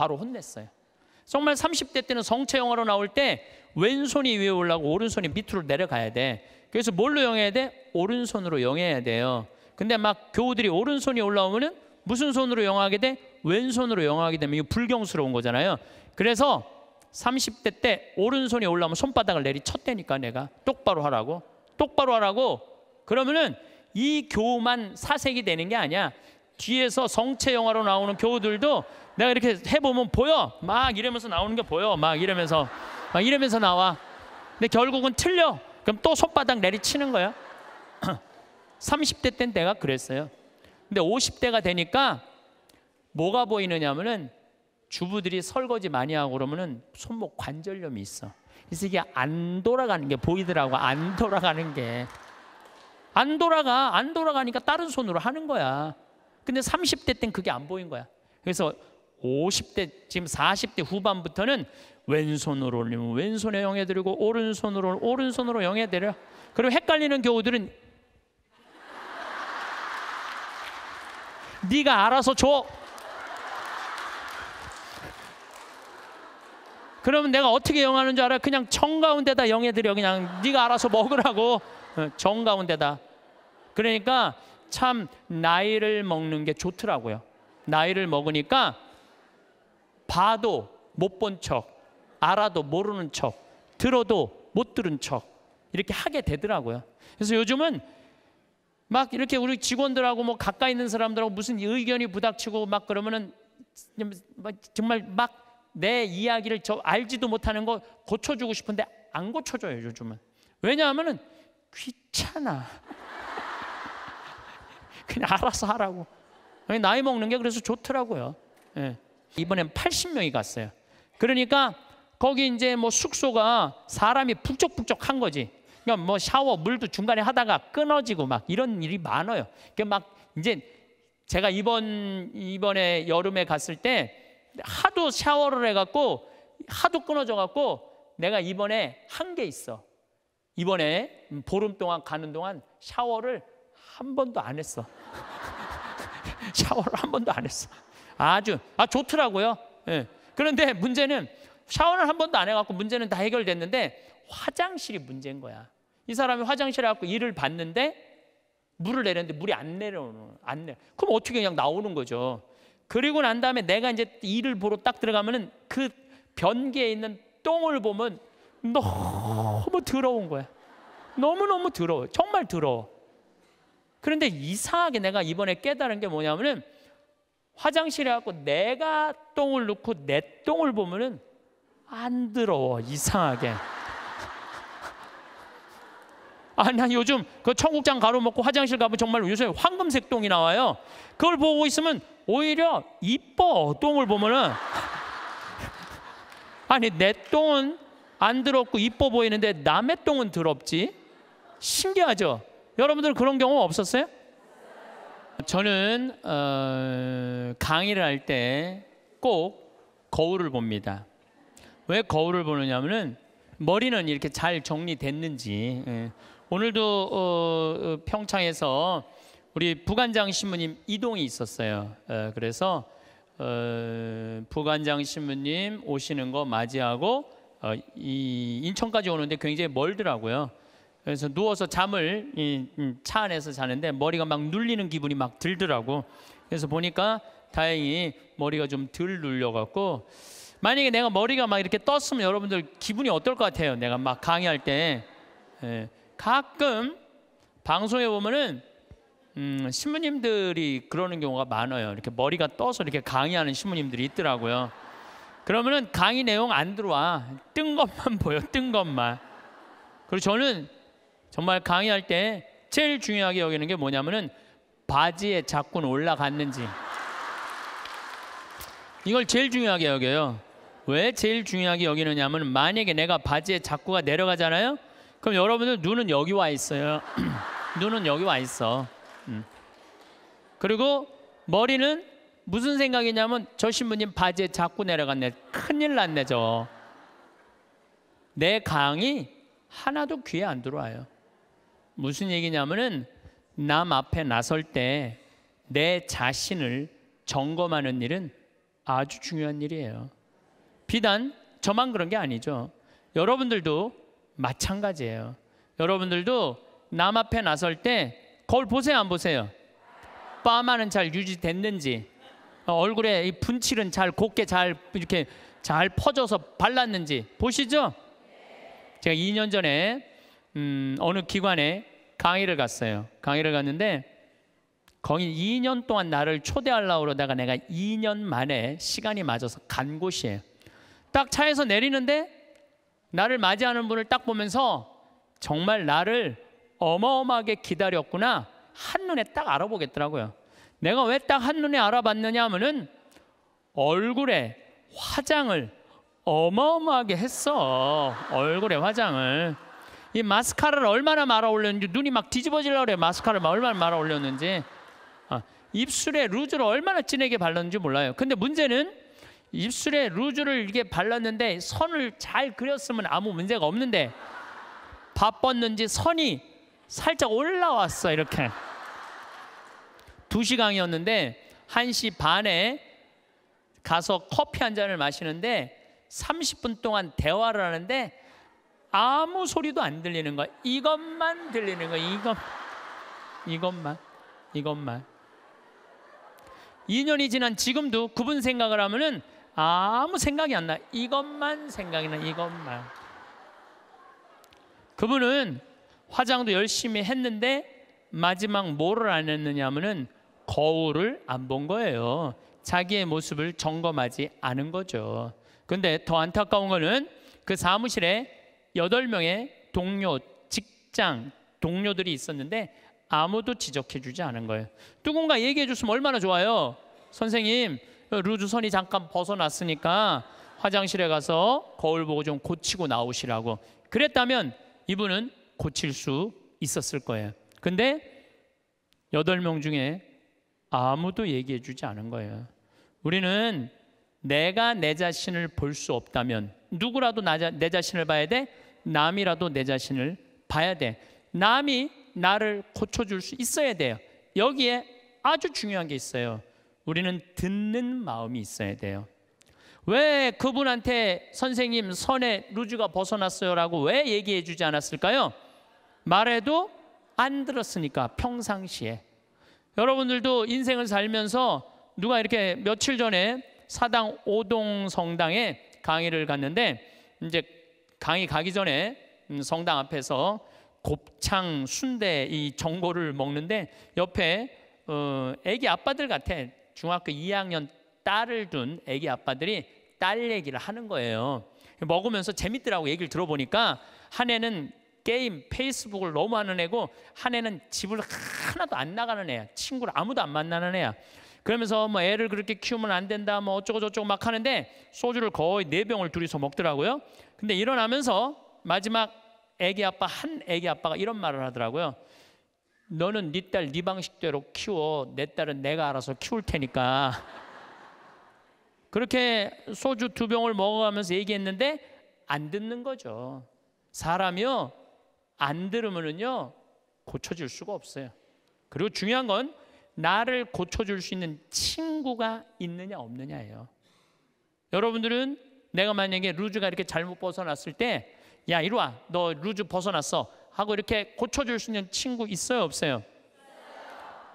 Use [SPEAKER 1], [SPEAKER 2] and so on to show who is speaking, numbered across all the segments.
[SPEAKER 1] 바로 혼냈어요. 정말 30대 때는 성체 영어로 나올 때 왼손이 위에 올라가고 오른손이 밑으로 내려가야 돼. 그래서 뭘로 영해야 돼? 오른손으로 영해야 돼요. 근데 막 교우들이 오른손이 올라오면은 무슨 손으로 영하게 돼? 왼손으로 영하게 되면 이거 불경스러운 거잖아요. 그래서 30대 때 오른손이 올라오면 손바닥을 내리쳤다니까 내가 똑바로 하라고. 똑바로 하라고. 그러면은 이 교우만 사색이 되는 게 아니야. 뒤에서 성체 영화로 나오는 교우들도 내가 이렇게 해보면 보여. 막 이러면서 나오는 게 보여. 막 이러면서 막 이러면서 나와. 근데 결국은 틀려. 그럼 또 손바닥 내리치는 거야. 30대 땐 내가 그랬어요. 근데 50대가 되니까 뭐가 보이느냐면은 주부들이 설거지 많이 하고 그러면은 손목 관절염이 있어. 그래서 이게 안 돌아가는 게 보이더라고. 안 돌아가는 게. 안 돌아가. 안 돌아가니까 다른 손으로 하는 거야. 근데 30대 땐 그게 안 보인 거야. 그래서 50대 지금 40대 후반부터는 왼손으로 올리면 왼손에 영에 드리고 오른손으로 오른손으로 영에 드려 그리고 헷갈리는 교우들은 네가 알아서 줘. 그러면 내가 어떻게 영하는 줄 알아? 그냥 정 가운데다 영해 드려. 그냥 네가 알아서 먹으라고. 어, 정 가운데다. 그러니까 참 나이를 먹는 게 좋더라고요. 나이를 먹으니까 봐도 못 본 척, 알아도 모르는 척, 들어도 못 들은 척 이렇게 하게 되더라고요. 그래서 요즘은 막 이렇게 우리 직원들하고 뭐 가까이 있는 사람들하고 무슨 의견이 부닥치고 막 그러면은 정말 막 내 이야기를 저 알지도 못하는 거 고쳐주고 싶은데 안 고쳐줘요 요즘은 왜냐하면은 귀찮아 그냥 알아서 하라고 나이 먹는 게 그래서 좋더라고요. 예. 이번엔 80명이 갔어요. 그러니까 거기 이제 뭐 숙소가 사람이 북적북적한 거지. 그러뭐 그러니까 샤워 물도 중간에 하다가 끊어지고 막 이런 일이 많아요. 그막 그러니까 이제 제가 이번 이번에 여름에 갔을 때 하도 샤워를 해갖고 하도 끊어져갖고 내가 이번에 한 게 있어. 이번에 보름 동안 가는 동안 샤워를 한 번도 안 했어. 샤워를 한 번도 안 했어. 아주 아 좋더라고요. 예. 그런데 문제는 샤워를 한 번도 안 해갖고 문제는 다 해결됐는데 화장실이 문제인 거야. 이 사람이 화장실에 갖고 일을 봤는데 물을 내렸는데 물이 안 내려오는 안 내. 그럼 어떻게 그냥 나오는 거죠. 그리고 난 다음에 내가 이제 일을 보러 딱 들어가면은 그 변기에 있는 똥을 보면 너무 더러운 거야. 너무너무 더러워. 정말 더러워. 그런데 이상하게 내가 이번에 깨달은 게 뭐냐면은 화장실에 갖고 내가 똥을 놓고 내 똥을 보면은 안 더러워 이상하게. 아니 난 요즘 그 청국장 가루 먹고 화장실 가면 정말 요새 황금색 똥이 나와요. 그걸 보고 있으면 오히려 이뻐 똥을 보면은 아니 내 똥은 안 더럽고 이뻐 보이는데 남의 똥은 더럽지 신기하죠. 여러분들 그런 경우 없었어요? 저는 어, 강의를 할 때 꼭 거울을 봅니다. 왜 거울을 보느냐면은 머리는 이렇게 잘 정리됐는지. 예. 오늘도 어, 어 평창에서 우리 부관장 신부님 이동이 있었어요. 예, 그래서 어, 부관장 신부님 오시는 거 맞이하고 어, 이 인천까지 오는데 굉장히 멀더라고요. 그래서 누워서 잠을 음, 차 안에서 자는데 머리가 막 눌리는 기분이 막 들더라고. 그래서 보니까 다행히 머리가 좀 덜 눌려갖고 만약에 내가 머리가 막 이렇게 떴으면 여러분들 기분이 어떨 것 같아요? 내가 막 강의할 때 예, 가끔 방송에 보면은 음, 신부님들이 그러는 경우가 많아요. 이렇게 머리가 떠서 이렇게 강의하는 신부님들이 있더라고요. 그러면은 강의 내용 안 들어와 뜬 것만 보여 뜬 것만. 그리고 저는 정말 강의할 때 제일 중요하게 여기는 게 뭐냐면은 바지에 자꾸 올라갔는지 이걸 제일 중요하게 여겨요. 왜 제일 중요하게 여기느냐 하면 만약에 내가 바지에 자꾸가 내려가잖아요. 그럼 여러분들 눈은 여기 와 있어요. 눈은 여기 와 있어. 음. 그리고 머리는 무슨 생각이냐면 저 신부님 바지에 자꾸 내려갔네. 큰일 났네 저. 내 강이 하나도 귀에 안 들어와요. 무슨 얘기냐면은 남 앞에 나설 때 내 자신을 점검하는 일은 아주 중요한 일이에요. 비단 저만 그런 게 아니죠. 여러분들도 마찬가지예요. 여러분들도 남 앞에 나설 때 거울 보세요, 안 보세요? 빠마는 잘 유지됐는지, 어, 얼굴에 이 분칠은 잘 곱게 잘 이렇게 잘 퍼져서 발랐는지 보시죠. 제가 2년 전에 음, 어느 기관에 강의를 갔어요. 강의를 갔는데 거기 2년 동안 나를 초대하려고 그러다가 내가 2년 만에 시간이 맞아서 간 곳이에요. 딱 차에서 내리는데 나를 맞이하는 분을 딱 보면서 정말 나를 어마어마하게 기다렸구나 한눈에 딱 알아보겠더라고요. 내가 왜 딱 한눈에 알아봤느냐 하면은 얼굴에 화장을 어마어마하게 했어. 얼굴에 화장을. 이 마스카라를 얼마나 말아 올렸는지 눈이 막 뒤집어지려고 그래요. 마스카라를 얼마나 말아 올렸는지. 아, 입술에 루즈를 얼마나 진하게 발랐는지 몰라요. 근데 문제는 입술에 루즈를 이렇게 발랐는데 선을 잘 그렸으면 아무 문제가 없는데 바빴는지 선이 살짝 올라왔어 이렇게 2시 강이었는데 1시 반에 가서 커피 한 잔을 마시는데 30분 동안 대화를 하는데 아무 소리도 안 들리는 거야. 이것만 들리는 거 이것, 이것만, 이것만. 2년이 지난 지금도 구분 생각을 하면은 아무 생각이 안 나. 이것만 생각이 나. 이것만. 그분은 화장도 열심히 했는데 마지막 뭐를 안 했느냐 하면은 거울을 안 본 거예요. 자기의 모습을 점검하지 않은 거죠. 근데 더 안타까운 거는 그 사무실에 여덟 명의 동료, 직장 동료들이 있었는데 아무도 지적해 주지 않은 거예요. 누군가 얘기해 줬으면 얼마나 좋아요. 선생님, 루즈선이 잠깐 벗어났으니까 화장실에 가서 거울 보고 좀 고치고 나오시라고. 그랬다면 이분은 고칠 수 있었을 거예요. 근데 여명 중에 아무도 얘기해 주지 않은 거예요. 우리는 내가 내 자신을 볼 수 없다면 누구라도 나, 내 자신을 봐야 돼. 남이라도 내 자신을 봐야 돼. 남이 나를 고쳐줄 수 있어야 돼요. 여기에 아주 중요한 게 있어요. 우리는 듣는 마음이 있어야 돼요. 왜 그분한테 선생님 선에 루즈가 벗어났어요라고 왜 얘기해 주지 않았을까요? 말해도 안 들었으니까 평상시에 여러분들도 인생을 살면서 누가 이렇게 며칠 전에 사당 오동 성당에 강의를 갔는데 이제 강의 가기 전에 음, 성당 앞에서 곱창 순대 이 전골을 먹는데 옆에 어, 애기 아빠들 같아 중학교 2학년 딸을 둔 애기 아빠들이 딸 얘기를 하는 거예요. 먹으면서 재밌더라고 얘기를 들어보니까 한 애는 게임 페이스북을 너무 하는 애고 한 애는 집을 하나도 안 나가는 애야 친구를 아무도 안 만나는 애야 그러면서 뭐 애를 그렇게 키우면 안 된다 뭐 어쩌고 저쩌고 막 하는데 소주를 거의 네 병을 둘이서 먹더라고요. 근데 일어나면서 마지막 애기 아빠 한 애기 아빠가 이런 말을 하더라고요. 너는 네 딸네 네 방식대로 키워 내 딸은 내가 알아서 키울 테니까 그렇게 소주 두 병을 먹어가면서 얘기했는데 안 듣는 거죠. 사람이요 안 들으면은요 고쳐질 수가 없어요. 그리고 중요한 건 나를 고쳐줄 수 있는 친구가 있느냐 없느냐예요. 여러분들은 내가 만약에 루즈가 이렇게 잘못 벗어났을 때, 야 이리 와, 너 루즈 벗어났어 하고 이렇게 고쳐줄 수 있는 친구 있어요 없어요?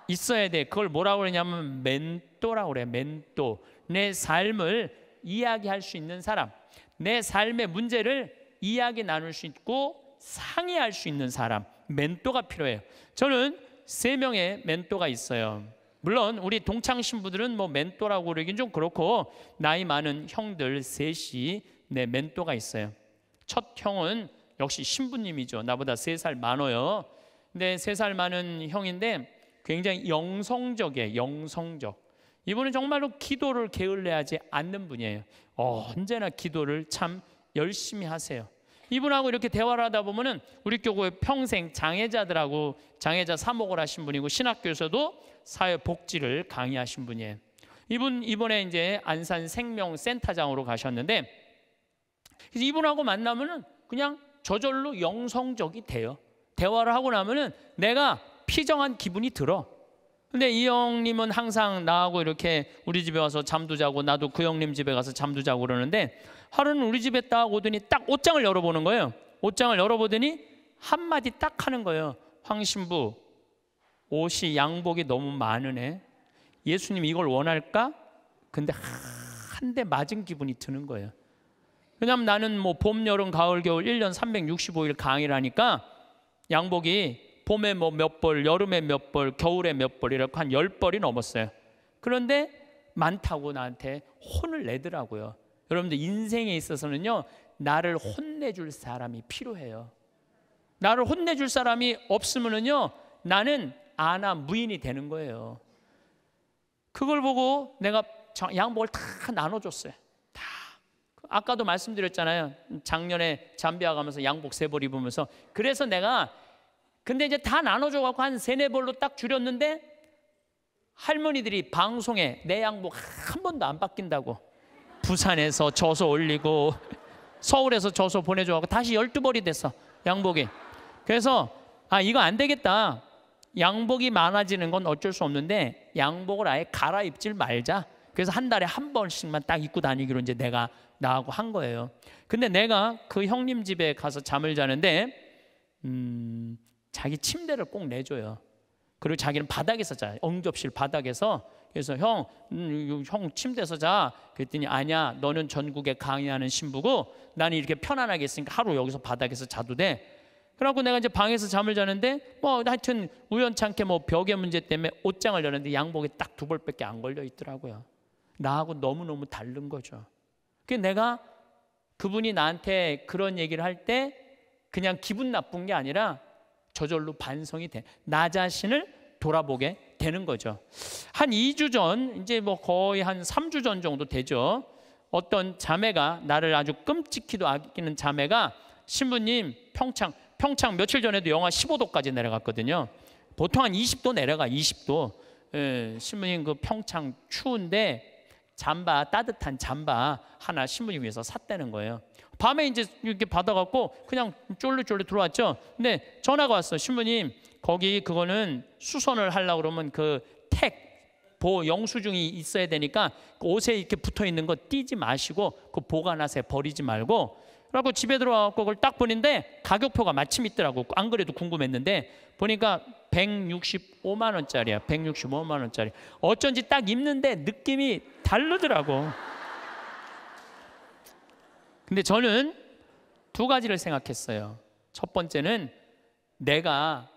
[SPEAKER 1] 있어야 돼. 그걸 뭐라고 그러냐면 멘토라고 그래. 멘토. 내 삶을 이야기할 수 있는 사람, 내 삶의 문제를 이야기 나눌 수 있고 상의할 수 있는 사람, 멘토가 필요해요. 저는 세 명의 멘토가 있어요. 물론 우리 동창 신부들은 뭐 멘토라고 그러긴 좀 그렇고 나이 많은 형들 셋이 내 네, 멘토가 있어요. 첫 형은 역시 신부님이죠. 나보다 세 살 많어요. 근데 세 살 많은 형인데 굉장히 영성적에 영성적. 이분은 정말로 기도를 게을리하지 않는 분이에요. 어, 언제나 기도를 참 열심히 하세요. 이분하고 이렇게 대화를 하다 보면은 우리 교구의 평생 장애자들하고 장애자 사목을 하신 분이고 신학교에서도 사회복지를 강의하신 분이에요. 이분 이번에 이제 안산 생명센터장으로 가셨는데 그래서 이분하고 만나면은 그냥 저절로 영성적이 돼요. 대화를 하고 나면은 내가 피정한 기분이 들어. 근데 이 형님은 항상 나하고 이렇게 우리 집에 와서 잠도 자고 나도 그 형님 집에 가서 잠도 자고 그러는데 하루는 우리 집에 딱 오더니 딱 옷장을 열어보는 거예요. 옷장을 열어보더니 한마디 딱 하는 거예요. 황신부 옷이 양복이 너무 많으네. 예수님 이걸 원할까? 근데 한 대 맞은 기분이 드는 거예요. 왜냐면 나는 뭐 봄, 여름, 가을, 겨울 1년 365일 강의라니까 양복이 봄에 뭐 몇 벌, 여름에 몇 벌, 겨울에 몇 벌 이렇게 한 열벌이 넘었어요. 그런데 많다고 나한테 혼을 내더라고요. 여러분들 인생에 있어서는요. 나를 혼내줄 사람이 필요해요. 나를 혼내줄 사람이 없으면은요. 나는 아나 무인이 되는 거예요. 그걸 보고 내가 양복을 다 나눠줬어요. 다. 아까도 말씀드렸잖아요. 작년에 잠비아 가면서 양복 세 벌 입으면서 그래서 내가 근데 이제 다 나눠줘 갖고 한 세네 벌로 딱 줄였는데 할머니들이 방송에 내 양복 한 번도 안 바뀐다고 부산에서 저서 올리고 서울에서 저서 보내줘 갖고 다시 열두 벌이 됐어 양복이 그래서 아 이거 안 되겠다 양복이 많아지는 건 어쩔 수 없는데 양복을 아예 갈아입질 말자 그래서 한 달에 한 번씩만 딱 입고 다니기로 이제 내가 나하고 한 거예요 근데 내가 그 형님 집에 가서 잠을 자는데 음 자기 침대를 꼭 내줘요. 그리고 자기는 바닥에서 자요. 응접실 바닥에서. 그래서 형, 음, 형 침대에서 자. 그랬더니 아니야, 너는 전국에 강의하는 신부고 나는 이렇게 편안하게 있으니까 하루 여기서 바닥에서 자도 돼. 그러고 내가 이제 방에서 잠을 자는데 뭐 하여튼 우연찮게 뭐 벽의 문제 때문에 옷장을 여는데 양복에 딱 두 벌밖에 안 걸려 있더라고요. 나하고 너무너무 다른 거죠. 그 내가 그분이 나한테 그런 얘기를 할 때 그냥 기분 나쁜 게 아니라 저절로 반성이 돼. 나 자신을 돌아보게 되는 거죠. 한 2주 전, 이제 뭐 거의 한 3주 전 정도 되죠. 어떤 자매가 나를 아주 끔찍히도 아끼는 자매가 신부님 평창 평창 며칠 전에도 영하 15도까지 내려갔거든요. 보통 한 20도 내려가 20도. 예, 신부님 그 평창 추운데 잠바 따뜻한 잠바 하나 신부님 위해서 샀다는 거예요. 밤에 이제 이렇게 받아갖고 그냥 쫄래쫄래 들어왔죠. 근데 전화가 왔어. 신부님 거기 그거는 수선을 하려 그러면 그 택 보 영수증이 있어야 되니까 옷에 이렇게 붙어 있는 거 띄지 마시고 그 보관하세요. 버리지 말고 그래갖고 집에 들어와갖고 그걸 딱 보는데 가격표가 마침 있더라고. 안 그래도 궁금했는데 보니까 165만 원짜리야. 165만 원짜리. 어쩐지 딱 입는데 느낌이 다르더라고. 근데 저는 두 가지를 생각했어요. 첫 번째는 내가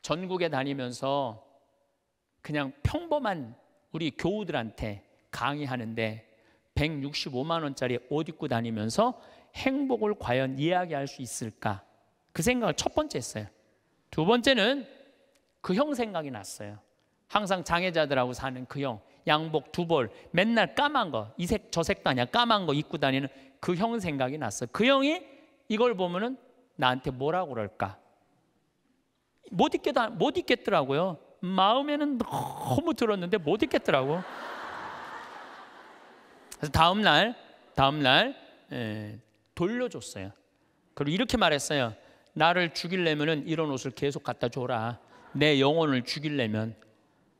[SPEAKER 1] 전국에 다니면서 그냥 평범한 우리 교우들한테 강의하는데 165만 원짜리 옷 입고 다니면서 행복을 과연 이야기할 수 있을까? 그 생각을 첫 번째 했어요. 두 번째는 그 형 생각이 났어요. 항상 장애자들하고 사는 그 형, 양복 두 벌, 맨날 까만 거, 이 색, 저 색도 아니야, 까만 거 입고 다니는 그 형 생각이 났어요. 그 형이 이걸 보면은 나한테 뭐라고 그럴까? 못 읽겠다, 못 읽겠더라고요. 마음에는 너무 들었는데 못 읽겠더라고. 그래서 다음 날, 다음 날 에, 예, 돌려줬어요. 그리고 이렇게 말했어요. 나를 죽일려면 이런 옷을 계속 갖다 줘라. 내 영혼을 죽일려면.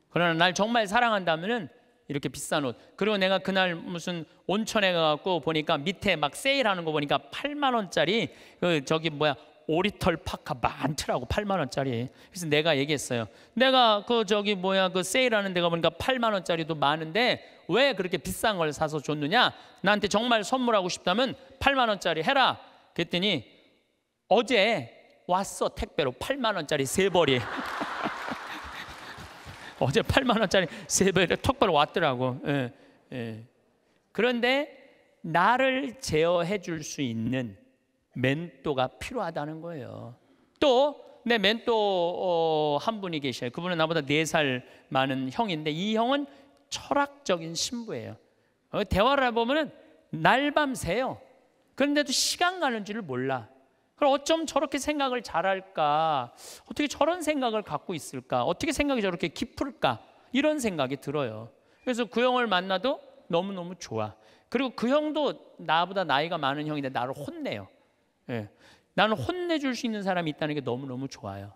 [SPEAKER 1] 그러나 날 정말 사랑한다면 이렇게 비싼 옷. 그리고 내가 그날 무슨 온천에 가갖 보니까 밑에 막 세일하는 거 보니까 8만 원짜리 그 저기 뭐야 오리털 파카 많더라고 8만 원짜리 그래서 내가 얘기했어요 내가 그 저기 뭐야 그 세일하는 데가 보니까 8만 원짜리도 많은데 왜 그렇게 비싼 걸 사서 줬느냐 나한테 정말 선물하고 싶다면 8만 원짜리 해라 그랬더니 어제 왔어 택배로 8만 원짜리 세 벌이 어제 8만 원짜리 세 벌이 턱벌 왔더라고 예, 예. 그런데 나를 제어해 줄 수 있는 멘토가 필요하다는 거예요. 또 내 멘토 어, 한 분이 계셔요. 그분은 나보다 네 살 많은 형인데 이 형은 철학적인 신부예요. 어, 대화를 보면 날밤새요. 그런데도 시간 가는 줄을 몰라. 그럼 어쩜 저렇게 생각을 잘할까? 어떻게 저런 생각을 갖고 있을까? 어떻게 생각이 저렇게 깊을까? 이런 생각이 들어요. 그래서 그 형을 만나도 너무너무 좋아. 그리고 그 형도 나보다 나이가 많은 형인데 나를 혼내요. 예. 나는 혼내줄 수 있는 사람이 있다는 게 너무너무 좋아요.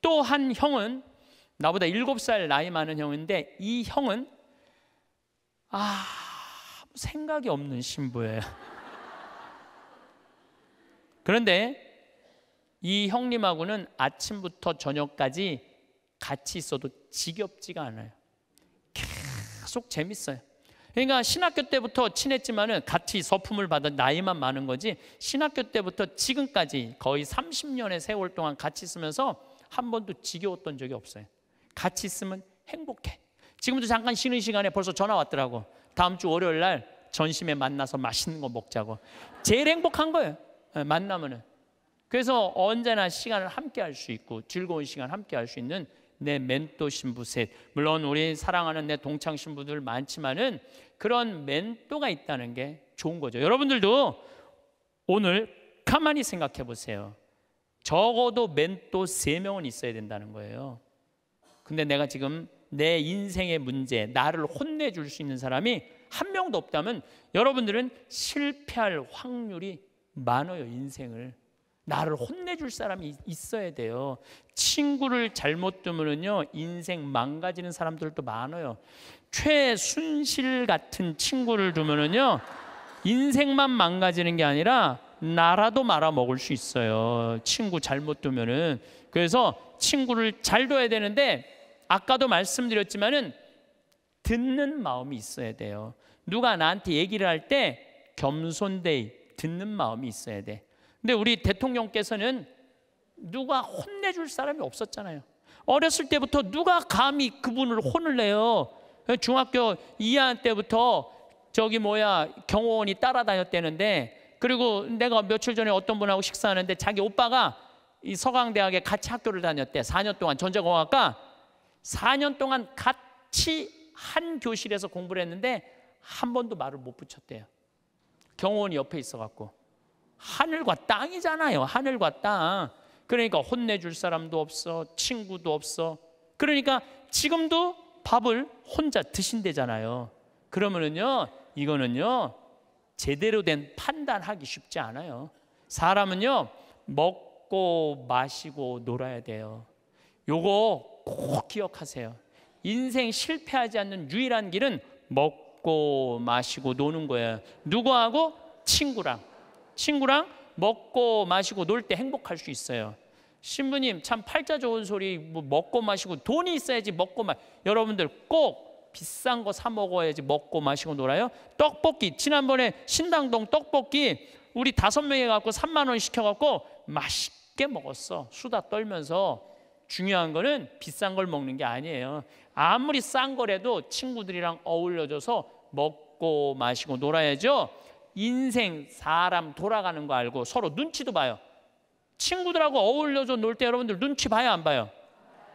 [SPEAKER 1] 또 한 형은 나보다 7살 나이 많은 형인데 이 형은 아 생각이 없는 신부예요. 그런데 이 형님하고는 아침부터 저녁까지 같이 있어도 지겹지가 않아요. 계속 재밌어요. 그러니까 신학교 때부터 친했지만은 같이 서품을 받은 나이만 많은 거지 신학교 때부터 지금까지 거의 30년의 세월 동안 같이 있으면서 한 번도 지겨웠던 적이 없어요. 같이 있으면 행복해. 지금도 잠깐 쉬는 시간에 벌써 전화 왔더라고. 다음 주 월요일 날 전심에 만나서 맛있는 거 먹자고. 제일 행복한 거예요. 예, 만나면은. 그래서 언제나 시간을 함께 할 수 있고 즐거운 시간 함께 할 수 있는 내 멘토 신부셋 물론 우리 사랑하는 내 동창 신부들 많지만은 그런 멘토가 있다는 게 좋은 거죠. 여러분들도 오늘 가만히 생각해 보세요. 적어도 멘토 세 명은 있어야 된다는 거예요. 근데 내가 지금 내 인생의 문제, 나를 혼내줄 수 있는 사람이 한 명도 없다면 여러분들은 실패할 확률이 많아요, 인생을. 나를 혼내줄 사람이 있어야 돼요. 친구를 잘못 두면요 인생 망가지는 사람들도 많아요. 최순실 같은 친구를 두면은요 인생만 망가지는 게 아니라 나라도 말아 먹을 수 있어요. 친구 잘못 두면은 그래서 친구를 잘 둬야 되는데 아까도 말씀드렸지만은 듣는 마음이 있어야 돼요. 누가 나한테 얘기를 할 때겸손되 듣는 마음이 있어야 돼. 근데 우리 대통령께서는 누가 혼내줄 사람이 없었잖아요. 어렸을 때부터 누가 감히 그분을 혼을 내요. 중학교 2학년 때부터 저기 뭐야 경호원이 따라다녔대는데 그리고 내가 며칠 전에 어떤 분하고 식사하는데 자기 오빠가 이 서강대학에 같이 학교를 다녔대. 4년 동안 전자공학과 4년 동안 같이 한 교실에서 공부를 했는데 한 번도 말을 못 붙였대요. 경호원이 옆에 있어 갖고. 하늘과 땅이잖아요. 하늘과 땅. 그러니까 혼내줄 사람도 없어. 친구도 없어. 그러니까 지금도 밥을 혼자 드신대잖아요. 그러면은요, 이거는요, 제대로 된 판단하기 쉽지 않아요. 사람은요, 먹고 마시고 놀아야 돼요. 요거 꼭 기억하세요. 인생 실패하지 않는 유일한 길은 먹고 마시고 노는 거예요. 누구하고? 친구랑. 친구랑 먹고 마시고 놀 때 행복할 수 있어요. 신부님 참 팔자 좋은 소리 뭐 먹고 마시고 돈이 있어야지 먹고 마. 여러분들 꼭 비싼 거 사 먹어야지 먹고 마시고 놀아요. 떡볶이 지난번에 신당동 떡볶이 우리 다섯 명이 갖고 3만 원 시켜 갖고 맛있게 먹었어. 수다 떨면서 중요한 거는 비싼 걸 먹는 게 아니에요. 아무리 싼 거라도 친구들이랑 어울려져서 먹고 마시고 놀아야죠. 인생, 사람 돌아가는 거 알고 서로 눈치도 봐요. 친구들하고 어울려서 놀 때 여러분들 눈치 봐요, 안 봐요?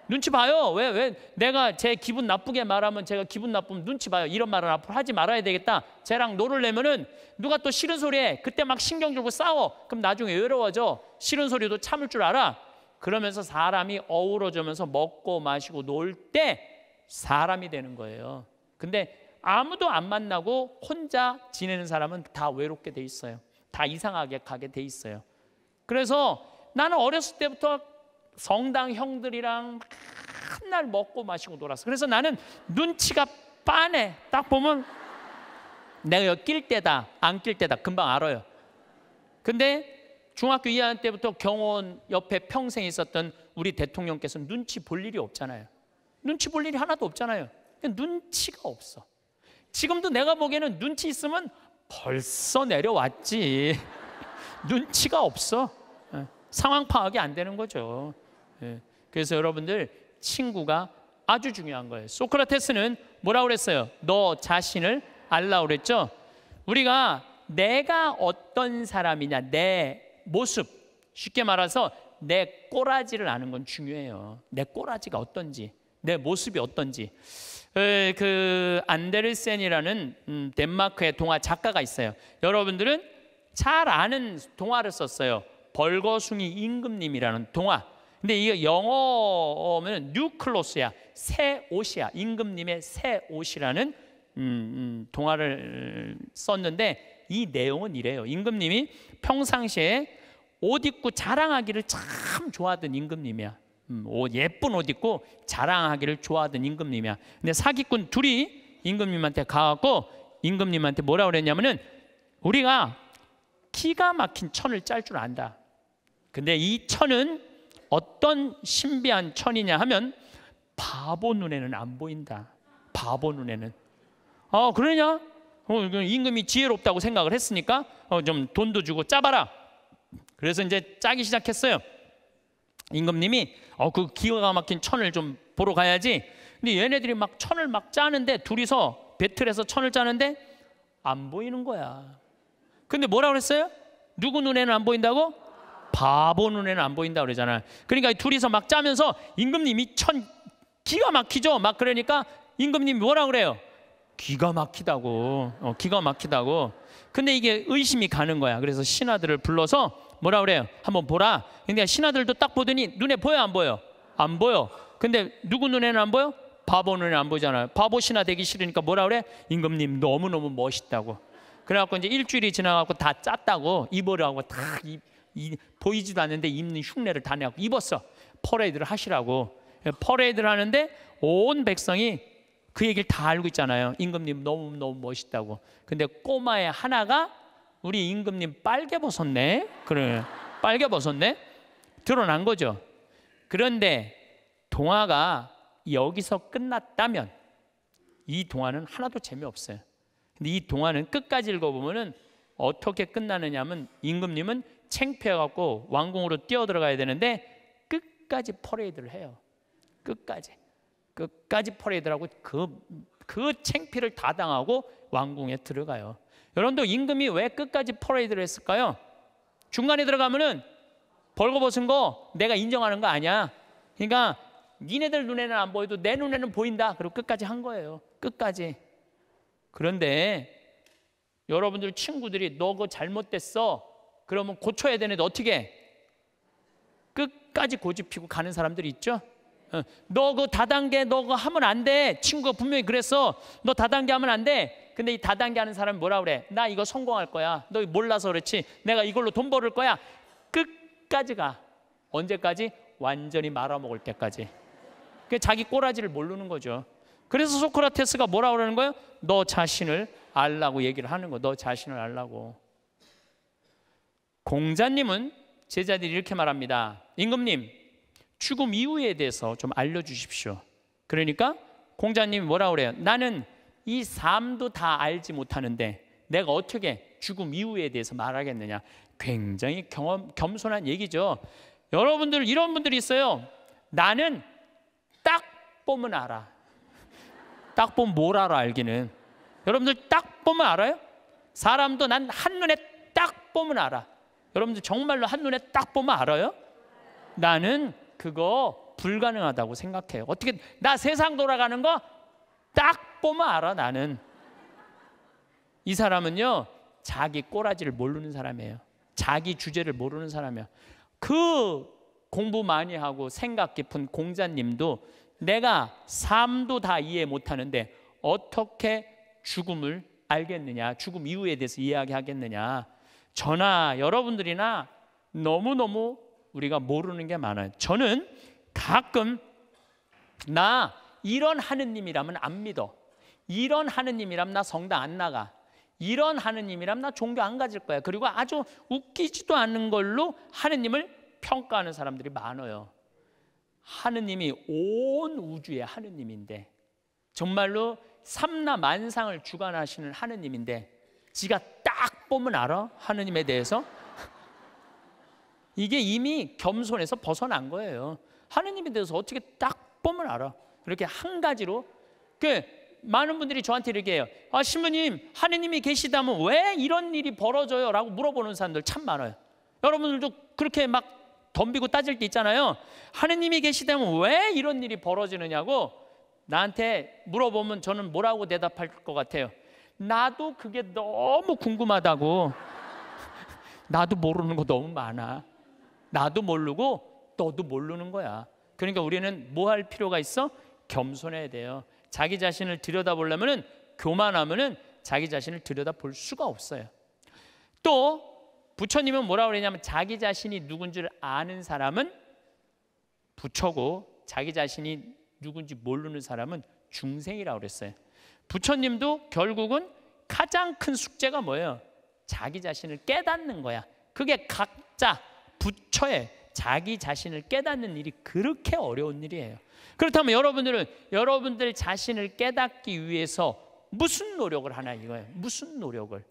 [SPEAKER 1] 눈치 봐요. 왜, 왜? 내가 제 기분 나쁘게 말하면 제가 기분 나쁘면 눈치 봐요. 이런 말은 앞으로 하지 말아야 되겠다. 쟤랑 놀을내면은 누가 또 싫은 소리 해. 그때 막 신경 주고 싸워. 그럼 나중에 외로워져. 싫은 소리도 참을 줄 알아. 그러면서 사람이 어우러져면서 먹고 마시고 놀 때 사람이 되는 거예요. 근데 아무도 안 만나고 혼자 지내는 사람은 다 외롭게 돼 있어요. 다 이상하게 가게 돼 있어요. 그래서 나는 어렸을 때부터 성당 형들이랑 한 날 먹고 마시고 놀았어. 그래서 나는 눈치가 빠네. 딱 보면 내가 여기 낄 때다, 안 낄 때다 금방 알아요. 근데 중학교 2학년 때부터 경호원 옆에 평생 있었던 우리 대통령께서 눈치 볼 일이 없잖아요. 눈치 볼 일이 하나도 없잖아요. 눈치가 없어. 지금도 내가 보기에는 눈치 있으면 벌써 내려왔지. 눈치가 없어. 예, 상황 파악이 안 되는 거죠. 예, 그래서 여러분들 친구가 아주 중요한 거예요. 소크라테스는 뭐라 그랬어요? 너 자신을 알라 그랬죠? 우리가 내가 어떤 사람이냐, 내 모습, 쉽게 말해서 내 꼬라지를 아는 건 중요해요. 내 꼬라지가 어떤지, 내 모습이 어떤지. 그 안데르센이라는 음, 덴마크의 동화 작가가 있어요. 여러분들은 잘 아는 동화를 썼어요. 벌거숭이 임금님이라는 동화. 근데 이거 영어면 뉴클로스야. 새 옷이야. 임금님의 새 옷이라는 음, 음, 동화를 썼는데 이 내용은 이래요. 임금님이 평상시에 옷 입고 자랑하기를 참 좋아하던 임금님이야. 옷, 음, 예쁜 옷 입고 자랑하기를 좋아하던 임금님이야. 근데 사기꾼 둘이 임금님한테 가갖고 임금님한테 뭐라 그랬냐면은 우리가 기가 막힌 천을 짤 줄 안다. 근데 이 천은 어떤 신비한 천이냐 하면 바보 눈에는 안 보인다. 바보 눈에는. 어, 그러냐? 어, 그 임금이 지혜롭다고 생각을 했으니까 어, 좀 돈도 주고 짜봐라. 그래서 이제 짜기 시작했어요. 임금님이 어그 기가 막힌 천을 좀 보러 가야지. 근데 얘네들이 막 천을 막 짜는데 둘이서 배틀해서 천을 짜는데 안 보이는 거야. 근데 뭐라 그랬어요? 누구 눈에는 안 보인다고? 바보 눈에는 안 보인다 그러잖아. 그러니까 둘이서 막 짜면서 임금님이 천 기가 막히죠. 막 그러니까 임금님이 뭐라 그래요? 기가 막히다고. 어, 기가 막히다고. 근데 이게 의심이 가는 거야. 그래서 신하들을 불러서 뭐라 그래요? 한번 보라. 근데 신하들도 딱 보더니 눈에 보여 안 보여? 안 보여. 근데 누구 눈에는 안 보여? 바보 눈에 안 보잖아요. 바보 신하 되기 싫으니까 뭐라 그래? 임금님 너무너무 멋있다고. 그래갖고 이제 일주일이 지나갖고 다 짰다고 입으라고 다 입, 이, 보이지도 않는데 입는 흉내를 다 내갖고 입었어. 퍼레이드를 하시라고. 퍼레이드를 하는데 온 백성이 그 얘기를 다 알고 있잖아요. 임금님 너무너무 멋있다고. 근데 꼬마의 하나가 우리 임금님 빨개 벗었네. 그래. 빨개 벗었네. 드러난 거죠. 그런데 동화가 여기서 끝났다면 이 동화는 하나도 재미없어요. 근데 이 동화는 끝까지 읽어보면 어떻게 끝나느냐면 임금님은 챙피해갖고 왕궁으로 뛰어들어가야 되는데 끝까지 퍼레이드를 해요. 끝까지. 끝까지 퍼레이드라고 그, 그 챙피를 다 당하고 왕궁에 들어가요. 여러분도 임금이 왜 끝까지 퍼레이드를 했을까요? 중간에 들어가면은 벌거벗은 거 내가 인정하는 거 아니야. 그러니까 니네들 눈에는 안 보여도 내 눈에는 보인다. 그리고 끝까지 한 거예요. 끝까지. 그런데 여러분들 친구들이 너 그거 잘못됐어. 그러면 고쳐야 되는데 어떻게 끝까지 고집피고 가는 사람들이 있죠. 어. 너그 다단계 너그 하면 안 돼. 친구가 분명히 그랬어. 너 다단계 하면 안 돼. 근데 이 다단계 하는 사람이 뭐라 그래? 나 이거 성공할 거야. 너 몰라서 그렇지. 내가 이걸로 돈 벌을 거야. 끝까지 가. 언제까지? 완전히 말아먹을 때까지. 그 자기 꼬라지를 모르는 거죠. 그래서 소크라테스가 뭐라 그러는 거예요? 너 자신을 알라고 얘기를 하는 거. 너 자신을 알라고. 공자님은 제자들이 이렇게 말합니다. 임금님, 죽음 이후에 대해서 좀 알려주십시오. 그러니까 공자님이 뭐라 그래요? 나는 이 삶도 다 알지 못하는데 내가 어떻게 죽음 이후에 대해서 말하겠느냐. 굉장히 경험, 겸손한 얘기죠. 여러분들 이런 분들이 있어요. 나는 딱 보면 알아. 딱 보면 뭘 알아 알기는. 여러분들 딱 보면 알아요? 사람도 난 한눈에 딱 보면 알아. 여러분들 정말로 한눈에 딱 보면 알아요? 나는 그거 불가능하다고 생각해요. 어떻게 나 세상 돌아가는 거딱 딱보 알아 나는. 이 사람은요 자기 꼬라지를 모르는 사람이에요. 자기 주제를 모르는 사람이야. 그 공부 많이 하고 생각 깊은 공자님도 내가 삶도 다 이해 못하는데 어떻게 죽음을 알겠느냐, 죽음 이후에 대해서 이야기하겠느냐. 저나 여러분들이나 너무너무 우리가 모르는 게 많아요. 저는 가끔 나 이런 하느님이라면 안 믿어. 이런 하느님이라면 나 성당 안 나가. 이런 하느님이라면 나 종교 안 가질 거야. 그리고 아주 웃기지도 않은 걸로 하느님을 평가하는 사람들이 많아요. 하느님이 온 우주의 하느님인데 정말로 삼나 만상을 주관하시는 하느님인데 지가 딱 보면 알아 하느님에 대해서 이게 이미 겸손에서 벗어난 거예요. 하느님에 대해서 어떻게 딱 보면 알아. 이렇게한 가지로 그 많은 분들이 저한테 이렇게 해요. 아, 신부님, 하느님이 계시다면 왜 이런 일이 벌어져요? 라고 물어보는 사람들 참 많아요. 여러분들도 그렇게 막 덤비고 따질 게 있잖아요. 하느님이 계시다면 왜 이런 일이 벌어지느냐고 나한테 물어보면 저는 뭐라고 대답할 것 같아요. 나도 그게 너무 궁금하다고. 나도 모르는 거 너무 많아. 나도 모르고 너도 모르는 거야. 그러니까 우리는 뭐 할 필요가 있어? 겸손해야 돼요. 자기 자신을 들여다보려면교만하면 자기 자신을 들여다볼 수가 없어요. 또 부처님은 뭐라 그러냐면 자기 자신이 누군지를 아는 사람은 부처고 자기 자신이 누군지 모르는 사람은 중생이라고 그랬어요. 부처님도 결국은 가장 큰 숙제가 뭐예요? 자기 자신을 깨닫는 거야. 그게 각자 부처의 자기 자신을 깨닫는 일이 그렇게 어려운 일이에요. 그렇다면 여러분들은 여러분들 자신을 깨닫기 위해서 무슨 노력을 하나 이거예요. 무슨 노력을?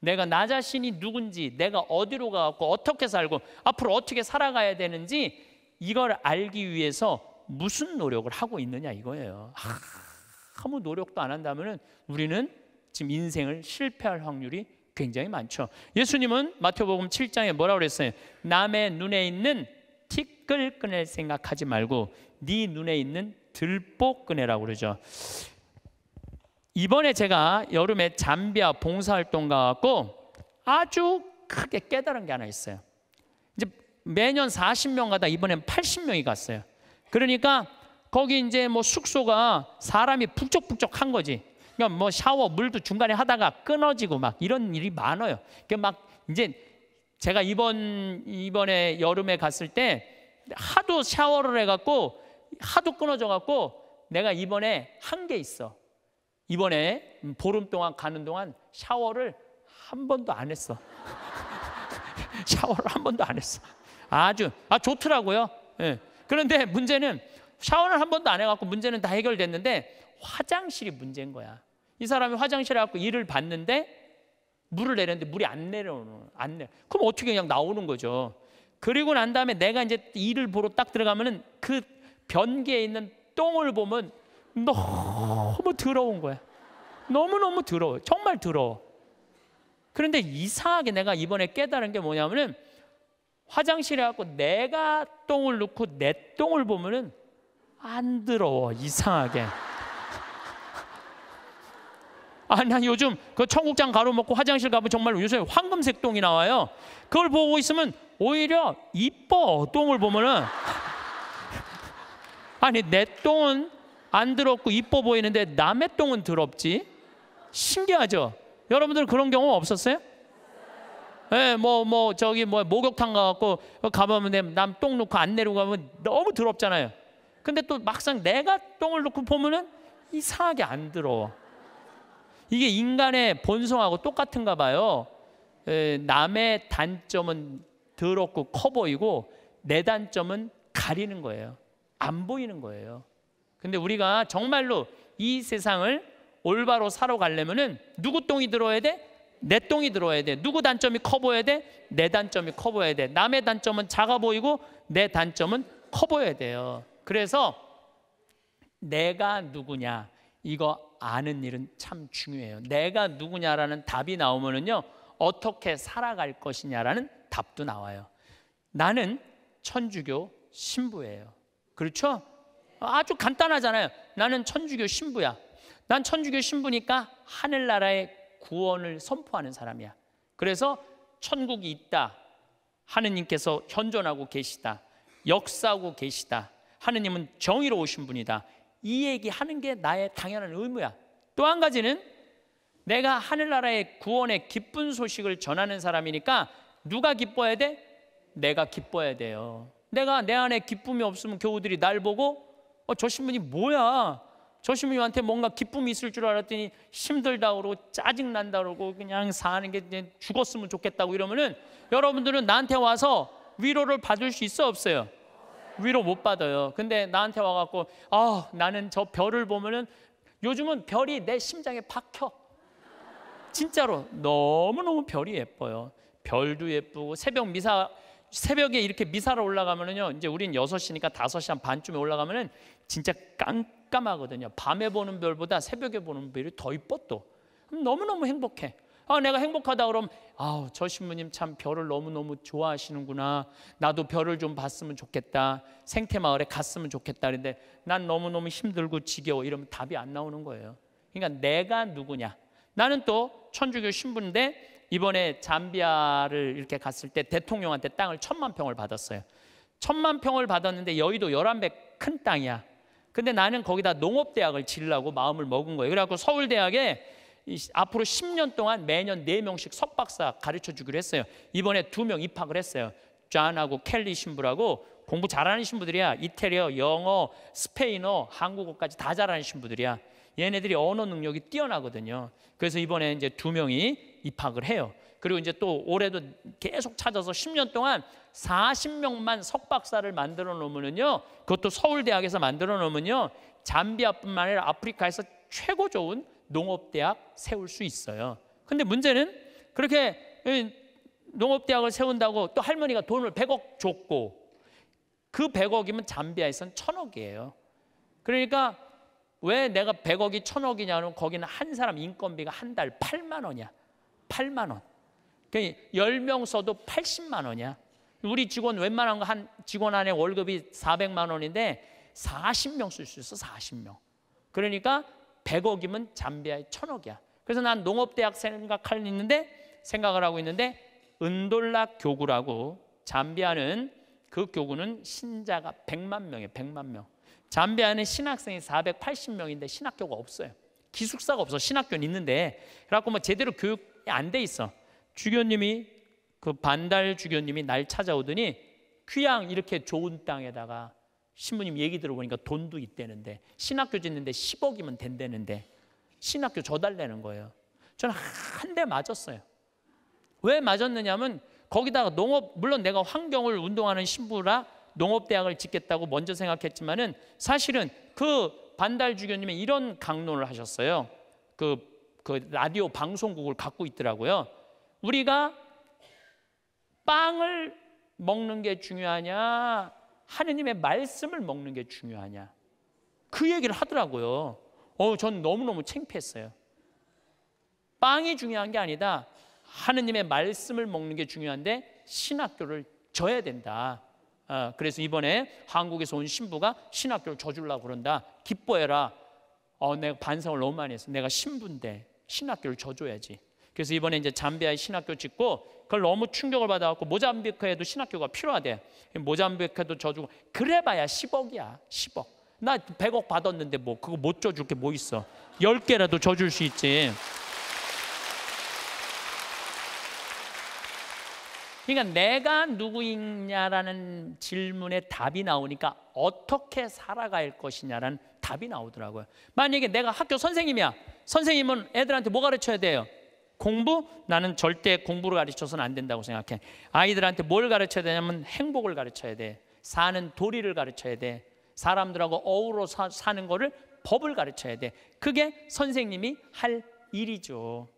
[SPEAKER 1] 내가 나 자신이 누군지, 내가 어디로 가고 어떻게 살고 앞으로 어떻게 살아가야 되는지 이걸 알기 위해서 무슨 노력을 하고 있느냐 이거예요. 아무 노력도 안 한다면은 우리는 지금 인생을 실패할 확률이 굉장히 많죠. 예수님은 마태복음 7장에 뭐라고 그랬어요? 남의 눈에 있는 티끌끈을 생각하지 말고 네 눈에 있는 들보끈이라고 그러죠. 이번에 제가 여름에 잠비아 봉사활동 가고 아주 크게 깨달은 게 하나 있어요. 이제 매년 40명 가다 이번엔 80명이 갔어요. 그러니까 거기 이제 뭐 숙소가 사람이 북적북적한 거지. 그러니까 뭐 샤워 물도 중간에 하다가 끊어지고 막 이런 일이 많아요. 그러니까 막 이제 제가 이번 이번에 여름에 갔을 때 하도 샤워를 해갖고 하도 끊어져갖고 내가 이번에 한 게 있어. 이번에 보름 동안 가는 동안 샤워를 한 번도 안 했어. 샤워를 한 번도 안 했어. 아주 아 좋더라고요. 예. 그런데 문제는 샤워를 한 번도 안 해갖고 문제는 다 해결됐는데 화장실이 문제인 거야. 이 사람이 화장실에 갖고 일을 봤는데 물을 내렸는데 물이 안 내려오는 안 내. 그럼 어떻게 그냥 나오는 거죠. 그리고 난 다음에 내가 이제 일을 보러 딱 들어가면은 그 변기에 있는 똥을 보면 너무 더러운 거야. 너무너무 더러워. 정말 더러워. 그런데 이상하게 내가 이번에 깨달은 게 뭐냐면은 화장실에 갖고 내가 똥을 넣고 내 똥을 보면은 안 더러워. 이상하게. 아니 난 요즘 그 청국장 가루 먹고 화장실 가면 정말 요새 황금색 똥이 나와요. 그걸 보고 있으면 오히려 이뻐 똥을 보면은 아니 내 똥은 안 더럽고 이뻐 보이는데 남의 똥은 더럽지 신기하죠. 여러분들 그런 경험 없었어요? 예, 네, 뭐, 뭐, 저기, 뭐, 목욕탕 가갖고 가보면 남 똥 놓고 안 내려고 가면 너무 더럽잖아요. 근데 또 막상 내가 똥을 놓고 보면은 이상하게 안 더러워. 이게 인간의 본성하고 똑같은가 봐요. 에, 남의 단점은 더럽고 커 보이고 내 단점은 가리는 거예요. 안 보이는 거예요. 근데 우리가 정말로 이 세상을 올바로 살아가려면은 누구 똥이 들어야 돼? 내 똥이 들어야 돼. 누구 단점이 커 보여야 돼? 내 단점이 커 보여야 돼. 남의 단점은 작아 보이고 내 단점은 커 보여야 돼요. 그래서 내가 누구냐 이거 아는 일은 참 중요해요. 내가 누구냐라는 답이 나오면은요. 어떻게 살아갈 것이냐라는 답도 나와요. 나는 천주교 신부예요. 그렇죠? 아주 간단하잖아요. 나는 천주교 신부야. 난 천주교 신부니까 하늘나라의 구원을 선포하는 사람이야. 그래서 천국이 있다. 하느님께서 현존하고 계시다. 역사하고 계시다. 하느님은 정의로우신 분이다. 이 얘기하는 게 나의 당연한 의무야. 또 한 가지는 내가 하늘나라의 구원의 기쁜 소식을 전하는 사람이니까 누가 기뻐야 돼? 내가 기뻐야 돼요. 내가 내 안에 기쁨이 없으면 교우들이 날 보고 어, 저 신부님 뭐야? 저 신부님한테 뭔가 기쁨이 있을 줄 알았더니 힘들다 그러고 짜증난다 그러고 그냥 사는 게 그냥 죽었으면 좋겠다고 이러면은 여러분들은 나한테 와서 위로를 받을 수 있어 없어요? 위로 못 받아요. 근데 나한테 와갖고 아 나는 저 별을 보면은 요즘은 별이 내 심장에 박혀. 진짜로 너무너무 별이 예뻐요. 별도 예쁘고 새벽 미사 새벽에 이렇게 미사로 올라가면은요. 이제 우린 6시니까 5시 한 반쯤에 올라가면은 진짜 깜깜하거든요. 밤에 보는 별보다 새벽에 보는 별이 더 이뻐 또. 너무너무 행복해. 아, 내가 행복하다 그럼 아우, 저 신부님 참 별을 너무너무 좋아하시는구나. 나도 별을 좀 봤으면 좋겠다. 생태 마을에 갔으면 좋겠다. 그런데 난 너무너무 힘들고 지겨워. 이러면 답이 안 나오는 거예요. 그러니까 내가 누구냐? 나는 또 천주교 신부인데 이번에 잠비아를 이렇게 갔을 때 대통령한테 땅을 천만 평을 받았어요. 천만 평을 받았는데 여의도 열한 배 큰 땅이야. 근데 나는 거기다 농업대학을 지으려고 마음을 먹은 거예요. 그래갖고 서울대학에 앞으로 10년 동안 매년 4명씩 석박사 가르쳐 주기로 했어요. 이번에 2명 입학을 했어요. 존하고 켈리 신부라고 공부 잘하는 신부들이야. 이태리어, 영어, 스페인어, 한국어까지 다 잘하는 신부들이야. 얘네들이 언어 능력이 뛰어나거든요. 그래서 이번에 이제 두 명이 입학을 해요. 그리고 이제 또 올해도 계속 찾아서 10년 동안 40명만 석박사를 만들어 놓으면요. 그것도 서울대학에서 만들어 놓으면요. 잠비아뿐만 아니라 아프리카에서 최고 좋은 농업대학 세울 수 있어요. 근데 문제는 그렇게 농업대학을 세운다고 또 할머니가 돈을 100억 줬고 그 100억이면 잠비아에선 1000억이에요. 그러니까 왜 내가 100억이 1000억이냐면 거기는 한 사람 인건비가 한 달 8만 원이야. 8만 원. 그러니까 10명 써도 80만 원이야. 우리 직원 웬만한 거 한 직원 안에 월급이 400만 원인데 40명 쓸 수 있어. 40명. 그러니까 100억이면 잠비아의 1000억이야. 그래서 난 농업대학 생각을 있는데 생각을 하고 있는데 은돌락 교구라고 잠비아는 그 교구는 신자가 100만 명이에 100만 명. 잠비아는 신학생이 480명인데 신학교가 없어요. 기숙사가 없어. 신학교는 있는데 그래갖고 뭐 제대로 교육이 안 돼 있어. 주교님이 그 반달 주교님이 날 찾아오더니 귀양 이렇게 좋은 땅에다가 신부님 얘기 들어보니까 돈도 있대는데 신학교 짓는데 10억이면 된대는데 신학교 저달래는 거예요. 저는 한 대 맞았어요. 왜 맞았느냐면 거기다가 농업 물론 내가 환경을 운동하는 신부라 농업대학을 짓겠다고 먼저 생각했지만은 사실은 그 반달 주교님의 이런 강론을 하셨어요. 그, 그 라디오 방송국을 갖고 있더라고요. 우리가 빵을 먹는 게 중요하냐 하느님의 말씀을 먹는 게 중요하냐. 그 얘기를 하더라고요. 어, 전 너무너무 창피했어요. 빵이 중요한 게 아니다. 하느님의 말씀을 먹는 게 중요한데 신학교를 져야 된다. 어, 그래서 이번에 한국에서 온 신부가 신학교를 져주려고 그런다. 기뻐해라. 어, 내가 반성을 너무 많이 했어. 내가 신부인데 신학교를 져줘야지. 그래서 이번에 이제 잠비아에 신학교 짓고 그걸 너무 충격을 받아갖고 모잠비크에도 신학교가 필요하대. 모잠비크에도 져주고 그래봐야 10억이야. 10억. 나 100억 받았는데 뭐 그거 못 줘줄 게 뭐 있어. 10개라도 져줄수 있지. 그러니까 내가 누구이냐라는 질문에 답이 나오니까 어떻게 살아갈 것이냐라는 답이 나오더라고요. 만약에 내가 학교 선생님이야. 선생님은 애들한테 뭐 가르쳐야 돼요? 공부? 나는 절대 공부를 가르쳐서는 안 된다고 생각해. 아이들한테 뭘 가르쳐야 되냐면 행복을 가르쳐야 돼. 사는 도리를 가르쳐야 돼. 사람들하고 어우러 사, 사는 거를 법을 가르쳐야 돼. 그게 선생님이 할 일이죠.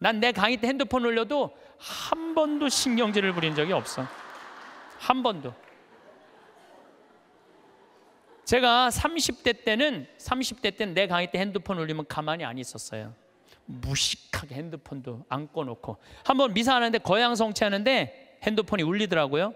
[SPEAKER 1] 난 내 강의 때 핸드폰 올려도 한 번도 신경질을 부린 적이 없어. 한 번도. 제가 30대 때는 30대 때는 내 강의 때 핸드폰 올리면 가만히 안 있었어요. 무식하게 핸드폰도 안 꺼놓고 한 번 미사하는데 거양 성취하는데 핸드폰이 울리더라고요.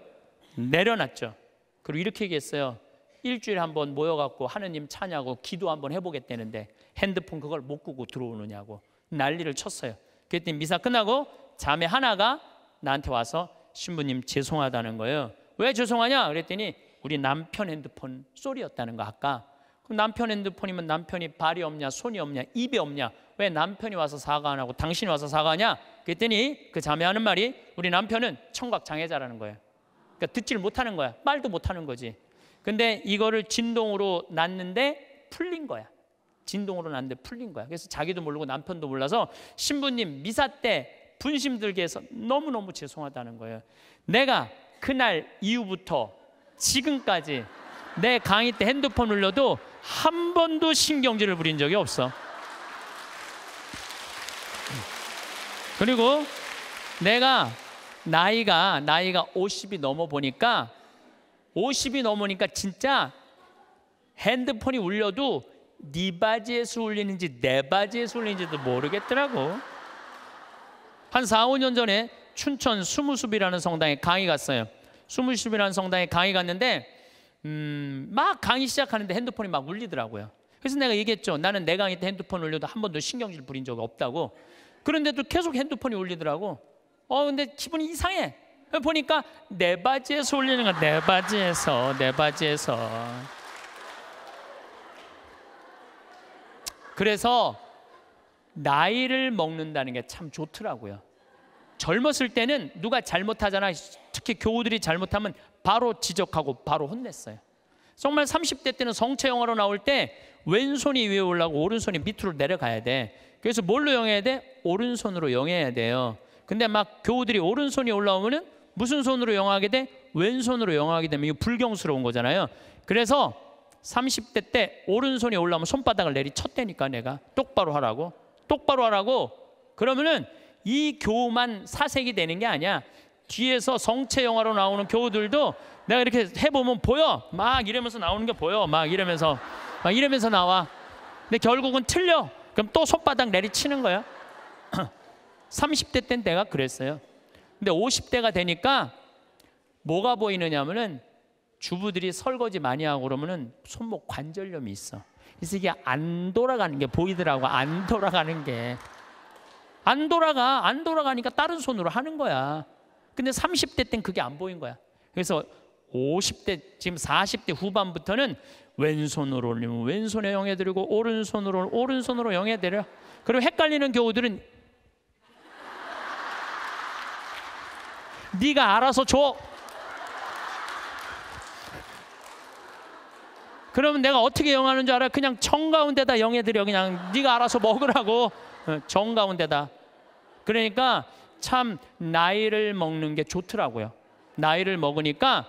[SPEAKER 1] 내려놨죠. 그리고 이렇게 얘기했어요. 일주일에 한번 모여갖고 하느님 차냐고 기도 한번 해보겠다는데 핸드폰 그걸 못 끄고 들어오느냐고 난리를 쳤어요. 그랬더니 미사 끝나고 자매 하나가 나한테 와서 신부님 죄송하다는 거예요. 왜 죄송하냐? 그랬더니 우리 남편 핸드폰 소리였다는 거 아까 남편 핸드폰이면 남편이 발이 없냐, 손이 없냐, 입이 없냐? 왜 남편이 와서 사과 안 하고 당신이 와서 사과하냐? 그랬더니 그 자매 하는 말이 우리 남편은 청각 장애자라는 거예요. 그러니까 듣질 못하는 거야. 말도 못하는 거지. 근데 이거를 진동으로 났는데 풀린 거야. 진동으로 났는데 풀린 거야. 그래서 자기도 모르고 남편도 몰라서 신부님 미사 때 분심 들게 해서 너무너무 죄송하다는 거예요. 내가 그날 이후부터 지금까지 내 강의 때 핸드폰 눌러도 한 번도 신경질을 부린 적이 없어. 그리고 내가 나이가 나이가 50이 넘어 보니까 50이 넘으니까 진짜 핸드폰이 울려도 네 바지에서 울리는지 내 바지에서 울리는지도 모르겠더라고. 한 4, 5년 전에 춘천 수무숲이라는 성당에 강의 갔어요. 수무숲이라는 성당에 강의 갔는데 음, 막 강의 시작하는데 핸드폰이 막 울리더라고요. 그래서 내가 얘기했죠. 나는 내 강의 때 핸드폰 울려도 한 번도 신경질 부린 적이 없다고. 그런데도 계속 핸드폰이 울리더라고. 어, 근데 기분이 이상해. 보니까 내 바지에서 울리는 거야. 내 바지에서, 내 바지에서. 그래서 나이를 먹는다는 게 참 좋더라고요. 젊었을 때는 누가 잘못하잖아. 특히 교우들이 잘못하면 바로 지적하고 바로 혼냈어요. 정말 30대 때는 성체 영어로 나올 때 왼손이 위에 올라가고 오른손이 밑으로 내려가야 돼. 그래서 뭘로 영해야 돼? 오른손으로 영해야 돼요. 근데 막 교우들이 오른손이 올라오면은 무슨 손으로 영하게 돼? 왼손으로 영하게 되면 이거 불경스러운 거잖아요. 그래서 30대 때 오른손이 올라오면 손바닥을 내리쳤대니까 내가 똑바로 하라고. 똑바로 하라고. 그러면은 이 교만 사색이 되는 게 아니야. 뒤에서 성체 영화로 나오는 교우들도 내가 이렇게 해보면 보여 막 이러면서 나오는 게 보여 막 이러면서 막 이러면서 나와 근데 결국은 틀려 그럼 또 손바닥 내리치는 거야 30대 땐 내가 그랬어요 근데 50대가 되니까 뭐가 보이느냐면은 주부들이 설거지 많이 하고 그러면은 손목 관절염이 있어 그래서 이게 안 돌아가는 게 보이더라고 안 돌아가는 게 안 돌아가 안 돌아가니까 다른 손으로 하는 거야 근데 30대 땐 그게 안 보인 거야. 그래서 50대 지금 40대 후반부터는 왼손으로 올리면 왼손에 영해 드리고 오른손으로 오른손으로 영해 드려. 그리고 헷갈리는 교우들은 네가 알아서 줘. 그러면 내가 어떻게 영하는 줄 알아? 그냥 정 가운데다 영해 드려. 그냥 네가 알아서 먹으라고. 어, 정 가운데다. 그러니까 참 나이를 먹는 게 좋더라고요. 나이를 먹으니까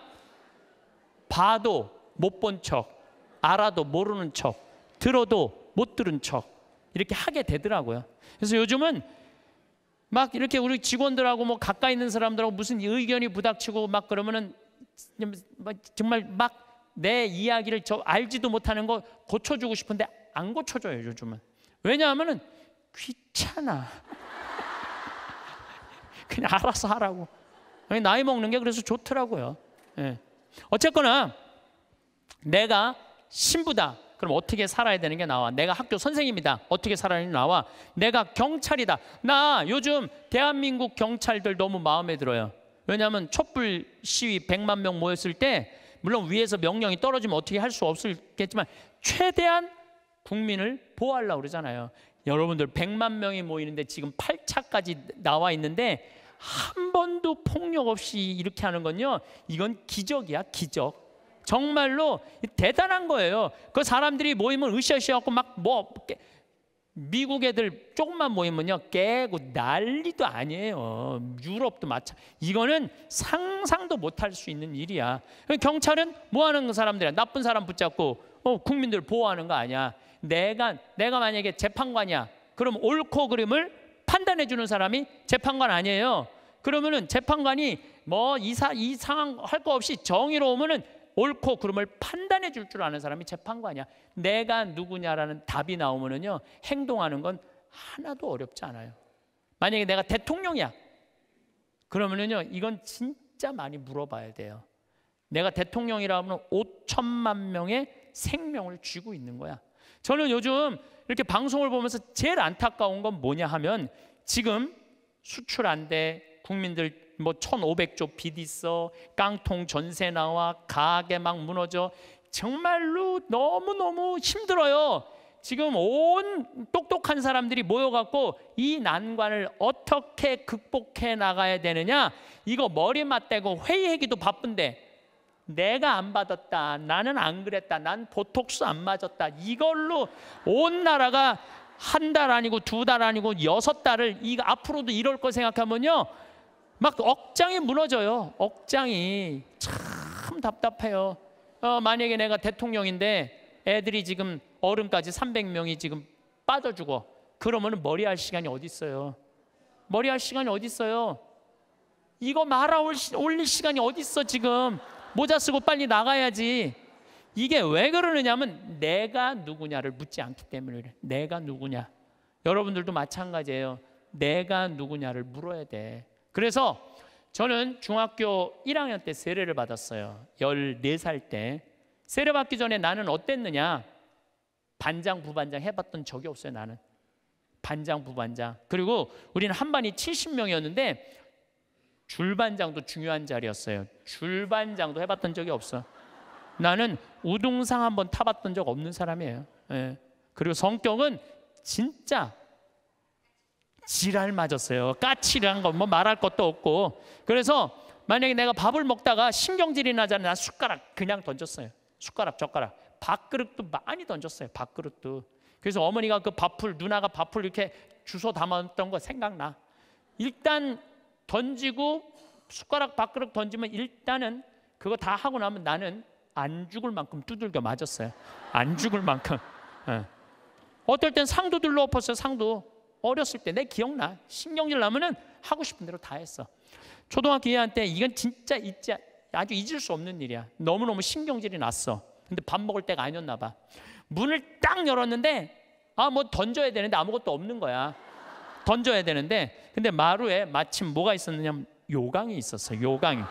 [SPEAKER 1] 봐도 못 본 척, 알아도 모르는 척, 들어도 못 들은 척 이렇게 하게 되더라고요. 그래서 요즘은 막 이렇게 우리 직원들하고 뭐 가까이 있는 사람들하고 무슨 의견이 부닥치고 막 그러면은 뭐 정말 막 내 이야기를 저 알지도 못하는 거 고쳐주고 싶은데 안 고쳐줘요 요즘은 왜냐하면은 귀찮아 그냥 알아서 하라고. 나이 먹는 게 그래서 좋더라고요. 예. 어쨌거나 내가 신부다. 그럼 어떻게 살아야 되는 게 나와. 내가 학교 선생님이다. 어떻게 살아야 되는 게 나와. 내가 경찰이다. 나 요즘 대한민국 경찰들 너무 마음에 들어요. 왜냐하면 촛불 시위 100만 명 모였을 때 물론 위에서 명령이 떨어지면 어떻게 할 수 없겠지만 최대한 국민을 보호하려고 그러잖아요. 여러분들 100만 명이 모이는데 지금 8차까지 나와 있는데 한 번도 폭력 없이 이렇게 하는 건요. 이건 기적이야, 기적. 정말로 대단한 거예요. 그 사람들이 모이면 으쌰으쌰하고 막 뭐 미국 애들 조금만 모이면요 깨고 난리도 아니에요. 유럽도 마찬. 이거는 상상도 못할 수 있는 일이야. 경찰은 뭐 하는 사람들이야? 나쁜 사람 붙잡고 어, 국민들 보호하는 거 아니야. 내가 내가 만약에 재판관이야. 그럼 옳고 그름을 판단해 주는 사람이 재판관 아니에요. 그러면은 재판관이 뭐 이사 이 상황 할거 없이 정의로우면은 옳고 그름을 판단해 줄 줄 아는 사람이 재판관이야. 내가 누구냐라는 답이 나오면은요. 행동하는 건 하나도 어렵지 않아요. 만약에 내가 대통령이야. 그러면은요. 이건 진짜 많이 물어봐야 돼요. 내가 대통령이라면 5천만 명의 생명을 쥐고 있는 거야. 저는 요즘 이렇게 방송을 보면서 제일 안타까운 건 뭐냐 하면 지금 수출 안 돼, 국민들 뭐 1,500조 빚 있어, 깡통 전세 나와, 가게 막 무너져. 정말로 너무너무 힘들어요. 지금 온 똑똑한 사람들이 모여갖고 이 난관을 어떻게 극복해 나가야 되느냐? 이거 머리 맞대고 회의하기도 바쁜데 내가 안 받았다. 나는 안 그랬다. 난 보톡스 안 맞았다. 이걸로 온 나라가 한 달 아니고 두 달 아니고 여섯 달을 이 앞으로도 이럴 거 생각하면요. 막 억장이 무너져요. 억장이 참 답답해요. 어, 만약에 내가 대통령인데 애들이 지금 어른까지 300명이 지금 빠져 죽어. 그러면 머리 할 시간이 어디 있어요? 머리 할 시간이 어디 있어요? 이거 말아 올릴 시간이 어디 있어 지금? 모자 쓰고 빨리 나가야지. 이게 왜 그러느냐면 내가 누구냐를 묻지 않기 때문에 그래. 내가 누구냐. 여러분들도 마찬가지예요. 내가 누구냐를 물어야 돼. 그래서 저는 중학교 1학년 때 세례를 받았어요. 14살 때. 세례 받기 전에 나는 어땠느냐? 반장, 부반장 해봤던 적이 없어요, 나는. 반장, 부반장. 그리고 우리는 한 반이 70명이었는데 줄반장도 중요한 자리였어요. 줄반장도 해봤던 적이 없어. 나는 우등상 한번 타봤던 적 없는 사람이에요. 예. 그리고 성격은 진짜 지랄 맞았어요. 까칠한 건뭐 말할 것도 없고. 그래서 만약에 내가 밥을 먹다가 신경질이 나잖아. 나 숟가락 그냥 던졌어요. 숟가락, 젓가락. 밥그릇도 많이 던졌어요. 밥그릇도. 그래서 어머니가 그 밥풀, 누나가 밥풀 이렇게 주워 담았던 거 생각나. 일단 던지고 숟가락 밥그릇 던지면 일단은 그거 다 하고 나면 나는 안 죽을 만큼 두들겨 맞았어요. 안 죽을 만큼. 네. 어떨 땐 상도 둘러엎었어요. 상도 어렸을 때 내 기억나. 신경질 나면은 하고 싶은 대로 다 했어. 초등학교 2한테 이건 진짜 잊지 아주 잊을 수 없는 일이야. 너무너무 신경질이 났어. 근데 밥 먹을 때가 아니었나 봐. 문을 딱 열었는데 아 뭐 던져야 되는데 아무것도 없는 거야. 던져야 되는데 근데 마루에 마침 뭐가 있었느냐면 요강이 있었어요. 요강이.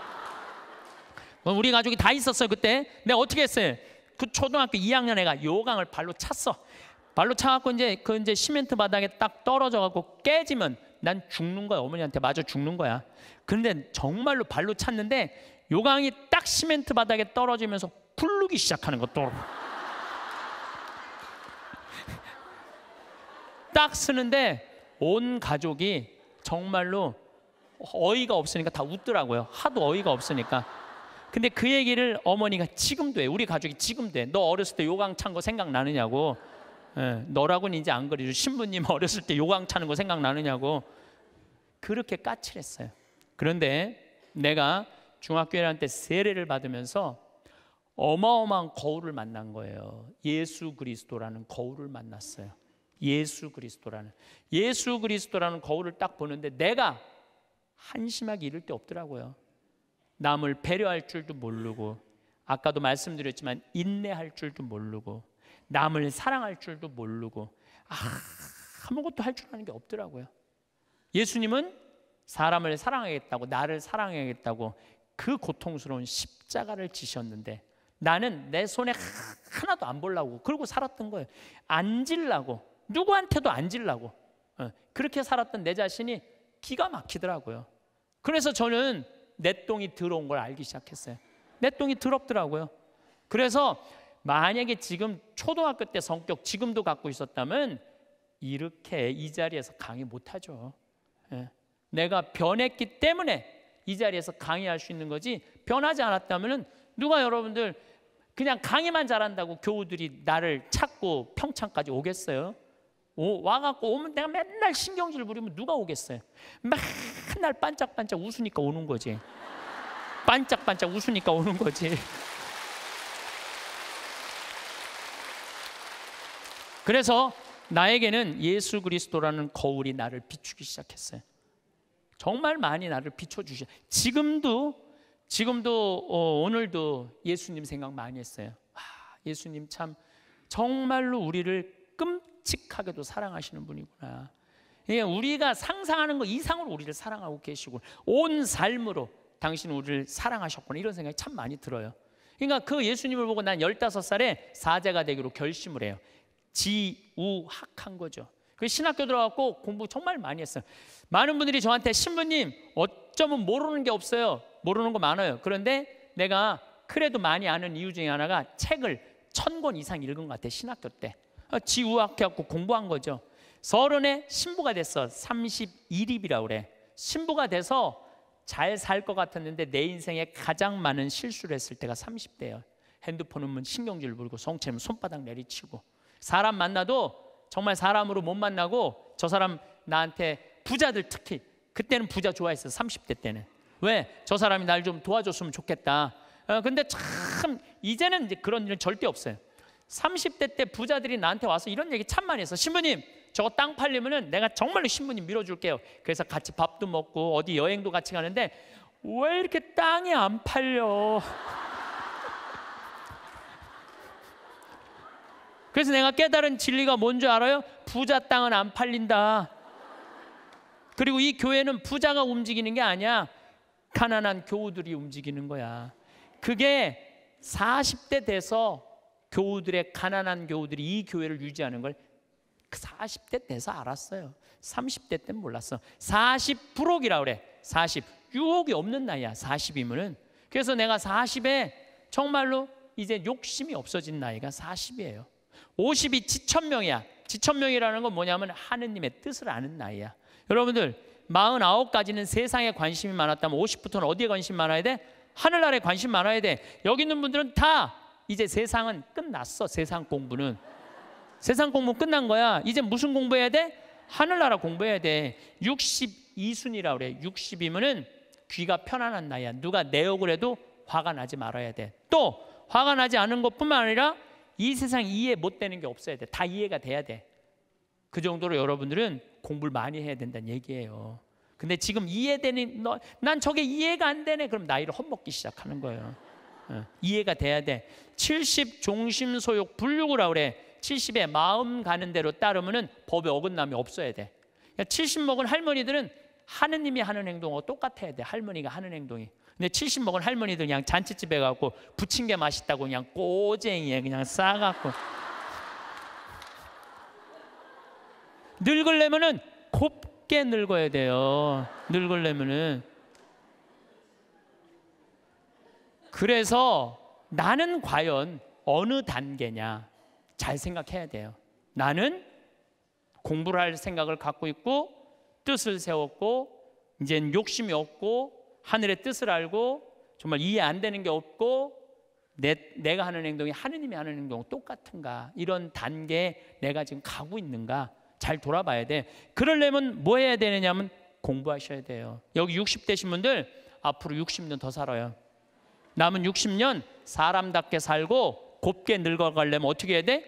[SPEAKER 1] 뭐 우리 가족이 다 있었어요 그때. 내가 어떻게 했어요? 그 초등학교 2학년 애가 요강을 발로 찼어. 발로 차갖고 이제 그 이제 시멘트 바닥에 딱 떨어져갖고 깨지면 난 죽는 거야 어머니한테 맞아 죽는 거야. 근데 정말로 발로 찼는데 요강이 딱 시멘트 바닥에 떨어지면서 굴르기 시작하는 것도. 딱 쓰는데 온 가족이 정말로 어이가 없으니까 다 웃더라고요. 하도 어이가 없으니까. 근데 그 얘기를 어머니가 지금도 해. 우리 가족이 지금도 해. 너 어렸을 때 요강 찬 거 생각나느냐고. 에, 예, 너라고는 이제 안 그래요. 신부님 어렸을 때 요강 차는 거 생각나느냐고. 그렇게 까칠했어요. 그런데 내가 중학교 1학년 때 세례를 받으면서 어마어마한 거울을 만난 거예요. 예수 그리스도라는 거울을 만났어요. 예수 그리스도라는 예수 그리스도라는 거울을 딱 보는데 내가 한심하게 이를 데 없더라고요. 남을 배려할 줄도 모르고 아까도 말씀드렸지만 인내할 줄도 모르고 남을 사랑할 줄도 모르고 아, 아무것도 할 줄 아는 게 없더라고요. 예수님은 사람을 사랑하겠다고 나를 사랑하겠다고 그 고통스러운 십자가를 지셨는데 나는 내 손에 하나도 안 보려고 그러고 살았던 거예요. 안 질라고 누구한테도 안 질라고 어, 그렇게 살았던 내 자신이 기가 막히더라고요. 그래서 저는 내 똥이 들어온 걸 알기 시작했어요. 내 똥이 더럽더라고요. 그래서 만약에 지금 초등학교 때 성격 지금도 갖고 있었다면 이렇게 이 자리에서 강의 못하죠. 예. 내가 변했기 때문에 이 자리에서 강의할 수 있는 거지 변하지 않았다면 누가 여러분들 그냥 강의만 잘한다고 교우들이 나를 찾고 평창까지 오겠어요? 오, 와갖고 오면 내가 맨날 신경질 부리면 누가 오겠어요? 맨날 반짝반짝 웃으니까 오는 거지. 반짝반짝 웃으니까 오는 거지. 그래서 나에게는 예수 그리스도라는 거울이 나를 비추기 시작했어요. 정말 많이 나를 비춰주셔. 지금도 지금도 어, 오늘도 예수님 생각 많이 했어요. 와, 예수님 참 정말로 우리를 끔 끔찍하게도 사랑하시는 분이구나. 예, 우리가 상상하는 것 이상으로 우리를 사랑하고 계시고 온 삶으로 당신은 우리를 사랑하셨구나 이런 생각이 참 많이 들어요. 그러니까 그 예수님을 보고 난 15살에 사제가 되기로 결심을 해요. 지우학한 거죠. 그 신학교 들어갔고 공부 정말 많이 했어요. 많은 분들이 저한테 신부님 어쩌면 모르는 게 없어요. 모르는 거 많아요. 그런데 내가 그래도 많이 아는 이유 중에 하나가 책을 천 권 이상 읽은 것 같아 신학교 때. 어, 지우학해갖고 공부한 거죠. 서른에 신부가 됐어. 31입이라고 그래. 신부가 돼서 잘 살 것 같았는데 내 인생에 가장 많은 실수를 했을 때가 30대예요. 핸드폰 음문 뭐 신경질 부리고 성체면 손바닥 내리치고 사람 만나도 정말 사람으로 못 만나고 저 사람 나한테 부자들 특히 그때는 부자 좋아했어 30대 때는 왜? 저 사람이 날 좀 도와줬으면 좋겠다 어, 근데 참 이제는 이제 그런 일은 절대 없어요 30대 때 부자들이 나한테 와서 이런 얘기 참 많이 했어. 신부님, 저거 땅 팔리면은 내가 정말로 신부님 밀어줄게요. 그래서 같이 밥도 먹고 어디 여행도 같이 가는데 왜 이렇게 땅이 안 팔려? 그래서 내가 깨달은 진리가 뭔 줄 알아요? 부자 땅은 안 팔린다. 그리고 이 교회는 부자가 움직이는 게 아니야. 가난한 교우들이 움직이는 거야. 그게 40대 돼서 교우들의 가난한 교우들이 이 교회를 유지하는 걸 40대 그 때서 알았어요. 30대 때는 몰랐어. 40 부록이라 그래. 40. 유혹이 없는 나이야. 40이면은. 그래서 내가 40에 정말로 이제 욕심이 없어진 나이가 40이에요. 50이 지천명이야. 지천명이라는 건 뭐냐면 하느님의 뜻을 아는 나이야. 여러분들 49까지는 세상에 관심이 많았다면 50부터는 어디에 관심 많아야 돼? 하늘나라에 관심 많아야 돼. 여기 있는 분들은 다 이제 세상은 끝났어. 세상 공부는. 세상 공부 끝난 거야. 이제 무슨 공부해야 돼? 하늘나라 공부해야 돼. 62순이라 그래. 60이면은 귀가 편안한 나이야. 누가 내 욕을 해도 화가 나지 말아야 돼. 또 화가 나지 않은 것뿐만 아니라 이 세상 이해 못 되는 게 없어야 돼. 다 이해가 돼야 돼. 그 정도로 여러분들은 공부를 많이 해야 된다는 얘기예요. 근데 지금 이해되는 너, 난 저게 이해가 안 되네. 그럼 나이를 헛먹기 시작하는 거예요. 어, 이해가 돼야 돼. 70 종심 소욕 불육이라 그래. 70에 마음 가는 대로 따르면은 법에 어긋남이 없어야 돼. 70 그러니까 먹은 할머니들은 하느님이 하는 행동하고 똑같아야 돼. 할머니가 하는 행동이. 근데 70 먹은 할머니들 그냥 잔치집에 가고 부침개 맛있다고 그냥 꼬쟁이에 그냥 싸갖고 늙을려면은 곱게 늙어야 돼요. 늙을려면은 그래서 나는 과연 어느 단계냐 잘 생각해야 돼요. 나는 공부를 할 생각을 갖고 있고 뜻을 세웠고 이젠 욕심이 없고 하늘의 뜻을 알고 정말 이해 안 되는 게 없고 내, 내가 하는 행동이 하느님이 하는 행동 똑같은가 이런 단계에 내가 지금 가고 있는가 잘 돌아봐야 돼 그러려면 뭐 해야 되느냐 하면 공부하셔야 돼요 여기 60대신 분들 앞으로 60년 더 살아요 남은 60년 사람답게 살고 곱게 늙어가려면 어떻게 해야 돼?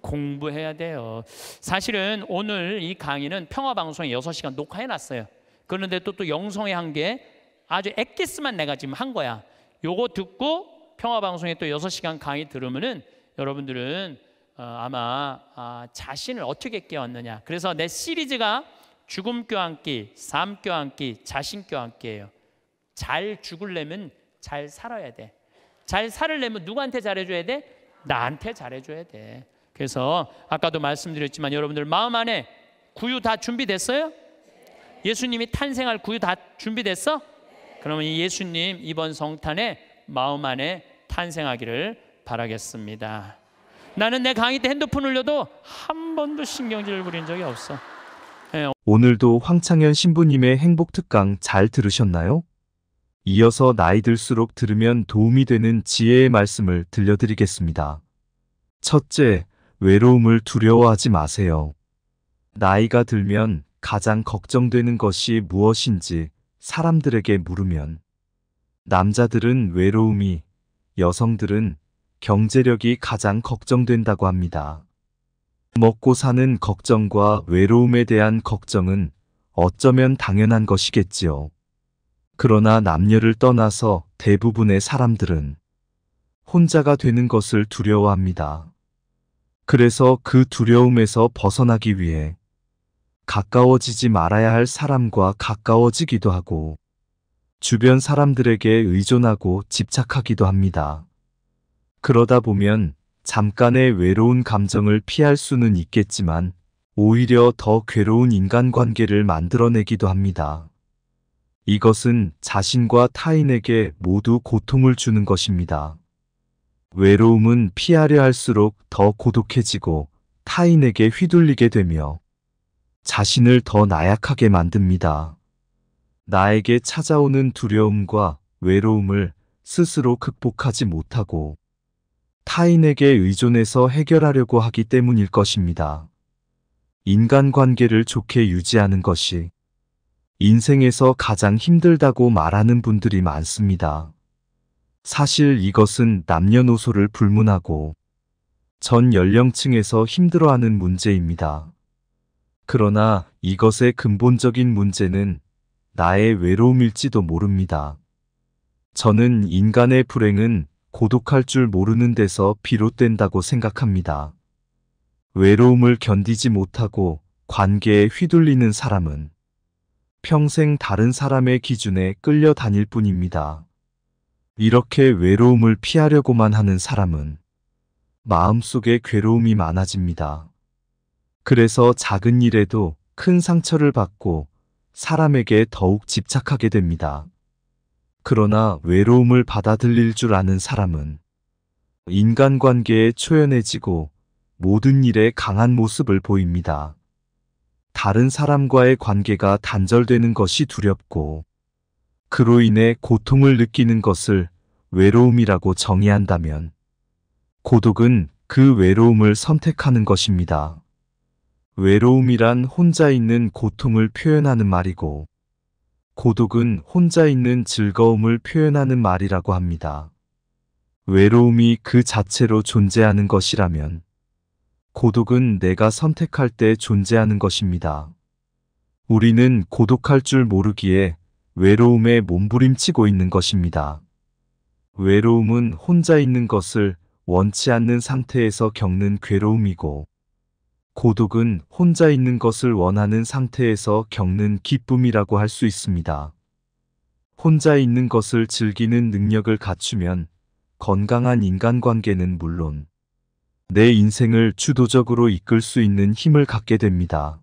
[SPEAKER 1] 공부해야 돼요. 사실은 오늘 이 강의는 평화방송에 6시간 녹화해놨어요. 그런데 또, 또 영성의 한계 아주 액기스만 내가 지금 한 거야. 요거 듣고 평화방송에 또 6시간 강의 들으면은 여러분들은 어, 아마 아, 자신을 어떻게 깨웠느냐. 그래서 내 시리즈가 죽음 교환기, 삶 교환기, 자신 교환기예요. 잘 죽으려면 잘 살아야 돼. 잘 살을 내면 누구한테 잘해줘야 돼? 나한테 잘해줘야 돼. 그래서 아까도 말씀드렸지만 여러분들 마음 안에 구유 다 준비됐어요? 예수님이 탄생할 구유 다 준비됐어? 그러면 예수님 이번 성탄에 마음 안에 탄생하기를 바라겠습니다. 나는 내 강의 때 핸드폰 울려도 한 번도 신경질을 부린 적이 없어. 예,
[SPEAKER 2] 오늘도 황창현 신부님의 행복 특강 잘 들으셨나요? 이어서 나이 들수록 들으면 도움이 되는 지혜의 말씀을 들려드리겠습니다. 첫째, 외로움을 두려워하지 마세요. 나이가 들면 가장 걱정되는 것이 무엇인지 사람들에게 물으면 남자들은 외로움이, 여성들은 경제력이 가장 걱정된다고 합니다. 먹고 사는 걱정과 외로움에 대한 걱정은 어쩌면 당연한 것이겠지요. 그러나 남녀를 떠나서 대부분의 사람들은 혼자가 되는 것을 두려워합니다. 그래서 그 두려움에서 벗어나기 위해 가까워지지 말아야 할 사람과 가까워지기도 하고 주변 사람들에게 의존하고 집착하기도 합니다. 그러다 보면 잠깐의 외로운 감정을 피할 수는 있겠지만 오히려 더 괴로운 인간관계를 만들어내기도 합니다. 이것은 자신과 타인에게 모두 고통을 주는 것입니다. 외로움은 피하려 할수록 더 고독해지고 타인에게 휘둘리게 되며 자신을 더 나약하게 만듭니다. 나에게 찾아오는 두려움과 외로움을 스스로 극복하지 못하고 타인에게 의존해서 해결하려고 하기 때문일 것입니다. 인간관계를 좋게 유지하는 것이 인생에서 가장 힘들다고 말하는 분들이 많습니다. 사실 이것은 남녀노소를 불문하고 전 연령층에서 힘들어하는 문제입니다. 그러나 이것의 근본적인 문제는 나의 외로움일지도 모릅니다. 저는 인간의 불행은 고독할 줄 모르는 데서 비롯된다고 생각합니다. 외로움을 견디지 못하고 관계에 휘둘리는 사람은 평생 다른 사람의 기준에 끌려다닐 뿐입니다. 이렇게 외로움을 피하려고만 하는 사람은 마음속에 괴로움이 많아집니다. 그래서 작은 일에도 큰 상처를 받고 사람에게 더욱 집착하게 됩니다. 그러나 외로움을 받아들일 줄 아는 사람은 인간관계에 초연해지고 모든 일에 강한 모습을 보입니다. 다른 사람과의 관계가 단절되는 것이 두렵고 그로 인해 고통을 느끼는 것을 외로움이라고 정의한다면 고독은 그 외로움을 선택하는 것입니다. 외로움이란 혼자 있는 고통을 표현하는 말이고 고독은 혼자 있는 즐거움을 표현하는 말이라고 합니다. 외로움이 그 자체로 존재하는 것이라면 고독은 내가 선택할 때 존재하는 것입니다. 우리는 고독할 줄 모르기에 외로움에 몸부림치고 있는 것입니다. 외로움은 혼자 있는 것을 원치 않는 상태에서 겪는 괴로움이고, 고독은 혼자 있는 것을 원하는 상태에서 겪는 기쁨이라고 할 수 있습니다. 혼자 있는 것을 즐기는 능력을 갖추면 건강한 인간관계는 물론 내 인생을 주도적으로 이끌 수 있는 힘을 갖게 됩니다.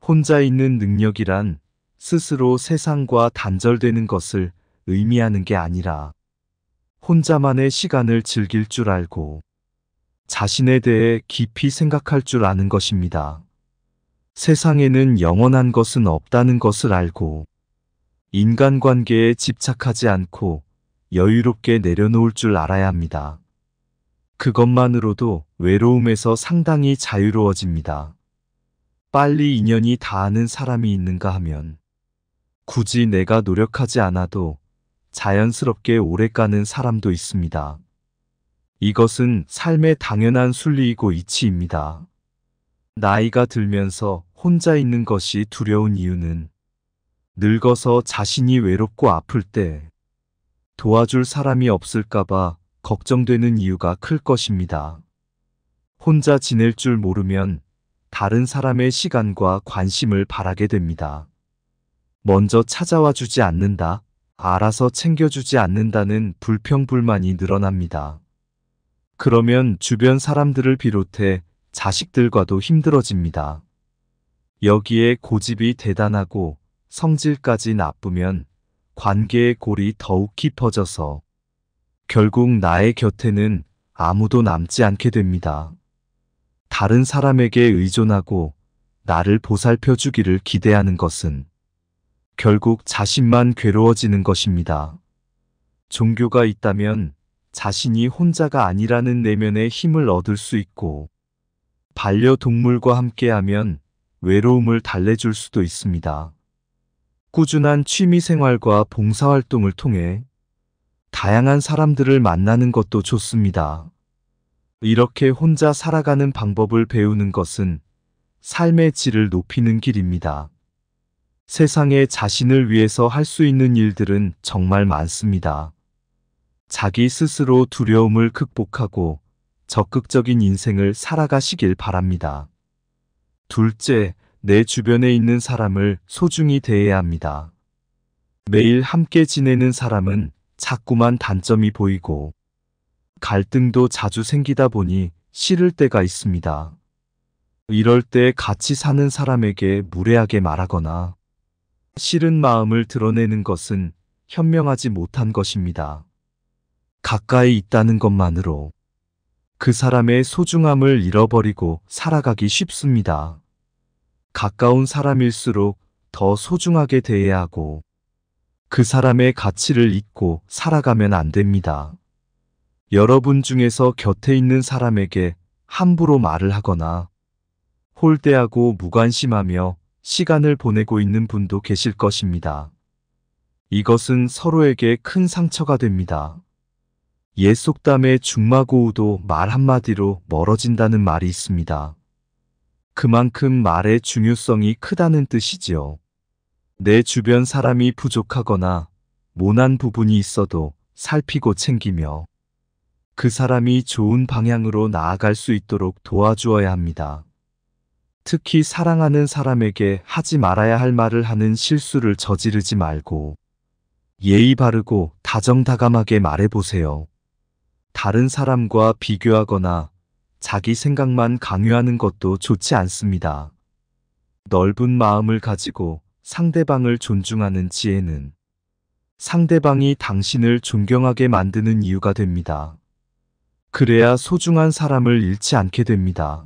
[SPEAKER 2] 혼자 있는 능력이란 스스로 세상과 단절되는 것을 의미하는 게 아니라 혼자만의 시간을 즐길 줄 알고 자신에 대해 깊이 생각할 줄 아는 것입니다. 세상에는 영원한 것은 없다는 것을 알고 인간관계에 집착하지 않고 여유롭게 내려놓을 줄 알아야 합니다. 그것만으로도 외로움에서 상당히 자유로워집니다. 빨리 인연이 다하는 사람이 있는가 하면 굳이 내가 노력하지 않아도 자연스럽게 오래 가는 사람도 있습니다. 이것은 삶의 당연한 순리이고 이치입니다. 나이가 들면서 혼자 있는 것이 두려운 이유는 늙어서 자신이 외롭고 아플 때 도와줄 사람이 없을까봐 걱정되는 이유가 클 것입니다. 혼자 지낼 줄 모르면 다른 사람의 시간과 관심을 바라게 됩니다. 먼저 찾아와 주지 않는다, 알아서 챙겨주지 않는다는 불평불만이 늘어납니다. 그러면 주변 사람들을 비롯해 자식들과도 힘들어집니다. 여기에 고집이 대단하고 성질까지 나쁘면 관계의 골이 더욱 깊어져서 결국 나의 곁에는 아무도 남지 않게 됩니다. 다른 사람에게 의존하고 나를 보살펴 주기를 기대하는 것은 결국 자신만 괴로워지는 것입니다. 종교가 있다면 자신이 혼자가 아니라는 내면의 힘을 얻을 수 있고 반려동물과 함께하면 외로움을 달래줄 수도 있습니다. 꾸준한 취미생활과 봉사활동을 통해 다양한 사람들을 만나는 것도 좋습니다. 이렇게 혼자 살아가는 방법을 배우는 것은 삶의 질을 높이는 길입니다. 세상에 자신을 위해서 할 수 있는 일들은 정말 많습니다. 자기 스스로 두려움을 극복하고 적극적인 인생을 살아가시길 바랍니다. 둘째, 내 주변에 있는 사람을 소중히 대해야 합니다. 매일 함께 지내는 사람은 자꾸만 단점이 보이고 갈등도 자주 생기다 보니 싫을 때가 있습니다. 이럴 때 같이 사는 사람에게 무례하게 말하거나 싫은 마음을 드러내는 것은 현명하지 못한 것입니다. 가까이 있다는 것만으로 그 사람의 소중함을 잃어버리고 살아가기 쉽습니다. 가까운 사람일수록 더 소중하게 대해야 하고 그 사람의 가치를 잊고 살아가면 안 됩니다. 여러분 중에서 곁에 있는 사람에게 함부로 말을 하거나 홀대하고 무관심하며 시간을 보내고 있는 분도 계실 것입니다. 이것은 서로에게 큰 상처가 됩니다. 옛속담의 중마고우도 말 한마디로 멀어진다는 말이 있습니다. 그만큼 말의 중요성이 크다는 뜻이지요. 내 주변 사람이 부족하거나 모난 부분이 있어도 살피고 챙기며 그 사람이 좋은 방향으로 나아갈 수 있도록 도와주어야 합니다. 특히 사랑하는 사람에게 하지 말아야 할 말을 하는 실수를 저지르지 말고 예의 바르고 다정다감하게 말해보세요. 다른 사람과 비교하거나 자기 생각만 강요하는 것도 좋지 않습니다. 넓은 마음을 가지고 상대방을 존중하는 지혜는 상대방이 당신을 존경하게 만드는 이유가 됩니다. 그래야 소중한 사람을 잃지 않게 됩니다.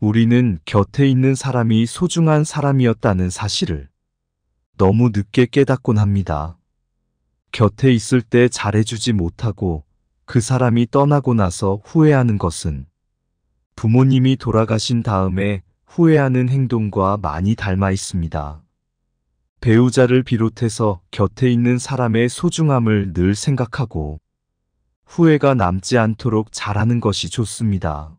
[SPEAKER 2] 우리는 곁에 있는 사람이 소중한 사람이었다는 사실을 너무 늦게 깨닫곤 합니다. 곁에 있을 때 잘해주지 못하고 그 사람이 떠나고 나서 후회하는 것은 부모님이 돌아가신 다음에 후회하는 행동과 많이 닮아 있습니다. 배우자를 비롯해서 곁에 있는 사람의 소중함을 늘 생각하고 후회가 남지 않도록 잘하는 것이 좋습니다.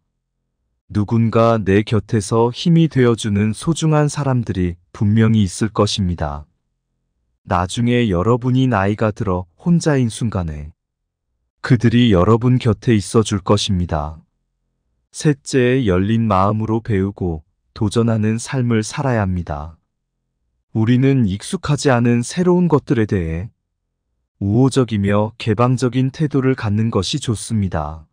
[SPEAKER 2] 누군가 내 곁에서 힘이 되어주는 소중한 사람들이 분명히 있을 것입니다. 나중에 여러분이 나이가 들어 혼자인 순간에 그들이 여러분 곁에 있어 줄 것입니다. 셋째 열린 마음으로 배우고 도전하는 삶을 살아야 합니다. 우리는 익숙하지 않은 새로운 것들에 대해 우호적이며 개방적인 태도를 갖는 것이 좋습니다.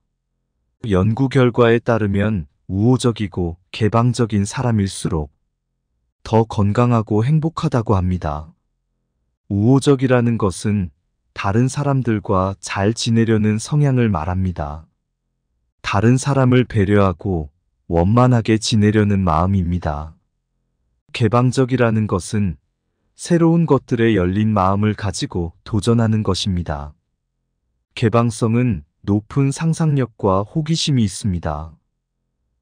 [SPEAKER 2] 연구 결과에 따르면 우호적이고 개방적인 사람일수록 더 건강하고 행복하다고 합니다. 우호적이라는 것은 다른 사람들과 잘 지내려는 성향을 말합니다. 다른 사람을 배려하고 원만하게 지내려는 마음입니다. 개방적이라는 것은 새로운 것들에 열린 마음을 가지고 도전하는 것입니다. 개방성은 높은 상상력과 호기심이 있습니다.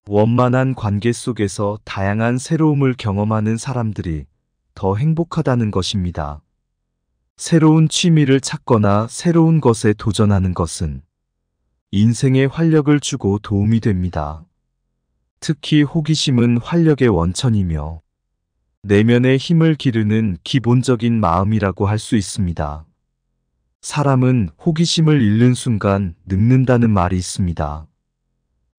[SPEAKER 2] 원만한 관계 속에서 다양한 새로움을 경험하는 사람들이 더 행복하다는 것입니다. 새로운 취미를 찾거나 새로운 것에 도전하는 것은 인생에 활력을 주고 도움이 됩니다. 특히 호기심은 활력의 원천이며 내면의 힘을 기르는 기본적인 마음이라고 할 수 있습니다. 사람은 호기심을 잃는 순간 늙는다는 말이 있습니다.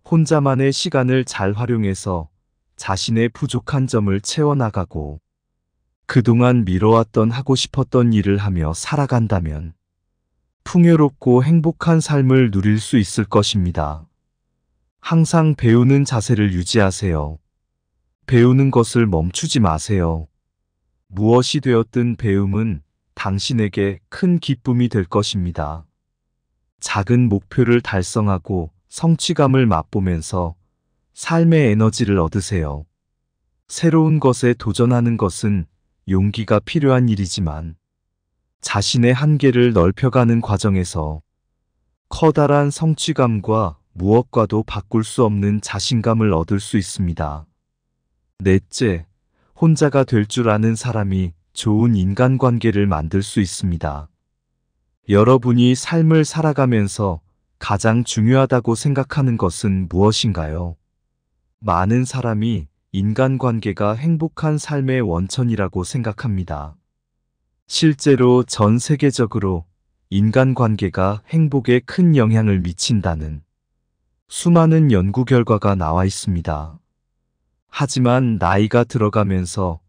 [SPEAKER 2] 혼자만의 시간을 잘 활용해서 자신의 부족한 점을 채워나가고 그동안 미뤄왔던 하고 싶었던 일을 하며 살아간다면 풍요롭고 행복한 삶을 누릴 수 있을 것입니다. 항상 배우는 자세를 유지하세요. 배우는 것을 멈추지 마세요. 무엇이 되었든 배움은 당신에게 큰 기쁨이 될 것입니다. 작은 목표를 달성하고 성취감을 맛보면서 삶의 에너지를 얻으세요. 새로운 것에 도전하는 것은 용기가 필요한 일이지만 자신의 한계를 넓혀가는 과정에서 커다란 성취감과 무엇과도 바꿀 수 없는 자신감을 얻을 수 있습니다. 넷째, 혼자가 될 줄 아는 사람이 좋은 인간관계를 만들 수 있습니다. 여러분이 삶을 살아가면서 가장 중요하다고 생각하는 것은 무엇인가요? 많은 사람이 인간관계가 행복한 삶의 원천이라고 생각합니다. 실제로 전 세계적으로 인간관계가 행복에 큰 영향을 미친다는 수많은 연구 결과가 나와 있습니다. 하지만 나이가 들어가면서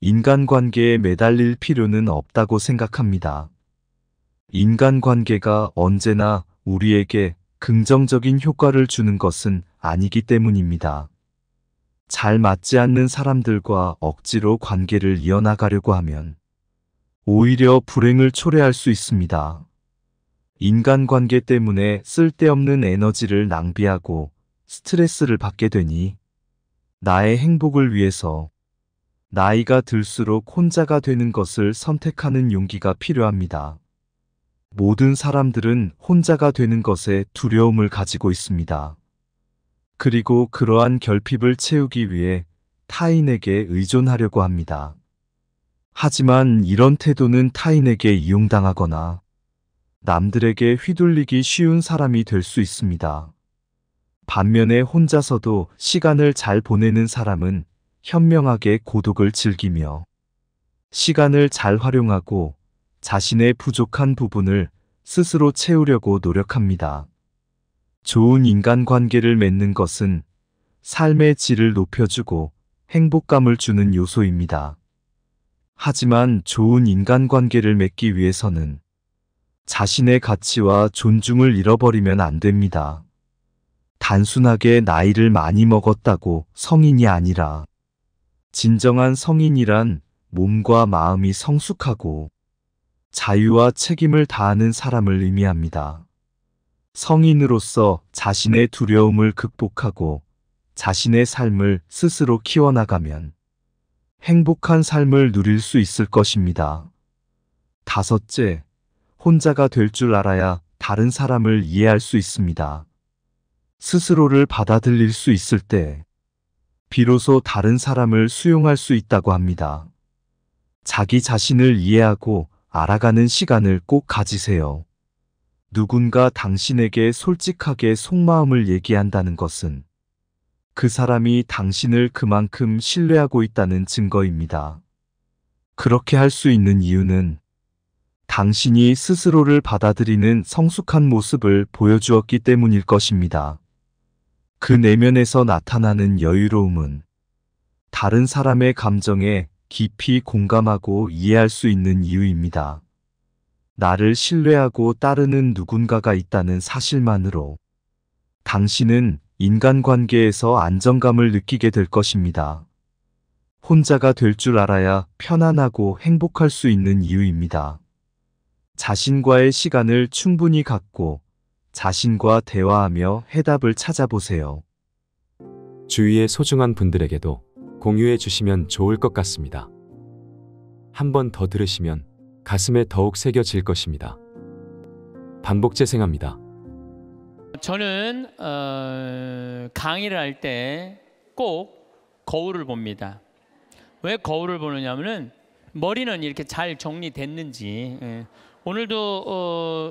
[SPEAKER 2] 인간관계에 매달릴 필요는 없다고 생각합니다. 인간관계가 언제나 우리에게 긍정적인 효과를 주는 것은 아니기 때문입니다. 잘 맞지 않는 사람들과 억지로 관계를 이어나가려고 하면 오히려 불행을 초래할 수 있습니다. 인간관계 때문에 쓸데없는 에너지를 낭비하고 스트레스를 받게 되니 나의 행복을 위해서 나이가 들수록 혼자가 되는 것을 선택하는 용기가 필요합니다. 모든 사람들은 혼자가 되는 것에 두려움을 가지고 있습니다. 그리고 그러한 결핍을 채우기 위해 타인에게 의존하려고 합니다. 하지만 이런 태도는 타인에게 이용당하거나 남들에게 휘둘리기 쉬운 사람이 될 수 있습니다. 반면에 혼자서도 시간을 잘 보내는 사람은 현명하게 고독을 즐기며 시간을 잘 활용하고 자신의 부족한 부분을 스스로 채우려고 노력합니다. 좋은 인간관계를 맺는 것은 삶의 질을 높여주고 행복감을 주는 요소입니다. 하지만 좋은 인간관계를 맺기 위해서는 자신의 가치와 존중을 잃어버리면 안 됩니다. 단순하게 나이를 많이 먹었다고 성인이 아니라 진정한 성인이란 몸과 마음이 성숙하고 자유와 책임을 다하는 사람을 의미합니다. 성인으로서 자신의 두려움을 극복하고 자신의 삶을 스스로 키워나가면 행복한 삶을 누릴 수 있을 것입니다. 다섯째, 혼자가 될 줄 알아야 다른 사람을 이해할 수 있습니다. 스스로를 받아들일 수 있을 때 비로소 다른 사람을 수용할 수 있다고 합니다. 자기 자신을 이해하고 알아가는 시간을 꼭 가지세요. 누군가 당신에게 솔직하게 속마음을 얘기한다는 것은 그 사람이 당신을 그만큼 신뢰하고 있다는 증거입니다. 그렇게 할 수 있는 이유는 당신이 스스로를 받아들이는 성숙한 모습을 보여주었기 때문일 것입니다. 그 내면에서 나타나는 여유로움은 다른 사람의 감정에 깊이 공감하고 이해할 수 있는 이유입니다. 나를 신뢰하고 따르는 누군가가 있다는 사실만으로 당신은 인간관계에서 안정감을 느끼게 될 것입니다. 혼자가 될 줄 알아야 편안하고 행복할 수 있는 이유입니다. 자신과의 시간을 충분히 갖고 자신과 대화하며 해답을 찾아보세요. 주위의 소중한 분들에게도 공유해 주시면 좋을 것 같습니다. 한 번 더 들으시면 가슴에 더욱 새겨질 것입니다. 반복 재생합니다.
[SPEAKER 1] 저는 어, 강의를 할 때 꼭 거울을 봅니다. 왜 거울을 보느냐면은 머리는 이렇게 잘 정리됐는지 예. 오늘도 어,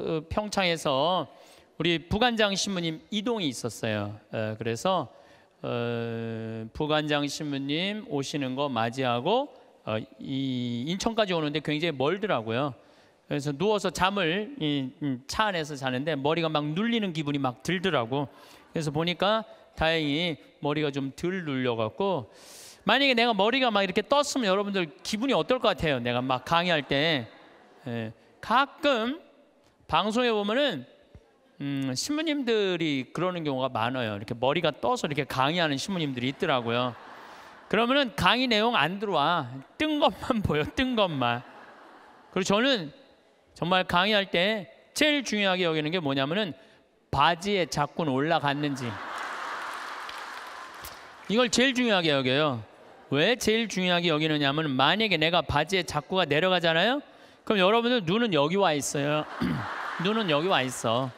[SPEAKER 1] 어 평창에서 우리 부관장 신부님 이동이 있었어요. 어, 그래서 어, 부관장 신부님 오시는 거 맞이하고 어, 이 인천까지 오는데 굉장히 멀더라고요. 그래서 누워서 잠을 음, 차 안에서 자는데 머리가 막 눌리는 기분이 막 들더라고. 그래서 보니까 다행히 머리가 좀 덜 눌려갖고 만약에 내가 머리가 막 이렇게 떴으면 여러분들 기분이 어떨 것 같아요? 내가 막 강의할 때 예, 가끔 방송에 보면은 음, 신부님들이 그러는 경우가 많아요. 이렇게 머리가 떠서 이렇게 강의하는 신부님들이 있더라고요. 그러면은 강의 내용 안 들어와. 뜬 것만 보여. 뜬 것만. 그리고 저는 정말 강의할 때 제일 중요하게 여기는 게 뭐냐면은 바지에 자꾸 올라갔는지. 이걸 제일 중요하게 여겨요. 왜 제일 중요하게 여기느냐면 만약에 내가 바지에 자꾸가 내려가잖아요. 그럼 여러분들 눈은 여기 와 있어요. 눈은 여기 와 있어.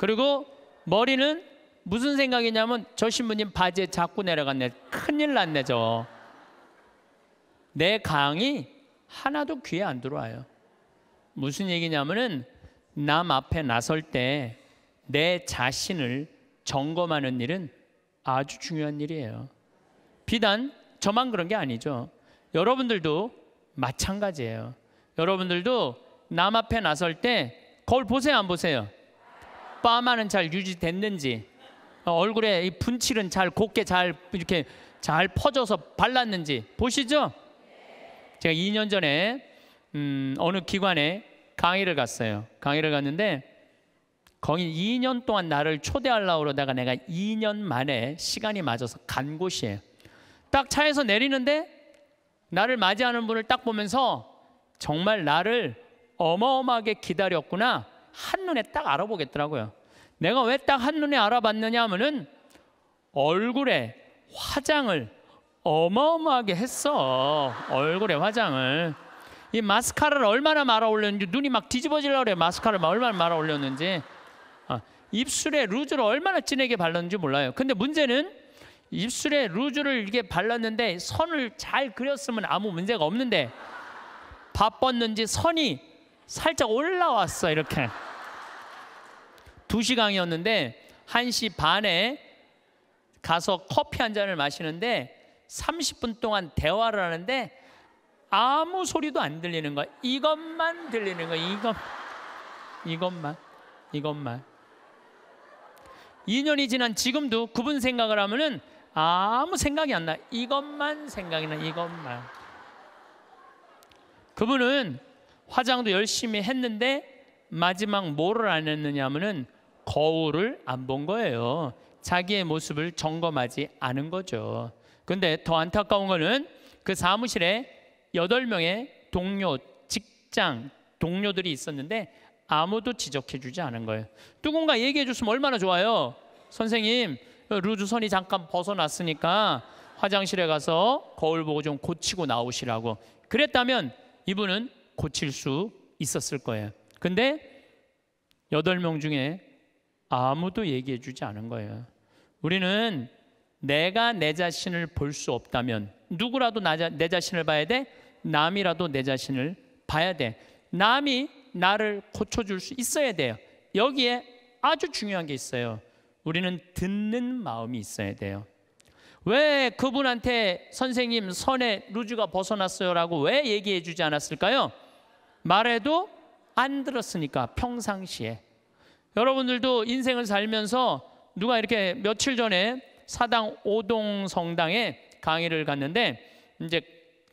[SPEAKER 1] 그리고 머리는 무슨 생각이냐면 저 신부님 바지에 자꾸 내려갔네. 큰일 났네 저. 내 강이 하나도 귀에 안 들어와요. 무슨 얘기냐면은 남 앞에 나설 때 내 자신을 점검하는 일은 아주 중요한 일이에요. 비단 저만 그런 게 아니죠. 여러분들도 마찬가지예요. 여러분들도 남 앞에 나설 때 거울 보세요, 안 보세요? 빠마는잘 유지됐는지 어, 얼굴에 이 분칠은 잘 곱게 잘 이렇게 잘 퍼져서 발랐는지 보시죠. 제가 2년 전에 음, 어느 기관에 강의를 갔어요. 강의를 갔는데 거기 2년 동안 나를 초대하려고 그러다가 내가 2년 만에 시간이 맞아서 간 곳이에요. 딱 차에서 내리는데 나를 맞이하는 분을 딱 보면서 정말 나를 어마어마하게 기다렸구나. 한눈에 딱 알아보겠더라고요. 내가 왜 딱 한눈에 알아봤느냐 하면은 얼굴에 화장을 어마어마하게 했어. 얼굴에 화장을. 이 마스카라를 얼마나 말아 올렸는지 눈이 막 뒤집어지려고 그래요. 마스카라를 얼마나 말아 올렸는지. 아, 입술에 루즈를 얼마나 진하게 발랐는지 몰라요. 근데 문제는 입술에 루즈를 이렇게 발랐는데 선을 잘 그렸으면 아무 문제가 없는데 바빴는지 선이 살짝 올라왔어 이렇게 2시 강이었는데 1시 반에 가서 커피 한 잔을 마시는데 30분 동안 대화를 하는데 아무 소리도 안 들리는 거야 이것만 들리는 거 이것, 이것만 이것만 2년이 지난 지금도 그분 생각을 하면은 아무 생각이 안 나 이것만 생각이 나 이것만 그분은 화장도 열심히 했는데 마지막 뭐를 안 했느냐 하면은 거울을 안 본 거예요. 자기의 모습을 점검하지 않은 거죠. 근데 더 안타까운 거는 그 사무실에 여덟 명의 동료, 직장 동료들이 있었는데 아무도 지적해 주지 않은 거예요. 누군가 얘기해 줬으면 얼마나 좋아요. 선생님, 루즈선이 잠깐 벗어났으니까 화장실에 가서 거울 보고 좀 고치고 나오시라고. 그랬다면 이분은 고칠 수 있었을 거예요. 근데 여덟 명 중에 아무도 얘기해 주지 않은 거예요. 우리는 내가 내 자신을 볼 수 없다면 누구라도 나, 내 자신을 봐야 돼? 남이라도 내 자신을 봐야 돼. 남이 나를 고쳐줄 수 있어야 돼요. 여기에 아주 중요한 게 있어요. 우리는 듣는 마음이 있어야 돼요. 왜 그분한테 선생님 선에 루즈가 벗어났어요라고 왜 얘기해 주지 않았을까요? 말해도 안 들었으니까 평상시에 여러분들도 인생을 살면서 누가 이렇게 며칠 전에 사당 오동 성당에 강의를 갔는데 이제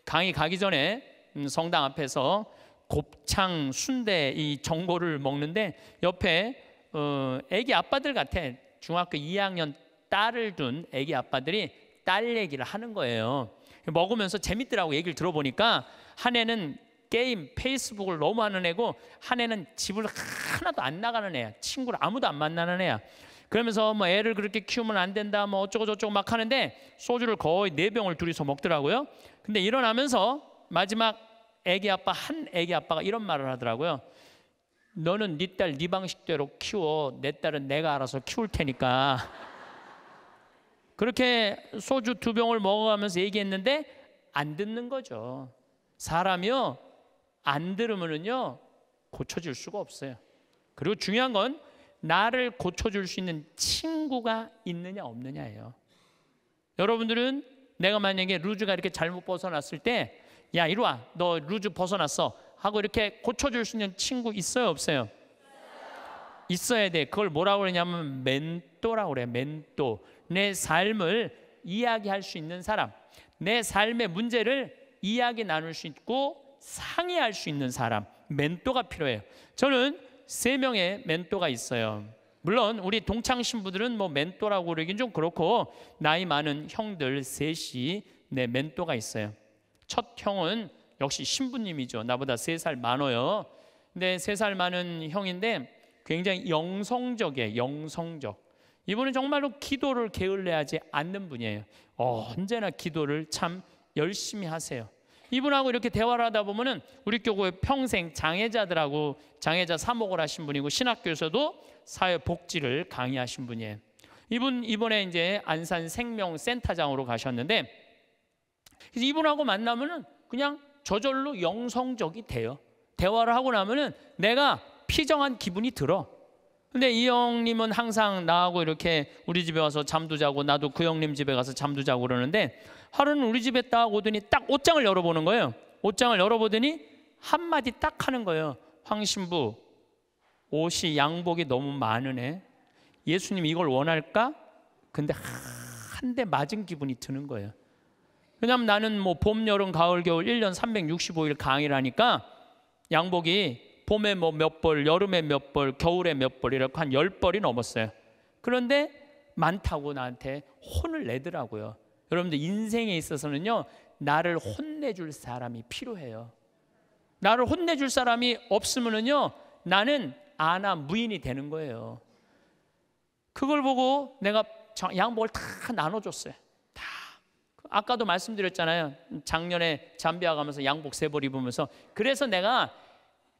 [SPEAKER 1] 강의 가기 전에 음, 성당 앞에서 곱창 순대 이 전골을 먹는데 옆에 어, 애기 아빠들 같아 중학교 2학년 딸을 둔 애기 아빠들이 딸 얘기를 하는 거예요. 먹으면서 재밌더라고 얘기를 들어보니까 한 애는 게임, 페이스북을 너무 하는 애고 한 애는 집을 하나도 안 나가는 애야. 친구를 아무도 안 만나는 애야. 그러면서 뭐 애를 그렇게 키우면 안 된다 뭐 어쩌고 저쩌고 막 하는데 소주를 거의 네 병을 둘이서 먹더라고요. 근데 일어나면서 마지막 애기 아빠 한 애기 아빠가 이런 말을 하더라고요. 너는 네 딸네 네 방식대로 키워. 내 딸은 내가 알아서 키울 테니까. 그렇게 소주 두 병을 먹어가면서 얘기했는데 안 듣는 거죠. 사람이요. 안 들으면은요 고쳐질 수가 없어요. 그리고 중요한 건 나를 고쳐줄 수 있는 친구가 있느냐 없느냐예요. 여러분들은 내가 만약에 루즈가 이렇게 잘못 벗어났을 때, 야 이리 와, 너 루즈 벗어났어 하고 이렇게 고쳐줄 수 있는 친구 있어요 없어요? 있어야 돼. 그걸 뭐라고 그러냐면 멘토라고 그래. 멘토. 내 삶을 이야기할 수 있는 사람, 내 삶의 문제를 이야기 나눌 수 있고 상의할 수 있는 사람, 멘토가 필요해요. 저는 세 명의 멘토가 있어요. 물론 우리 동창 신부들은 뭐 멘토라고 그러긴 좀 그렇고 나이 많은 형들 셋이 내 네, 멘토가 있어요. 첫 형은 역시 신부님이죠. 나보다 세 살 많어요. 근데 세 살 많은 형인데 굉장히 영성적이에요. 영성적. 이분은 정말로 기도를 게을리하지 않는 분이에요. 어, 언제나 기도를 참 열심히 하세요. 이분하고 이렇게 대화를 하다 보면은 우리 교회 구 평생 장애자들하고 장애자 사목을 하신 분이고 신학교에서도 사회복지를 강의하신 분이에요. 이분 이번에 이제 안산 생명센터장으로 가셨는데 이분하고 만나면은 그냥 저절로 영성적이 돼요. 대화를 하고 나면은 내가 피정한 기분이 들어. 근데 이 형님은 항상 나하고 이렇게 우리 집에 와서 잠도 자고 나도 그 형님 집에 가서 잠도 자고 그러는데 하루는 우리 집에 딱 오더니 딱 옷장을 열어보는 거예요. 옷장을 열어보더니 한마디 딱 하는 거예요. 황신부 옷이 양복이 너무 많으네. 예수님 이걸 원할까? 근데 한 대 맞은 기분이 드는 거예요. 왜냐면 나는 뭐 봄, 여름, 가을, 겨울 1년 365일 강의라니까 양복이 봄에 뭐 몇 벌, 여름에 몇 벌, 겨울에 몇 벌 이렇게 한 열벌이 넘었어요. 그런데 많다고 나한테 혼을 내더라고요. 여러분들 인생에 있어서는요. 나를 혼내줄 사람이 필요해요. 나를 혼내줄 사람이 없으면은요. 나는 아나 무인이 되는 거예요. 그걸 보고 내가 양복을 다 나눠줬어요. 그 아까도 말씀드렸잖아요. 작년에 잠비아 가면서 양복 세 벌 입으면서 그래서 내가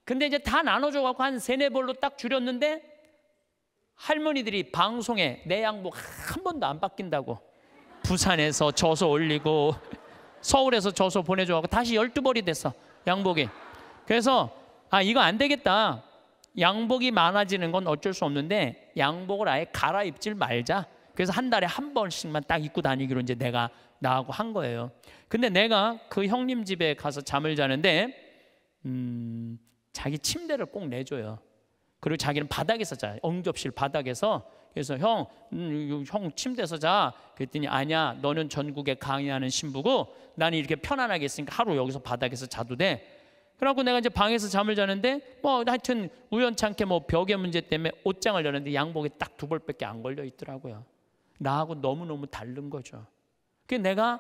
[SPEAKER 1] 근데 이제 다 나눠줘 갖고 한 세네 벌로 딱 줄였는데 할머니들이 방송에 내 양복 한 번도 안 바뀐다고 부산에서 저서 올리고 서울에서 저서 보내줘 갖고 다시 열두 벌이 됐어 양복이 그래서 아 이거 안 되겠다 양복이 많아지는 건 어쩔 수 없는데 양복을 아예 갈아입질 말자 그래서 한 달에 한 번씩만 딱 입고 다니기로 이제 내가 나하고 한 거예요 근데 내가 그 형님 집에 가서 잠을 자는데 음 자기 침대를 꼭 내줘요. 그리고 자기는 바닥에서 자. 응접실 바닥에서. 그래서 형, 음, 형 침대에서 자. 그랬더니 아니야. 너는 전국에 강의하는 신부고 나는 이렇게 편안하게 있으니까 하루 여기서 바닥에서 자도 돼. 그러고 내가 이제 방에서 잠을 자는데 뭐 하여튼 우연찮게 뭐 벽의 문제 때문에 옷장을 열었는데 양복이 딱두 벌밖에 안 걸려 있더라고요. 나하고 너무너무 다른 거죠. 그 내가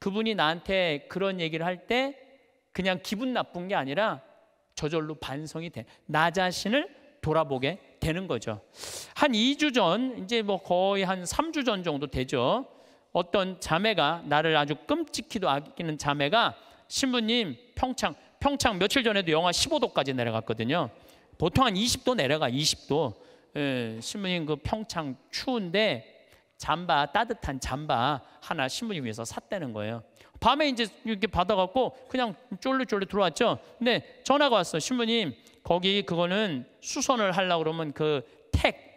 [SPEAKER 1] 그분이 나한테 그런 얘기를 할 때 그냥 기분 나쁜 게 아니라 저절로 반성이 돼. 나 자신을 돌아보게 되는 거죠. 한 2주 전, 이제 뭐 거의 한 3주 전 정도 되죠. 어떤 자매가 나를 아주 끔찍히도 아끼는 자매가 신부님 평창 평창 며칠 전에도 영하 15도까지 내려갔거든요. 보통 한 20도 내려가 20도. 예, 신부님 그 평창 추운데 잠바 따뜻한 잠바 하나 신부님 위해서 샀다는 거예요. 밤에 이제 이렇게 받아갖고 그냥 쫄래쫄래 들어왔죠. 근데 전화가 왔어. 신부님, 거기 그거는 수선을 하려 그러면 그 택,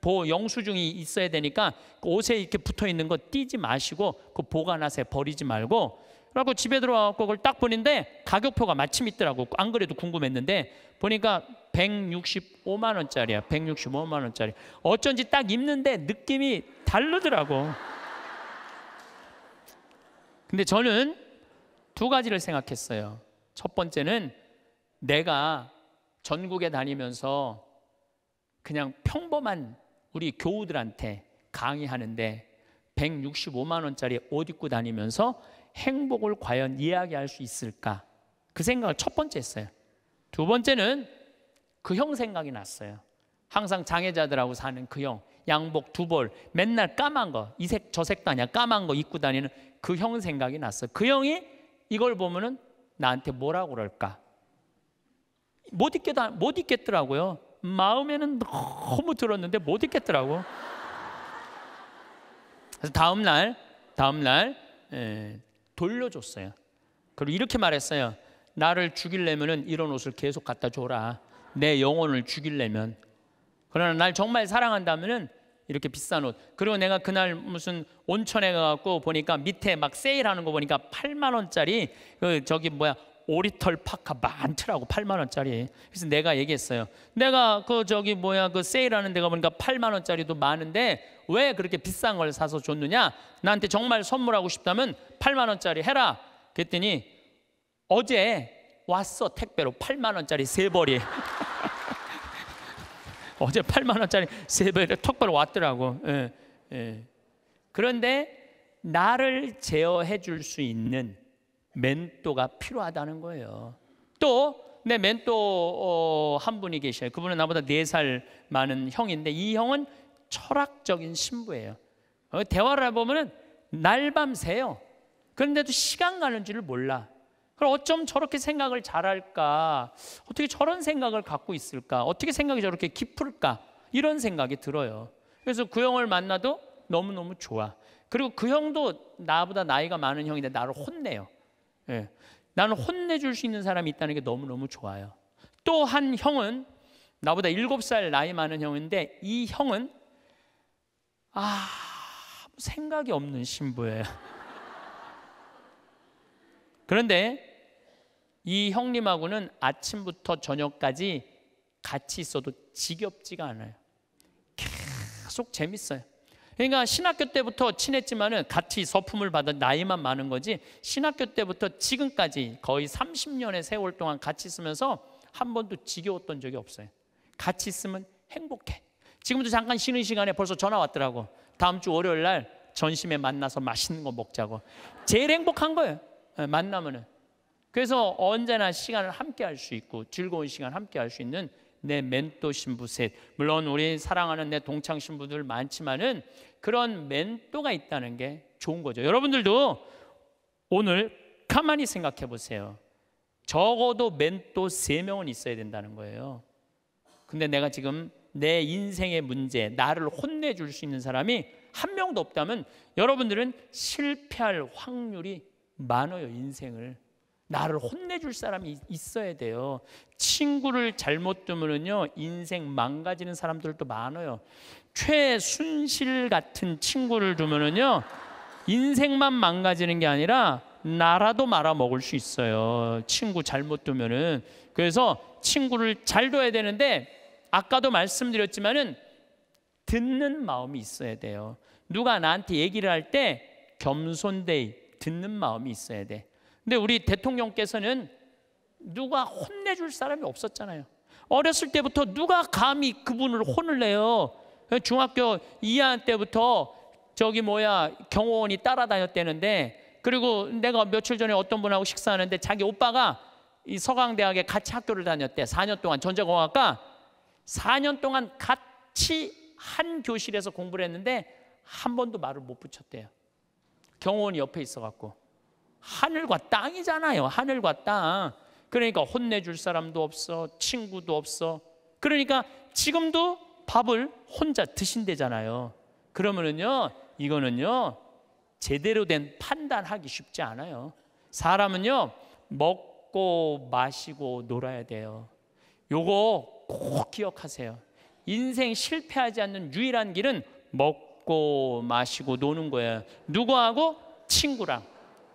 [SPEAKER 1] 보, 영수증이 있어야 되니까 그 옷에 이렇게 붙어 있는 거 띄지 마시고 그보관하세 버리지 말고. 그래갖고 집에 들어와갖고 그걸 딱 보는데 가격표가 마침 있더라고. 안 그래도 궁금했는데 보니까 165만 원짜리야. 165만 원짜리. 어쩐지 딱 입는데 느낌이 다르더라고. 근데 저는 두 가지를 생각했어요. 첫 번째는 내가 전국에 다니면서 그냥 평범한 우리 교우들한테 강의하는데 165만 원짜리 옷 입고 다니면서 행복을 과연 이야기할 수 있을까? 그 생각을 첫 번째 했어요. 두 번째는 그 형 생각이 났어요. 항상 장애자들하고 사는 그 형, 양복 두 벌, 맨날 까만 거, 이색저 색도 아니야, 까만 거 입고 다니는 그형 생각이 났어. 그 형이 이걸 보면은 나한테 뭐라고 그럴까? 못있겠다못 읽겠더라고요. 마음에는 너무 들었는데 못있겠더라고 그래서 다음 날, 다음 날 에, 예, 돌려줬어요. 그리고 이렇게 말했어요. 나를 죽일려면은 이런 옷을 계속 갖다 줘라. 내 영혼을 죽일려면. 그러나 날 정말 사랑한다면은 이렇게 비싼 옷. 그리고 내가 그날 무슨 온천에 가갖고 보니까 밑에 막 세일하는 거 보니까 8만 원짜리 그 저기 뭐야 오리털 파카 많더라고 8만 원짜리. 그래서 내가 얘기했어요. 내가 그 저기 뭐야 그 세일하는 데가 보니까 8만 원짜리도 많은데 왜 그렇게 비싼 걸 사서 줬느냐? 나한테 정말 선물하고 싶다면 8만 원짜리 해라. 그랬더니 어제 왔어 택배로 8만 원짜리 세 벌이. 어제 8만 원짜리 세배를 턱발 왔더라고. 예, 예. 그런데 나를 제어해 줄 수 있는 멘토가 필요하다는 거예요. 또 내 멘토 어, 한 분이 계셔요. 그분은 나보다 4살 많은 형인데 이 형은 철학적인 신부예요. 어, 대화를 해보면 날밤새요. 그런데도 시간 가는 줄을 몰라. 그럼 어쩜 저렇게 생각을 잘할까? 어떻게 저런 생각을 갖고 있을까? 어떻게 생각이 저렇게 깊을까? 이런 생각이 들어요. 그래서 그 형을 만나도 너무너무 좋아. 그리고 그 형도 나보다 나이가 많은 형인데 나를 혼내요. 예. 나는 혼내줄 수 있는 사람이 있다는 게 너무너무 좋아요. 또 한 형은 나보다 7살 나이 많은 형인데 이 형은 아, 생각이 없는 신부예요. 그런데 이 형님하고는 아침부터 저녁까지 같이 있어도 지겹지가 않아요. 계속 재밌어요. 그러니까 신학교 때부터 친했지만은 같이 서품을 받은 나이만 많은 거지 신학교 때부터 지금까지 거의 30년의 세월 동안 같이 있으면서 한 번도 지겨웠던 적이 없어요. 같이 있으면 행복해. 지금도 잠깐 쉬는 시간에 벌써 전화 왔더라고. 다음 주 월요일 날 전심에 만나서 맛있는 거 먹자고. 제일 행복한 거예요. 예, 만나면은. 그래서 언제나 시간을 함께 할 수 있고 즐거운 시간 함께 할 수 있는 내 멘토 신부 셋. 물론 우리 사랑하는 내 동창 신부들 많지만은 그런 멘토가 있다는 게 좋은 거죠. 여러분들도 오늘 가만히 생각해 보세요. 적어도 멘토 세명은 있어야 된다는 거예요. 근데 내가 지금 내 인생의 문제, 나를 혼내줄 수 있는 사람이 한 명도 없다면 여러분들은 실패할 확률이 많아요, 인생을. 나를 혼내줄 사람이 있어야 돼요. 친구를 잘못 두면요 인생 망가지는 사람들도 많아요. 최순실 같은 친구를 두면은요 인생만 망가지는 게 아니라 나라도 말아 먹을 수 있어요. 친구 잘못 두면은 그래서 친구를 잘 둬야 되는데 아까도 말씀드렸지만은 듣는 마음이 있어야 돼요. 누가 나한테 얘기를 할 때겸손되 듣는 마음이 있어야 돼. 근데 우리 대통령께서는 누가 혼내줄 사람이 없었잖아요. 어렸을 때부터 누가 감히 그분을 혼을 내요. 중학교 2학년 때부터 저기 뭐야 경호원이 따라다녔대는데 그리고 내가 며칠 전에 어떤 분하고 식사하는데 자기 오빠가 이 서강대학에 같이 학교를 다녔대. 4년 동안 전자공학과 4년 동안 같이 한 교실에서 공부를 했는데 한 번도 말을 못 붙였대요. 경호원이 옆에 있어 갖고. 하늘과 땅이잖아요. 하늘과 땅. 그러니까 혼내줄 사람도 없어. 친구도 없어. 그러니까 지금도 밥을 혼자 드신대잖아요. 그러면은요, 이거는요, 제대로 된 판단하기 쉽지 않아요. 사람은요, 먹고 마시고 놀아야 돼요. 요거 꼭 기억하세요. 인생 실패하지 않는 유일한 길은 먹고 마시고 노는 거예요. 누구하고? 친구랑.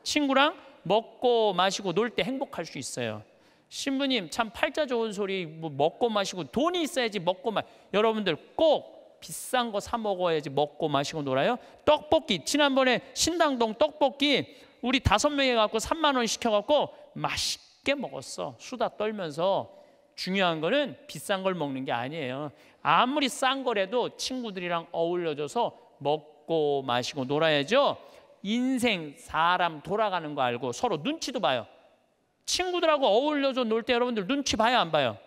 [SPEAKER 1] 친구랑 먹고 마시고 놀 때 행복할 수 있어요. 신부님 참 팔자 좋은 소리 뭐 먹고 마시고 돈이 있어야지 먹고 마. 여러분들 꼭 비싼 거 사 먹어야지 먹고 마시고 놀아요. 떡볶이 지난번에 신당동 떡볶이 우리 다섯 명이 갖고 3만 원 시켜 갖고 맛있게 먹었어. 수다 떨면서 중요한 거는 비싼 걸 먹는 게 아니에요. 아무리 싼 거라도 친구들이랑 어울려져서 먹고 마시고 놀아야죠. 인생, 사람 돌아가는 거 알고 서로 눈치도 봐요. 친구들하고 어울려서 놀 때 여러분들 눈치 봐요, 안 봐요?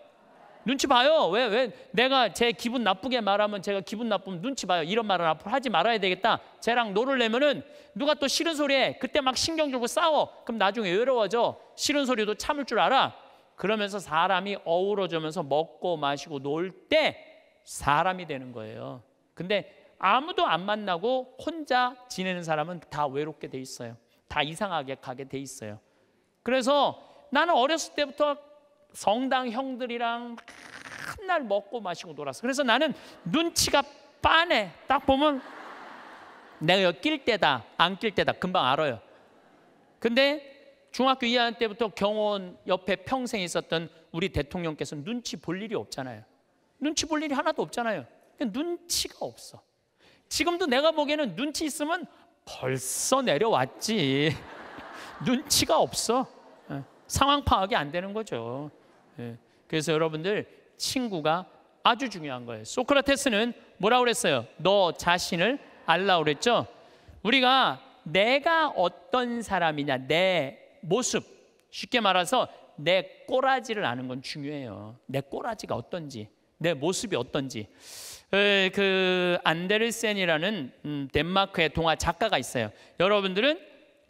[SPEAKER 1] 눈치 봐요. 왜, 왜? 내가 제 기분 나쁘게 말하면 제가 기분 나쁘면 눈치 봐요. 이런 말은 앞으로 하지 말아야 되겠다. 쟤랑 놀을내면은 누가 또 싫은 소리 해. 그때 막 신경 주고 싸워. 그럼 나중에 외로워져. 싫은 소리도 참을 줄 알아. 그러면서 사람이 어우러져면서 먹고 마시고 놀 때 사람이 되는 거예요. 근데 아무도 안 만나고 혼자 지내는 사람은 다 외롭게 돼 있어요. 다 이상하게 가게 돼 있어요. 그래서 나는 어렸을 때부터 성당 형들이랑 한 날 먹고 마시고 놀았어. 그래서 나는 눈치가 빠네. 딱 보면 내가 낄 때다, 안 낄 때다 금방 알아요. 근데 중학교 2학년 때부터 경호원 옆에 평생 있었던 우리 대통령께서 눈치 볼 일이 없잖아요. 눈치 볼 일이 하나도 없잖아요. 눈치가 없어. 지금도 내가 보기에는 눈치 있으면 벌써 내려왔지. 눈치가 없어. 예, 상황 파악이 안 되는 거죠. 예, 그래서 여러분들 친구가 아주 중요한 거예요. 소크라테스는 뭐라고 그랬어요? 너 자신을 알라 그랬죠? 우리가 내가 어떤 사람이냐, 내 모습, 쉽게 말해서 내 꼬라지를 아는 건 중요해요. 내 꼬라지가 어떤지, 내 모습이 어떤지. 그 안데르센이라는 음, 덴마크의 동화 작가가 있어요. 여러분들은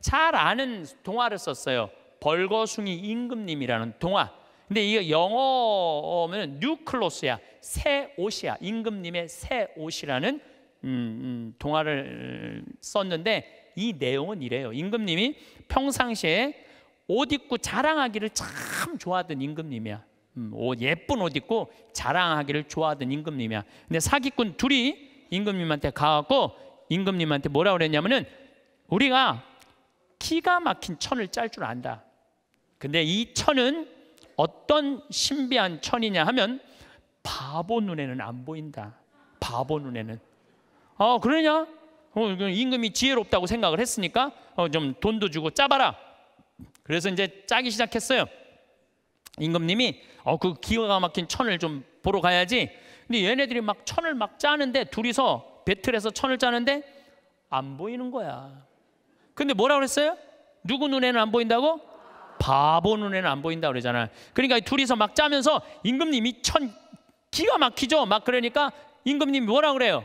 [SPEAKER 1] 잘 아는 동화를 썼어요. 벌거숭이 임금님이라는 동화. 근데 이거 영어면 뉴클로스야. 새 옷이야. 임금님의 새 옷이라는 음, 음, 동화를 썼는데 이 내용은 이래요. 임금님이 평상시에 옷 입고 자랑하기를 참 좋아하던 임금님이야. 옷, 음, 예쁜 옷 입고 자랑하기를 좋아하던 임금님이야. 근데 사기꾼 둘이 임금님한테 가갖고 임금님한테 뭐라 그랬냐면은 우리가 기가 막힌 천을 짤 줄 안다. 근데 이 천은 어떤 신비한 천이냐 하면 바보 눈에는 안 보인다. 바보 눈에는. 어, 그러냐? 어, 그 임금이 지혜롭다고 생각을 했으니까 어, 좀 돈도 주고 짜봐라. 그래서 이제 짜기 시작했어요. 임금님이 어그 기가 막힌 천을 좀 보러 가야지. 근데 얘네들이 막 천을 막 짜는데 둘이서 배틀에서 천을 짜는데 안 보이는 거야. 근데 뭐라 그랬어요? 누구 눈에는 안 보인다고? 바보 눈에는 안 보인다 그러잖아. 그러니까 둘이서 막 짜면서 임금님이 천 기가 막히죠. 막 그러니까 임금님이 뭐라 그래요?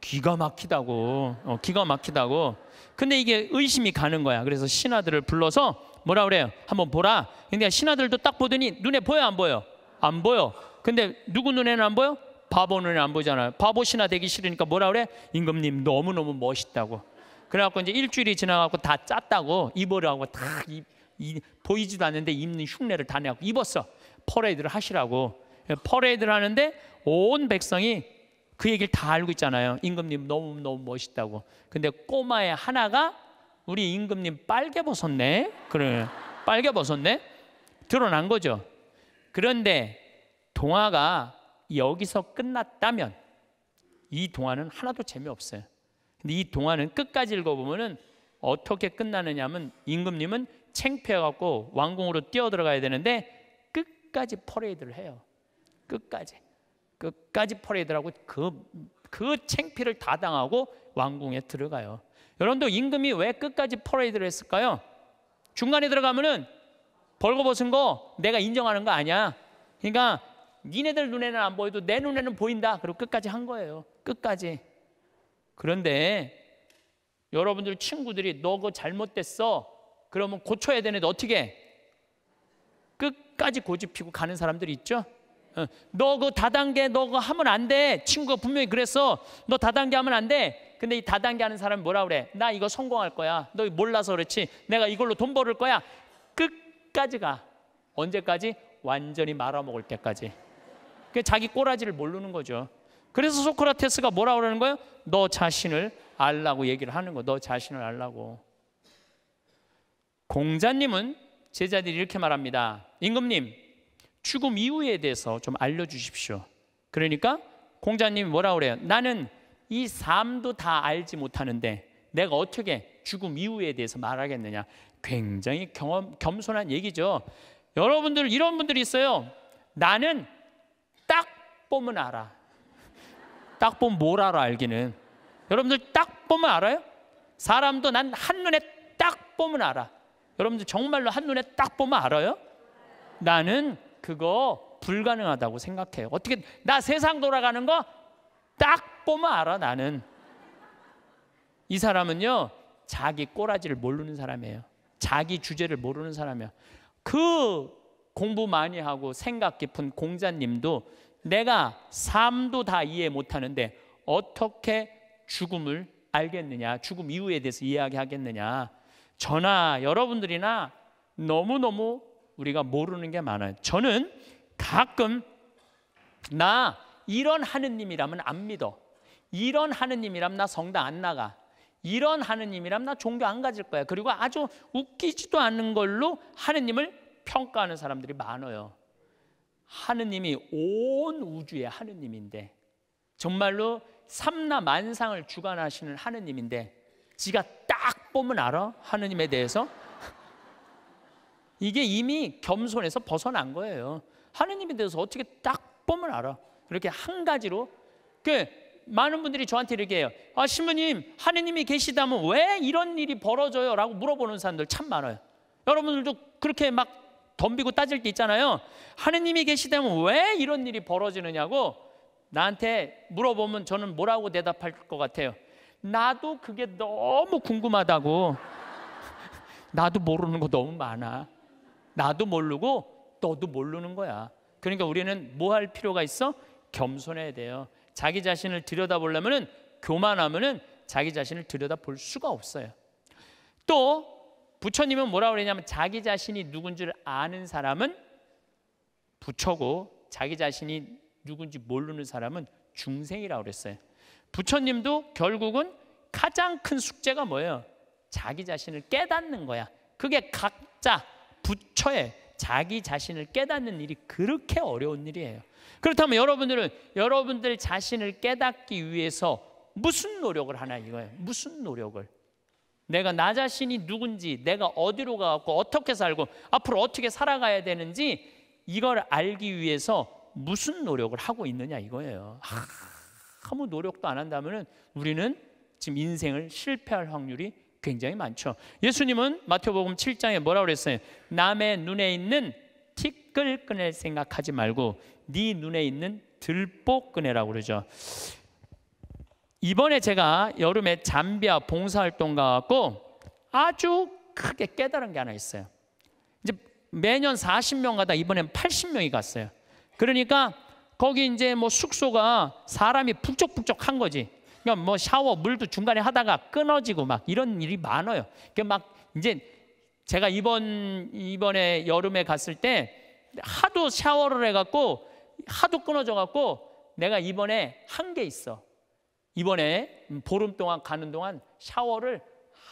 [SPEAKER 1] 기가 막히다고. 어, 기가 막히다고. 근데 이게 의심이 가는 거야. 그래서 신하들을 불러서 뭐라 그래요? 한번 보라. 근데 그러니까 신하들도 딱 보더니 눈에 보여 안 보여? 안 보여. 근데 누구 눈에는 안 보여? 바보 눈에 안 보잖아요. 바보 신하 되기 싫으니까 뭐라 그래? 임금님 너무 너무 멋있다고. 그래갖고 이제 일주일이 지나갖고 다 짰다고 입으라고 다 입, 이, 보이지도 않는데 입는 흉내를 다내고 입었어. 퍼레이드를 하시라고. 퍼레이드를 하는데 온 백성이 그 얘기를 다 알고 있잖아요. 임금님 너무 너무 멋있다고. 근데 꼬마의 하나가 우리 임금님 빨개 벗었네. 그래. 빨개 벗었네. 드러난 거죠. 그런데 동화가 여기서 끝났다면 이 동화는 하나도 재미없어요. 근데 이 동화는 끝까지 읽어보면은 어떻게 끝나느냐면 임금님은 챙피해갖고 왕궁으로 뛰어들어가야 되는데 끝까지 퍼레이드를 해요. 끝까지. 끝까지 퍼레이드라고 그, 그 챙피를 다 당하고 왕궁에 들어가요. 여러분들 임금이 왜 끝까지 퍼레이드를 했을까요? 중간에 들어가면은 벌거벗은 거 내가 인정하는 거 아니야. 그러니까 니네들 눈에는 안 보여도 내 눈에는 보인다. 그리고 끝까지 한 거예요. 끝까지. 그런데 여러분들 친구들이 너그 잘못됐어. 그러면 고쳐야 되는데 어떻게 끝까지 고집피고 가는 사람들이 있죠. 어. 너그 다단계 너그 하면 안 돼. 친구가 분명히 그랬어. 너 다단계 하면 안 돼. 근데 이 다단계 하는 사람 뭐라 그래? 나 이거 성공할 거야. 너 몰라서 그렇지. 내가 이걸로 돈 벌을 거야. 끝까지 가. 언제까지? 완전히 말아먹을 때까지. 그 자기 꼬라지를 모르는 거죠. 그래서 소크라테스가 뭐라 그러는 거예요? 너 자신을 알라고 얘기를 하는 거. 너 자신을 알라고. 공자님은 제자들이 이렇게 말합니다. 임금님, 죽음 이후에 대해서 좀 알려주십시오. 그러니까 공자님이 뭐라 그래요? 나는 이 삶도 다 알지 못하는데 내가 어떻게 죽음 이후에 대해서 말하겠느냐. 굉장히 경험, 겸손한 얘기죠. 여러분들 이런 분들이 있어요. 나는 딱 보면 알아. 딱 보면 뭘 알아 알기는. 여러분들 딱 보면 알아요? 사람도 난 한눈에 딱 보면 알아. 여러분들 정말로 한눈에 딱 보면 알아요? 나는 그거 불가능하다고 생각해요. 어떻게 나 세상 돌아가는 거딱 딱 보면 알아 나는. 이 사람은요 자기 꼬라지를 모르는 사람이에요. 자기 주제를 모르는 사람이에그 공부 많이 하고 생각 깊은 공자님도 내가 삶도 다 이해 못하는데 어떻게 죽음을 알겠느냐 죽음 이후에 대해서 이야기하겠느냐 저나 여러분들이나 너무너무 우리가 모르는 게 많아요 저는 가끔 나 이런 하느님이라면 안 믿어 이런 하느님이라면 나 성당 안 나가. 이런 하느님이라면 나 종교 안 가질 거야. 그리고 아주 웃기지도 않는 걸로 하느님을 평가하는 사람들이 많아요. 하느님이 온 우주의 하느님인데 정말로 삼나 만상을 주관하시는 하느님인데 지가 딱 보면 알아 하느님에 대해서 이게 이미 겸손에서 벗어난 거예요. 하느님에 대해서 어떻게 딱 보면 알아. 이렇게 한 가지로 그 많은 분들이 저한테 이렇게 해요. 아, 신부님, 하느님이 계시다면 왜 이런 일이 벌어져요? 라고 물어보는 사람들 참 많아요. 여러분들도 그렇게 막 덤비고 따질 게 있잖아요. 하느님이 계시다면 왜 이런 일이 벌어지느냐고 나한테 물어보면 저는 뭐라고 대답할 것 같아요. 나도 그게 너무 궁금하다고. 나도 모르는 거 너무 많아. 나도 모르고 너도 모르는 거야. 그러니까 우리는 뭐 할 필요가 있어? 겸손해야 돼요. 자기 자신을 들여다보려면교만하면 자기 자신을 들여다볼 수가 없어요. 또 부처님은 뭐라 그러냐면 자기 자신이 누군지를 아는 사람은 부처고 자기 자신이 누군지 모르는 사람은 중생이라고 그랬어요. 부처님도 결국은 가장 큰 숙제가 뭐예요? 자기 자신을 깨닫는 거야. 그게 각자 부처의 자기 자신을 깨닫는 일이 그렇게 어려운 일이에요. 그렇다면 여러분들은 여러분들 자신을 깨닫기 위해서 무슨 노력을 하나 이거예요. 무슨 노력을? 내가 나 자신이 누군지, 내가 어디로 가고 어떻게 살고 앞으로 어떻게 살아가야 되는지 이걸 알기 위해서 무슨 노력을 하고 있느냐 이거예요. 아무 노력도 안 한다면은 우리는 지금 인생을 실패할 확률이 굉장히 많죠. 예수님은 마태복음 7장에 뭐라고 그랬어요? 남의 눈에 있는 티끌 꺼낼 생각하지 말고 네 눈에 있는 들보 꺼내라고 그러죠. 이번에 제가 여름에 잠비아 봉사활동 가고 아주 크게 깨달은 게 하나 있어요. 이제 매년 40명 가다 이번엔 80명이 갔어요. 그러니까 거기 이제 뭐 숙소가 사람이 북적북적한 거지. 그러니까 뭐 샤워 물도 중간에 하다가 끊어지고 막 이런 일이 많아요. 그러니까 막 이제 제가 이번 이번에 여름에 갔을 때 하도 샤워를 해갖고 하도 끊어져갖고 내가 이번에 한 게 있어. 이번에 보름 동안 가는 동안 샤워를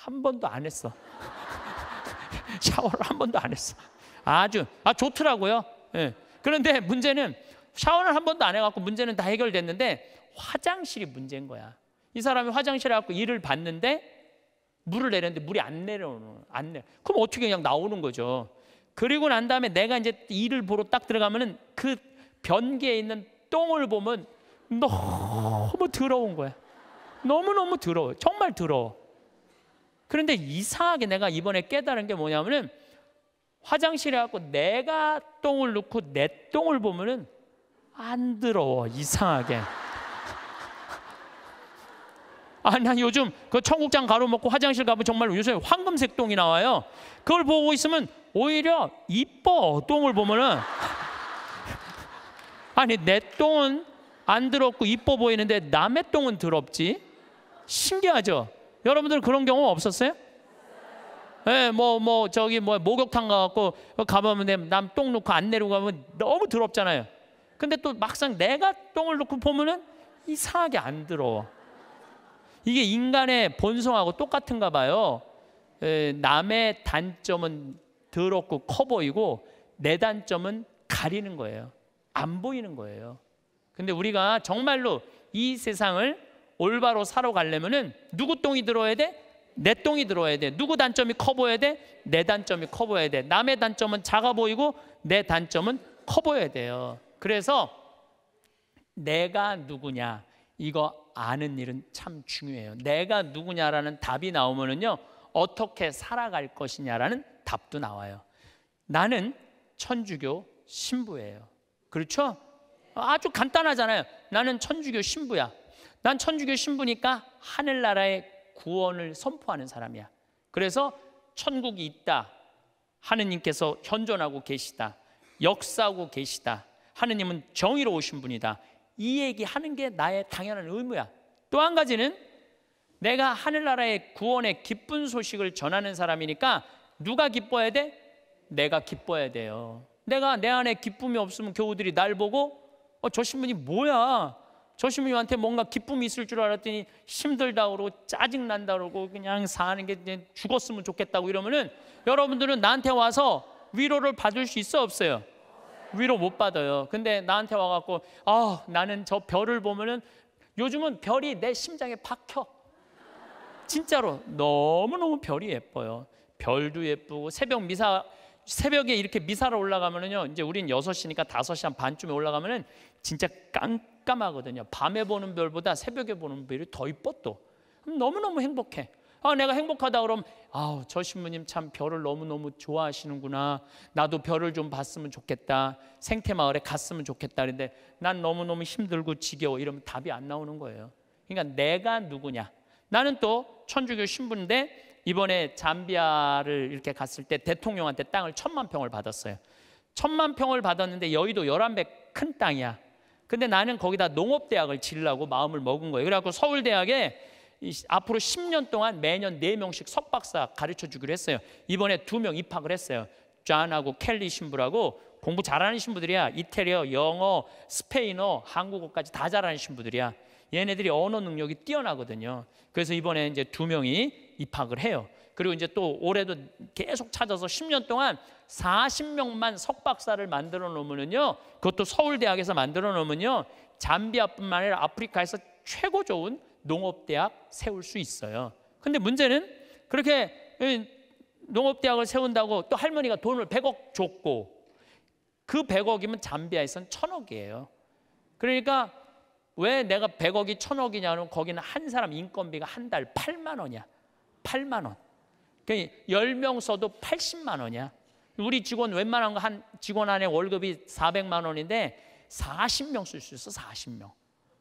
[SPEAKER 1] 한 번도 안 했어. 샤워를 한 번도 안 했어. 아주 아 좋더라고요. 예. 그런데 문제는 샤워를 한 번도 안 해갖고 문제는 다 해결됐는데 화장실이 문제인 거야. 이 사람이 화장실에 갖고 일을 봤는데 물을 내렸는데 물이 안 내려오는 안 내. 그럼 어떻게 그냥 나오는 거죠. 그리고 난 다음에 내가 이제 일을 보러 딱 들어가면은 그 변기에 있는 똥을 보면 너무 더러운 거야. 너무너무 더러워. 정말 더러워. 그런데 이상하게 내가 이번에 깨달은 게 뭐냐면은 화장실에 갖고 내가 똥을 놓고 내 똥을 보면은 안 더러워. 이상하게. 아, 니나 요즘 그 청국장 가루 먹고 화장실 가면 정말 요새 황금색 똥이 나와요. 그걸 보고 있으면 오히려 이뻐 똥을 보면은 아니 내 똥은 안 더럽고 이뻐 보이는데 남의 똥은 더럽지 신기하죠. 여러분들 그런 경우 없었어요? 예, 뭐, 뭐, 저기, 뭐, 목욕탕 가갖고 가보면 남 똥 놓고 안내려 가면 너무 더럽잖아요. 근데 또 막상 내가 똥을 놓고 보면은 이상하게 안 더러워. 이게 인간의 본성하고 똑같은가 봐요. 에, 남의 단점은 더럽고 커 보이고 내 단점은 가리는 거예요. 안 보이는 거예요. 근데 우리가 정말로 이 세상을 올바로 살아가려면은 누구 똥이 들어야 돼? 내 똥이 들어야 돼. 누구 단점이 커 보여야 돼? 내 단점이 커 보여야 돼. 남의 단점은 작아 보이고 내 단점은 커 보여야 돼요. 그래서 내가 누구냐 이거 아는 일은 참 중요해요. 내가 누구냐라는 답이 나오면은요, 어떻게 살아갈 것이냐라는 답도 나와요. 나는 천주교 신부예요. 그렇죠? 아주 간단하잖아요. 나는 천주교 신부야. 난 천주교 신부니까 하늘나라의 구원을 선포하는 사람이야. 그래서 천국이 있다. 하느님께서 현존하고 계시다. 역사하고 계시다. 하느님은 정의로우신 분이다. 이 얘기하는 게 나의 당연한 의무야. 또 한 가지는 내가 하늘나라의 구원의 기쁜 소식을 전하는 사람이니까 누가 기뻐야 돼? 내가 기뻐야 돼요. 내가 내 안에 기쁨이 없으면 교우들이 날 보고 어, 저 신부님 뭐야? 저 신부님한테 뭔가 기쁨이 있을 줄 알았더니 힘들다 그러고 짜증 난다 그러고 그냥 사는 게 그냥 죽었으면 좋겠다고 이러면은 여러분들은 나한테 와서 위로를 받을 수 있어 없어요? 위로 못 받아요. 근데 나한테 와갖고 아 나는 저 별을 보면은 요즘은 별이 내 심장에 박혀. 진짜로 너무너무 별이 예뻐요. 별도 예쁘고 새벽 미사 새벽에 이렇게 미사를 올라가면은요. 이제 우린 6시니까 5시 한 반쯤에 올라가면은 진짜 깜깜하거든요. 밤에 보는 별보다 새벽에 보는 별이 더 이뻐 또. 너무너무 행복해. 아, 내가 행복하다 그럼 아우, 저 신부님 참 별을 너무너무 좋아하시는구나. 나도 별을 좀 봤으면 좋겠다. 생태 마을에 갔으면 좋겠다. 그런데 난 너무너무 힘들고 지겨워. 이러면 답이 안 나오는 거예요. 그러니까 내가 누구냐? 나는 또 천주교 신부인데 이번에 잠비아를 이렇게 갔을 때 대통령한테 땅을 천만 평을 받았어요. 천만 평을 받았는데 여의도 열한 배 큰 땅이야. 근데 나는 거기다 농업대학을 지으려고 마음을 먹은 거예요. 그래갖고 서울대학에 앞으로 10년 동안 매년 4명씩 석박사 가르쳐 주기로 했어요. 이번에 2명 입학을 했어요. 존하고 켈리 신부라고 공부 잘하는 신부들이야. 이태리어, 영어, 스페인어, 한국어까지 다 잘하는 신부들이야. 얘네들이 언어 능력이 뛰어나거든요. 그래서 이번에 이제 두 명이 입학을 해요. 그리고 이제 또 올해도 계속 찾아서 10년 동안 40명만 석박사를 만들어 놓으면요. 그것도 서울대학에서 만들어 놓으면요. 잠비아뿐만 아니라 아프리카에서 최고 좋은 농업대학 세울 수 있어요. 근데 문제는 그렇게 농업대학을 세운다고 또 할머니가 돈을 100억 줬고 그 100억이면 잠비아에선 1000억이에요. 그러니까 왜 내가 100억이 1 0 0 0억이냐면 거기는 한 사람 인건비가 한 달 8만 원이야. 8만 원. 그러니까 10명 써도 80만 원이야. 우리 직원 웬만한 거 한 직원 안에 월급이 400만 원인데 40명 쓸 수 있어. 40명.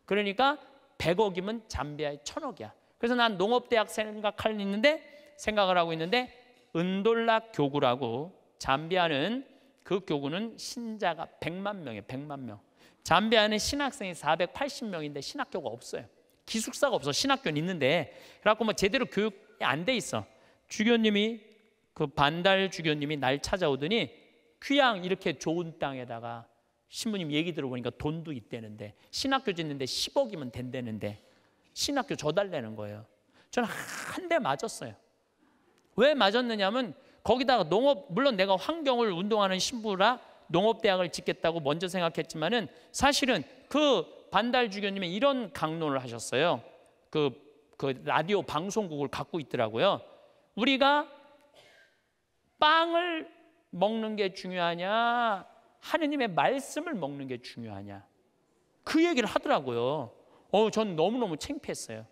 [SPEAKER 1] 그러니까 100억이면 잠비아의 1000억이야. 그래서 난 농업대학 생각할 있는데 생각을 하고 있는데 은돌라 교구라고 잠비아는 그 교구는 신자가 100만 명이에요. 100만 명. 잠비아는 신학생이 480명인데 신학교가 없어요. 기숙사가 없어. 신학교는 있는데 그래갖고 뭐 제대로 교육이 안 돼 있어. 주교님이 그 반달 주교님이 날 찾아오더니 귀양 이렇게 좋은 땅에다가 신부님 얘기 들어보니까 돈도 있대는데 신학교 짓는데 10억이면 된대는데 신학교 줘달라는 거예요. 저는 한 대 맞았어요. 왜 맞았느냐면 거기다가 농업 물론 내가 환경을 운동하는 신부라 농업대학을 짓겠다고 먼저 생각했지만은 사실은 그 반달 주교님이 이런 강론을 하셨어요. 그, 그 라디오 방송국을 갖고 있더라고요. 우리가 빵을 먹는 게 중요하냐, 하느님의 말씀을 먹는 게 중요하냐? 그 얘기를 하더라고요. 어, 전 너무너무 창피했어요.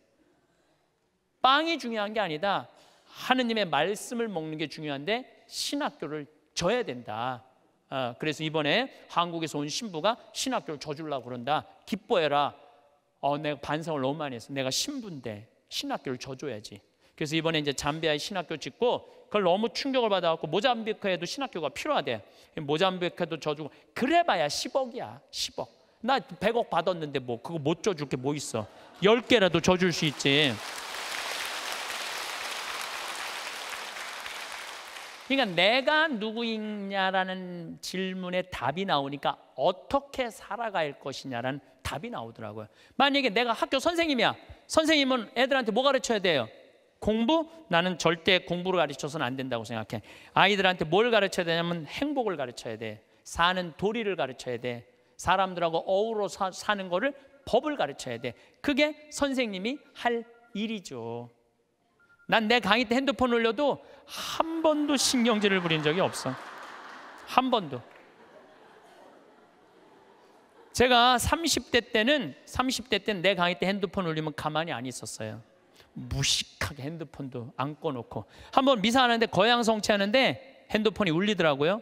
[SPEAKER 1] 빵이 중요한 게 아니다. 하느님의 말씀을 먹는 게 중요한데 신학교를 져야 된다. 어, 그래서 이번에 한국에서 온 신부가 신학교를 져주려고 그런다. 기뻐해라. 어, 내가 반성을 너무 많이 했어. 내가 신부인데 신학교를 져줘야지. 그래서 이번에 이제 잠비아에 신학교 짓고 그걸 너무 충격을 받아갖고 모잠비크에도 신학교가 필요하대. 모잠비크에도 저주고 그래봐야 10억이야. 10억. 나 100억 받았는데 뭐 그거 못 줘줄 게 뭐 있어. 10개라도 줘줄 수 있지. 그러니까 내가 누구이냐라는 질문에 답이 나오니까 어떻게 살아갈 것이냐라는 답이 나오더라고요. 만약에 내가 학교 선생님이야. 선생님은 애들한테 뭐 가르쳐야 돼요? 공부? 나는 절대 공부를 가르쳐서는 안 된다고 생각해. 아이들한테 뭘 가르쳐야 되냐면 행복을 가르쳐야 돼. 사는 도리를 가르쳐야 돼. 사람들하고 어우러 사, 사는 거를 법을 가르쳐야 돼. 그게 선생님이 할 일이죠. 난 내 강의 때 핸드폰 올려도 한 번도 신경질을 부린 적이 없어. 한 번도. 제가 30대 때는 30대 때는 내 강의 때 핸드폰 올리면 가만히 안 있었어요. 무식하게 핸드폰도 안 꺼놓고 한번 미사하는데 거양 성취하는데 핸드폰이 울리더라고요.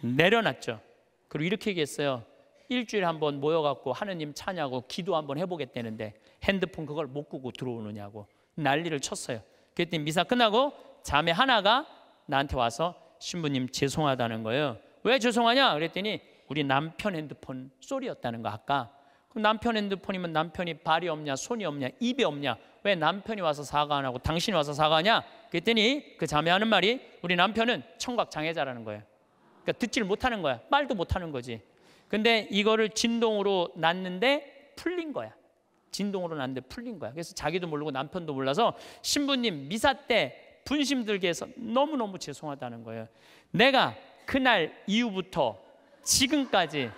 [SPEAKER 1] 내려놨죠. 그리고 이렇게 얘기했어요. 일주일에 한번 모여갖고 하느님 차냐고 기도 한번 해보겠다는데 핸드폰 그걸 못 끄고 들어오느냐고 난리를 쳤어요. 그랬더니 미사 끝나고 자매 하나가 나한테 와서 신부님 죄송하다는 거예요. 왜 죄송하냐? 그랬더니 우리 남편 핸드폰 소리였다는 거 아까. 그럼 남편 핸드폰이면 남편이 발이 없냐, 손이 없냐, 입이 없냐 왜 남편이 와서 사과 안 하고 당신이 와서 사과하냐? 그랬더니 그 자매 하는 말이 우리 남편은 청각 장애자라는 거예요. 그러니까 듣질 못하는 거야. 말도 못하는 거지. 근데 이거를 진동으로 났는데 풀린 거야. 진동으로 났는데 풀린 거야. 그래서 자기도 모르고 남편도 몰라서 신부님 미사 때 분심 들게 해서 너무너무 죄송하다는 거예요. 내가 그날 이후부터 지금까지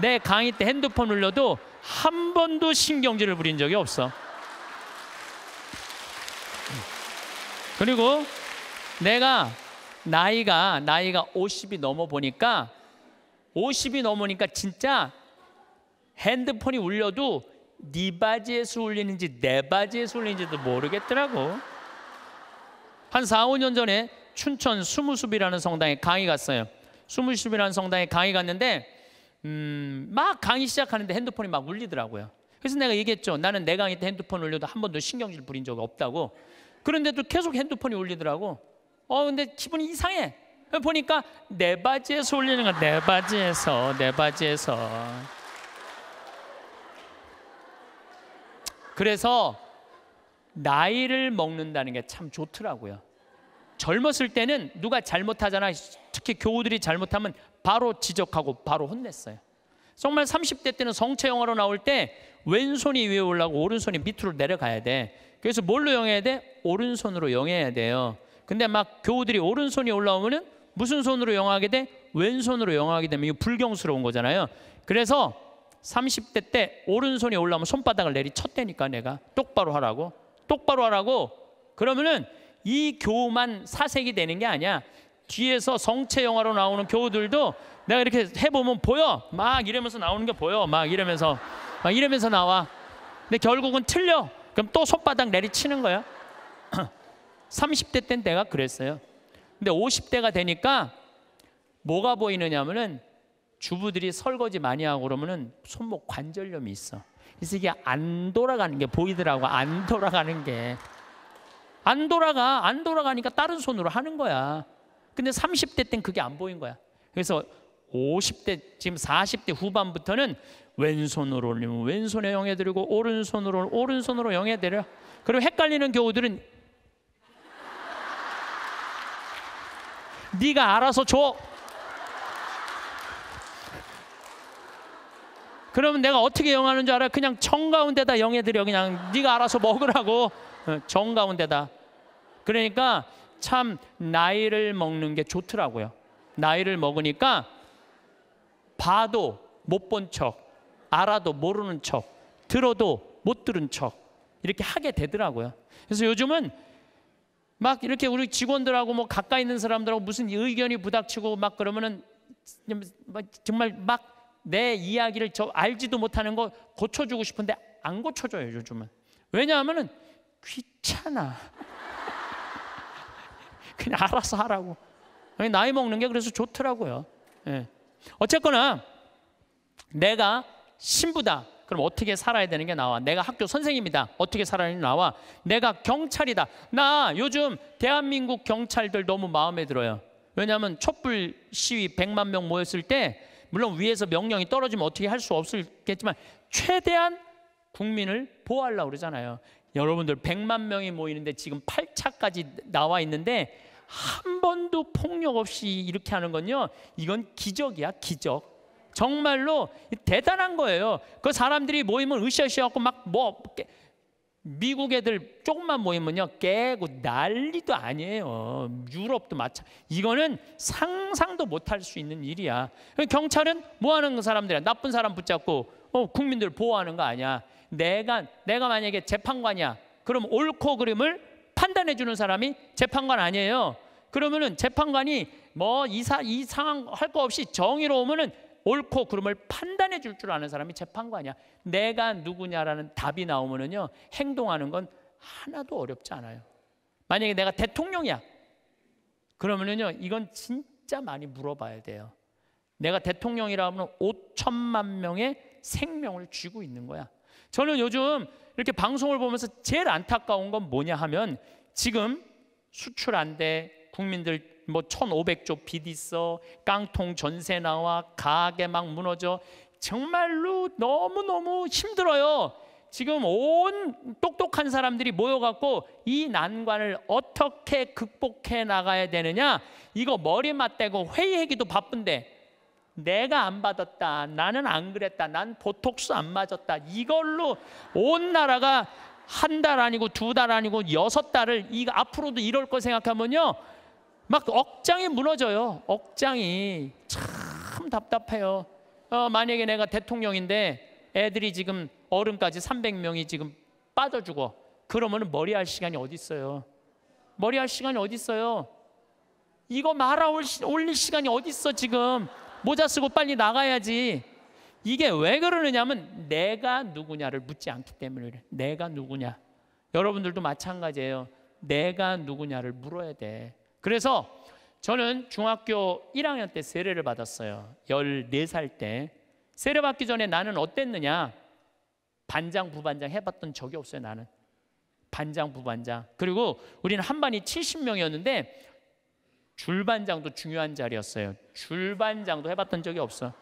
[SPEAKER 1] 내 강의 때 핸드폰 눌러도 한 번도 신경질을 부린 적이 없어. 그리고 내가 나이가 나이가 50이 넘어 보니까 50이 넘으니까 진짜 핸드폰이 울려도 네 바지에서 울리는지 내 바지에서 울리는지도 모르겠더라고. 한 4, 5년 전에 춘천 수무숲이라는 성당에 강의 갔어요. 수무숲이라는 성당에 강의 갔는데 음, 막 강의 시작하는데 핸드폰이 막 울리더라고요. 그래서 내가 얘기했죠. 나는 내 강의 때 핸드폰 울려도 한 번도 신경질 부린 적 없다고. 그런데도 계속 핸드폰이 울리더라고. 어, 근데 기분이 이상해. 보니까 내 바지에서 울리는 거야. 내 바지에서, 내 바지에서. 그래서 나이를 먹는다는 게 참 좋더라고요. 젊었을 때는 누가 잘못하잖아. 특히 교우들이 잘못하면 바로 지적하고 바로 혼냈어요. 정말 30대 때는 성체 영화로 나올 때 왼손이 위에 올라가고 오른손이 밑으로 내려가야 돼. 그래서 뭘로 영해야 돼? 오른손으로 영해야 돼요. 근데 막 교우들이 오른손이 올라오면은 무슨 손으로 영하게 돼? 왼손으로 영하게 되면 이거 불경스러운 거잖아요. 그래서 30대 때 오른손이 올라오면 손바닥을 내리쳤대니까 내가 똑바로 하라고. 똑바로 하라고. 그러면은 이 교만 우 사색이 되는 게 아니야. 뒤에서 성체 영화로 나오는 교우들도 내가 이렇게 해보면 보여. 막 이러면서 나오는 게 보여. 막 이러면서 막 이러면서 나와. 근데 결국은 틀려. 그럼 또 손바닥 내리치는 거야. 30대 땐 내가 그랬어요. 근데 50대가 되니까 뭐가 보이느냐면은 주부들이 설거지 많이 하고 그러면은 손목 관절염이 있어. 그래서 이게 안 돌아가는 게 보이더라고. 안 돌아가는 게. 안 돌아가. 안 돌아가니까 다른 손으로 하는 거야. 근데 30대 땐 그게 안 보인 거야. 그래서 50대 지금 40대 후반부터는 왼손으로 올리면 왼손에 영해 드리고 오른손으로 오른손으로 영해 드려. 그리고 헷갈리는 교우들은 네가 알아서 줘. 그러면 내가 어떻게 영하는 줄 알아? 그냥 정 가운데다 영해 드려. 그냥 네가 알아서 먹으라고. 어, 정 가운데다. 그러니까 참 나이를 먹는 게 좋더라고요. 나이를 먹으니까 봐도 못 본 척, 알아도 모르는 척, 들어도 못 들은 척 이렇게 하게 되더라고요. 그래서 요즘은 막 이렇게 우리 직원들하고 뭐 가까이 있는 사람들하고 무슨 의견이 부닥치고 막 그러면은 정말 막 내 이야기를 저 알지도 못하는 거 고쳐주고 싶은데 안 고쳐줘요 요즘은 왜냐하면은 귀찮아 그냥 알아서 하라고 나이 먹는 게 그래서 좋더라고요 예. 어쨌거나 내가 신부다. 그럼 어떻게 살아야 되는 게 나와. 내가 학교 선생입니다. 어떻게 살아야 되는 게 나와. 내가 경찰이다. 나 요즘 대한민국 경찰들 너무 마음에 들어요. 왜냐하면 촛불 시위 100만 명 모였을 때 물론 위에서 명령이 떨어지면 어떻게 할 수 없겠지만 을 최대한 국민을 보호하려고 그러잖아요. 여러분들 100만 명이 모이는데 지금 8차까지 나와 있는데 한 번도 폭력 없이 이렇게 하는 건요. 이건 기적이야, 기적. 정말로 대단한 거예요. 그 사람들이 모이면 으쌰으쌰하고 막 뭐 미국 애들 조금만 모이면요 깨고 난리도 아니에요. 유럽도 마찬. 이거는 상상도 못할 수 있는 일이야. 경찰은 뭐 하는 사람들이야? 나쁜 사람 붙잡고 어, 국민들 보호하는 거 아니야? 내가 내가 만약에 재판관이야. 그럼 옳고 그름을 판단해 주는 사람이 재판관 아니에요. 그러면은 재판관이 뭐 이사 이 상황 할거 없이 정의로우면은 옳고 그름을 판단해 줄 줄 아는 사람이 재판관이야. 내가 누구냐라는 답이 나오면은요 행동하는 건 하나도 어렵지 않아요. 만약에 내가 대통령이야. 그러면은요 이건 진짜 많이 물어봐야 돼요. 내가 대통령이라면 5천만 명의 생명을 쥐고 있는 거야. 저는 요즘 이렇게 방송을 보면서 제일 안타까운 건 뭐냐 하면 지금 수출 안 돼 국민들 뭐 1,500조 빚 있어 깡통 전세 나와 가게 막 무너져 정말로 너무너무 힘들어요. 지금 온 똑똑한 사람들이 모여갖고 이 난관을 어떻게 극복해 나가야 되느냐 이거 머리 맞대고 회의하기도 바쁜데 내가 안 받았다. 나는 안 그랬다. 난 보톡스 안 맞았다. 이걸로 온 나라가 한 달 아니고 두 달 아니고 여섯 달을 이 앞으로도 이럴 거 생각하면요. 막 억장이 무너져요. 억장이 참 답답해요. 어, 만약에 내가 대통령인데 애들이 지금 어른까지 300명이 지금 빠져 죽어. 그러면 머리 할 시간이 어디 있어요? 머리 할 시간이 어디 있어요? 이거 말아 올릴 시간이 어디 있어 지금? 모자 쓰고 빨리 나가야지. 이게 왜 그러느냐면 내가 누구냐를 묻지 않기 때문에 그래. 내가 누구냐. 여러분들도 마찬가지예요. 내가 누구냐를 물어야 돼. 그래서 저는 중학교 1학년 때 세례를 받았어요. 14살 때. 세례 받기 전에 나는 어땠느냐? 반장, 부반장 해봤던 적이 없어요, 나는. 반장, 부반장. 그리고 우리는 한 반이 70명이었는데 줄반장도 중요한 자리였어요. 줄반장도 해봤던 적이 없어.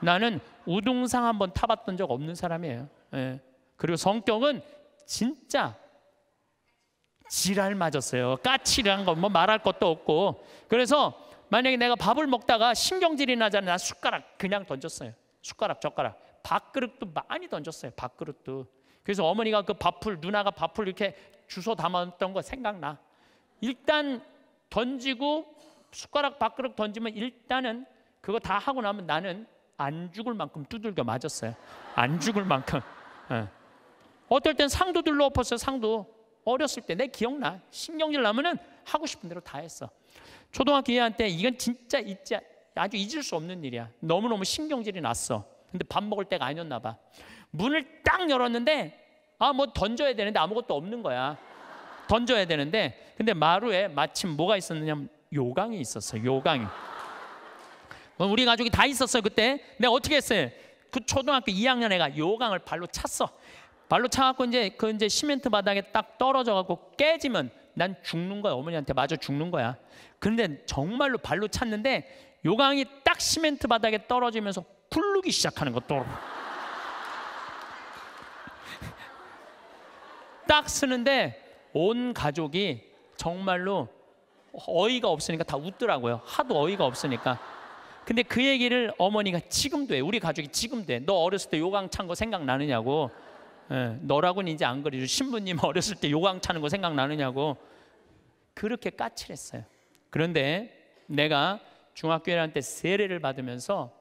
[SPEAKER 1] 나는 우등상 한번 타봤던 적 없는 사람이에요. 예. 그리고 성격은 진짜 지랄 맞았어요. 까칠한 건뭐 말할 것도 없고. 그래서 만약에 내가 밥을 먹다가 신경질이 나잖아. 나 숟가락 그냥 던졌어요. 숟가락, 젓가락. 밥그릇도 많이 던졌어요. 밥그릇도. 그래서 어머니가 그 밥풀, 누나가 밥풀 이렇게 주워 담았던 거 생각나. 일단 던지고 숟가락 밥그릇 던지면 일단은 그거 다 하고 나면 나는 안 죽을 만큼 두들겨 맞았어요. 안 죽을 만큼. 네. 어떨 땐 상도 둘러엎었어요. 상도 어렸을 때 내 기억나. 신경질 나면은 하고 싶은 대로 다 했어. 초등학교 2학년 때 이건 진짜 잊지 아주 잊을 수 없는 일이야. 너무너무 신경질이 났어. 근데 밥 먹을 때가 아니었나 봐. 문을 딱 열었는데 아 뭐 던져야 되는데 아무것도 없는 거야. 던져야 되는데 근데 마루에 마침 뭐가 있었느냐면 요강이 있었어요. 요강이. 뭐 우리 가족이 다 있었어요 그때. 내가 어떻게 했어요? 그 초등학교 2학년 애가 요강을 발로 찼어. 발로 차갖고 이제 그 이제 시멘트 바닥에 딱 떨어져 갖고 깨지면 난 죽는 거야 어머니한테 마저 죽는 거야. 근데 정말로 발로 찼는데 요강이 딱 시멘트 바닥에 떨어지면서 굴르기 시작하는 것도. 딱 쓰는데 온 가족이 정말로 어이가 없으니까 다 웃더라고요. 하도 어이가 없으니까. 근데 그 얘기를 어머니가 지금도 해. 우리 가족이 지금도 해. 너 어렸을 때 요강 찬 거 생각나느냐고. 에, 예, 너라고는 이제 안 그래요. 신부님 어렸을 때 요강 차는 거 생각나느냐고. 그렇게 까칠했어요. 그런데 내가 중학교 1학년 때 세례를 받으면서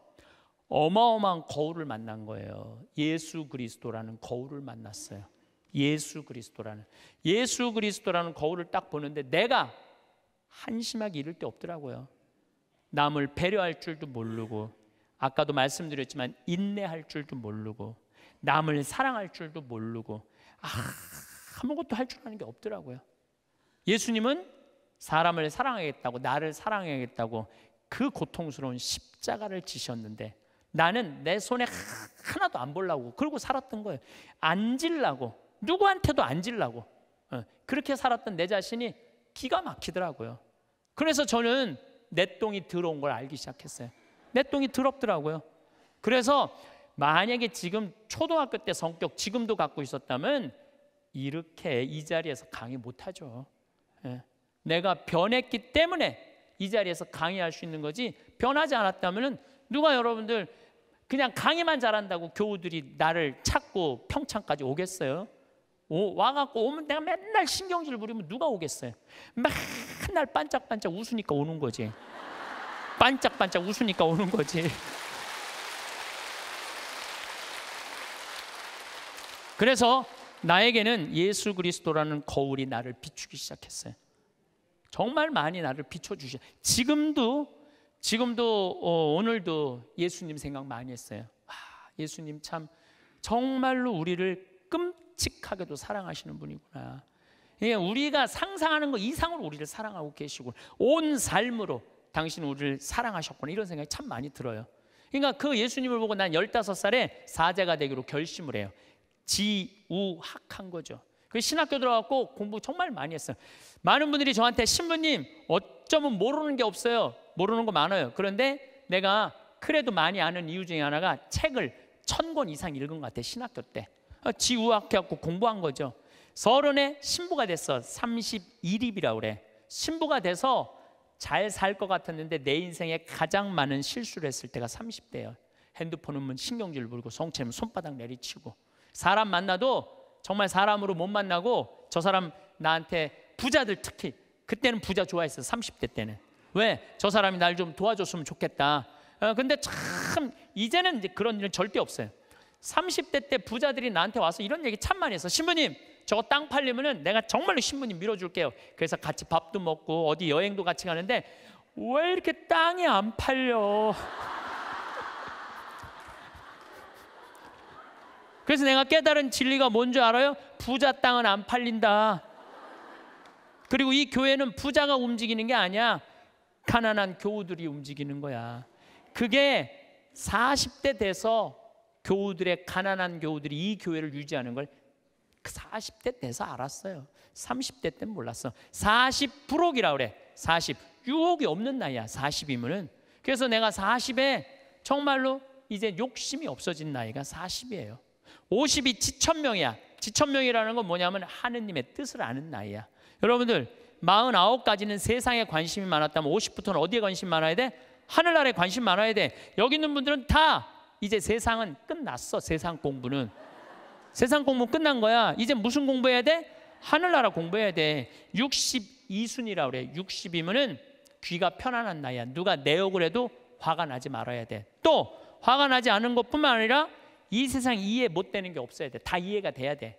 [SPEAKER 1] 어마어마한 거울을 만난 거예요. 예수 그리스도라는 거울을 만났어요. 예수 그리스도라는 예수 그리스도라는 거울을 딱 보는데 내가 한심하게 이를 데 없더라고요. 남을 배려할 줄도 모르고 아까도 말씀드렸지만 인내할 줄도 모르고 남을 사랑할 줄도 모르고 아, 아무것도 할 줄 아는 게 없더라고요. 예수님은 사람을 사랑하겠다고 나를 사랑하겠다고 그 고통스러운 십자가를 지셨는데 나는 내 손에 하나도 안 보려고 그러고 살았던 거예요. 안 질라고 누구한테도 안 질라고 어, 그렇게 살았던 내 자신이 기가 막히더라고요. 그래서 저는 내똥이 들어온 걸 알기 시작했어요. 내똥이 더럽더라고요. 그래서 만약에 지금 초등학교 때 성격 지금도 갖고 있었다면 이렇게 이 자리에서 강의 못하죠. 예. 내가 변했기 때문에 이 자리에서 강의할 수 있는 거지 변하지 않았다면 누가 여러분들 그냥 강의만 잘한다고 교우들이 나를 찾고 평창까지 오겠어요? 오, 와갖고 오면 내가 맨날 신경질 부리면 누가 오겠어요? 맨날 반짝반짝 웃으니까 오는 거지. 반짝반짝 웃으니까 오는 거지. 그래서 나에게는 예수 그리스도라는 거울이 나를 비추기 시작했어요. 정말 많이 나를 비춰주셔. 지금도 지금도 어, 오늘도 예수님 생각 많이 했어요. 아, 예수님 참 정말로 우리를 끔 끔찍하게도 사랑하시는 분이구나. 예, 우리가 상상하는 것 이상으로 우리를 사랑하고 계시고 온 삶으로 당신은 우리를 사랑하셨구나 이런 생각이 참 많이 들어요. 그러니까 그 예수님을 보고 난 15살에 사제가 되기로 결심을 해요. 지우학한 거죠. 그 신학교 들어갔고 공부 정말 많이 했어요. 많은 분들이 저한테 신부님 어쩌면 모르는 게 없어요. 모르는 거 많아요. 그런데 내가 그래도 많이 아는 이유 중에 하나가 책을 천 권 이상 읽은 것 같아 신학교 때. 어, 지우학해갖고 공부한 거죠. 서른에 신부가 됐어. 31입이라고 그래. 신부가 돼서 잘 살 것 같았는데 내 인생에 가장 많은 실수를 했을 때가 30대예요. 핸드폰 음문 뭐 신경질 물고 성체는 손바닥 내리치고 사람 만나도 정말 사람으로 못 만나고 저 사람 나한테 부자들 특히 그때는 부자 좋아했어 30대 때는 왜? 저 사람이 날 좀 도와줬으면 좋겠다 어, 근데 참 이제는 그런 일은 절대 없어요 30대 때 부자들이 나한테 와서 이런 얘기 참 많이 했어. 신부님, 저거 땅 팔리면은 내가 정말로 신부님 밀어줄게요. 그래서 같이 밥도 먹고 어디 여행도 같이 가는데 왜 이렇게 땅이 안 팔려? 그래서 내가 깨달은 진리가 뭔 줄 알아요? 부자 땅은 안 팔린다. 그리고 이 교회는 부자가 움직이는 게 아니야. 가난한 교우들이 움직이는 거야. 그게 40대 돼서 교우들의 가난한 교우들이 이 교회를 유지하는 걸 40대 그 돼서 알았어요. 30대 때는 몰랐어. 40 부록이라 그래. 40. 유혹이 없는 나이야. 40이면은. 그래서 내가 40에 정말로 이제 욕심이 없어진 나이가 40이에요. 50이 지천명이야. 지천명이라는 건 뭐냐면 하느님의 뜻을 아는 나이야. 여러분들 49까지는 세상에 관심이 많았다면 50부터는 어디에 관심 많아야 돼? 하늘나라에 관심 많아야 돼. 여기 있는 분들은 다 이제 세상은 끝났어. 세상 공부는. 세상 공부 끝난 거야. 이제 무슨 공부해야 돼? 하늘나라 공부해야 돼. 62순이라 그래. 60이면은 귀가 편안한 나이야. 누가 내 욕을 해도 화가 나지 말아야 돼. 또 화가 나지 않은 것뿐만 아니라 이 세상 이해 못 되는 게 없어야 돼. 다 이해가 돼야 돼.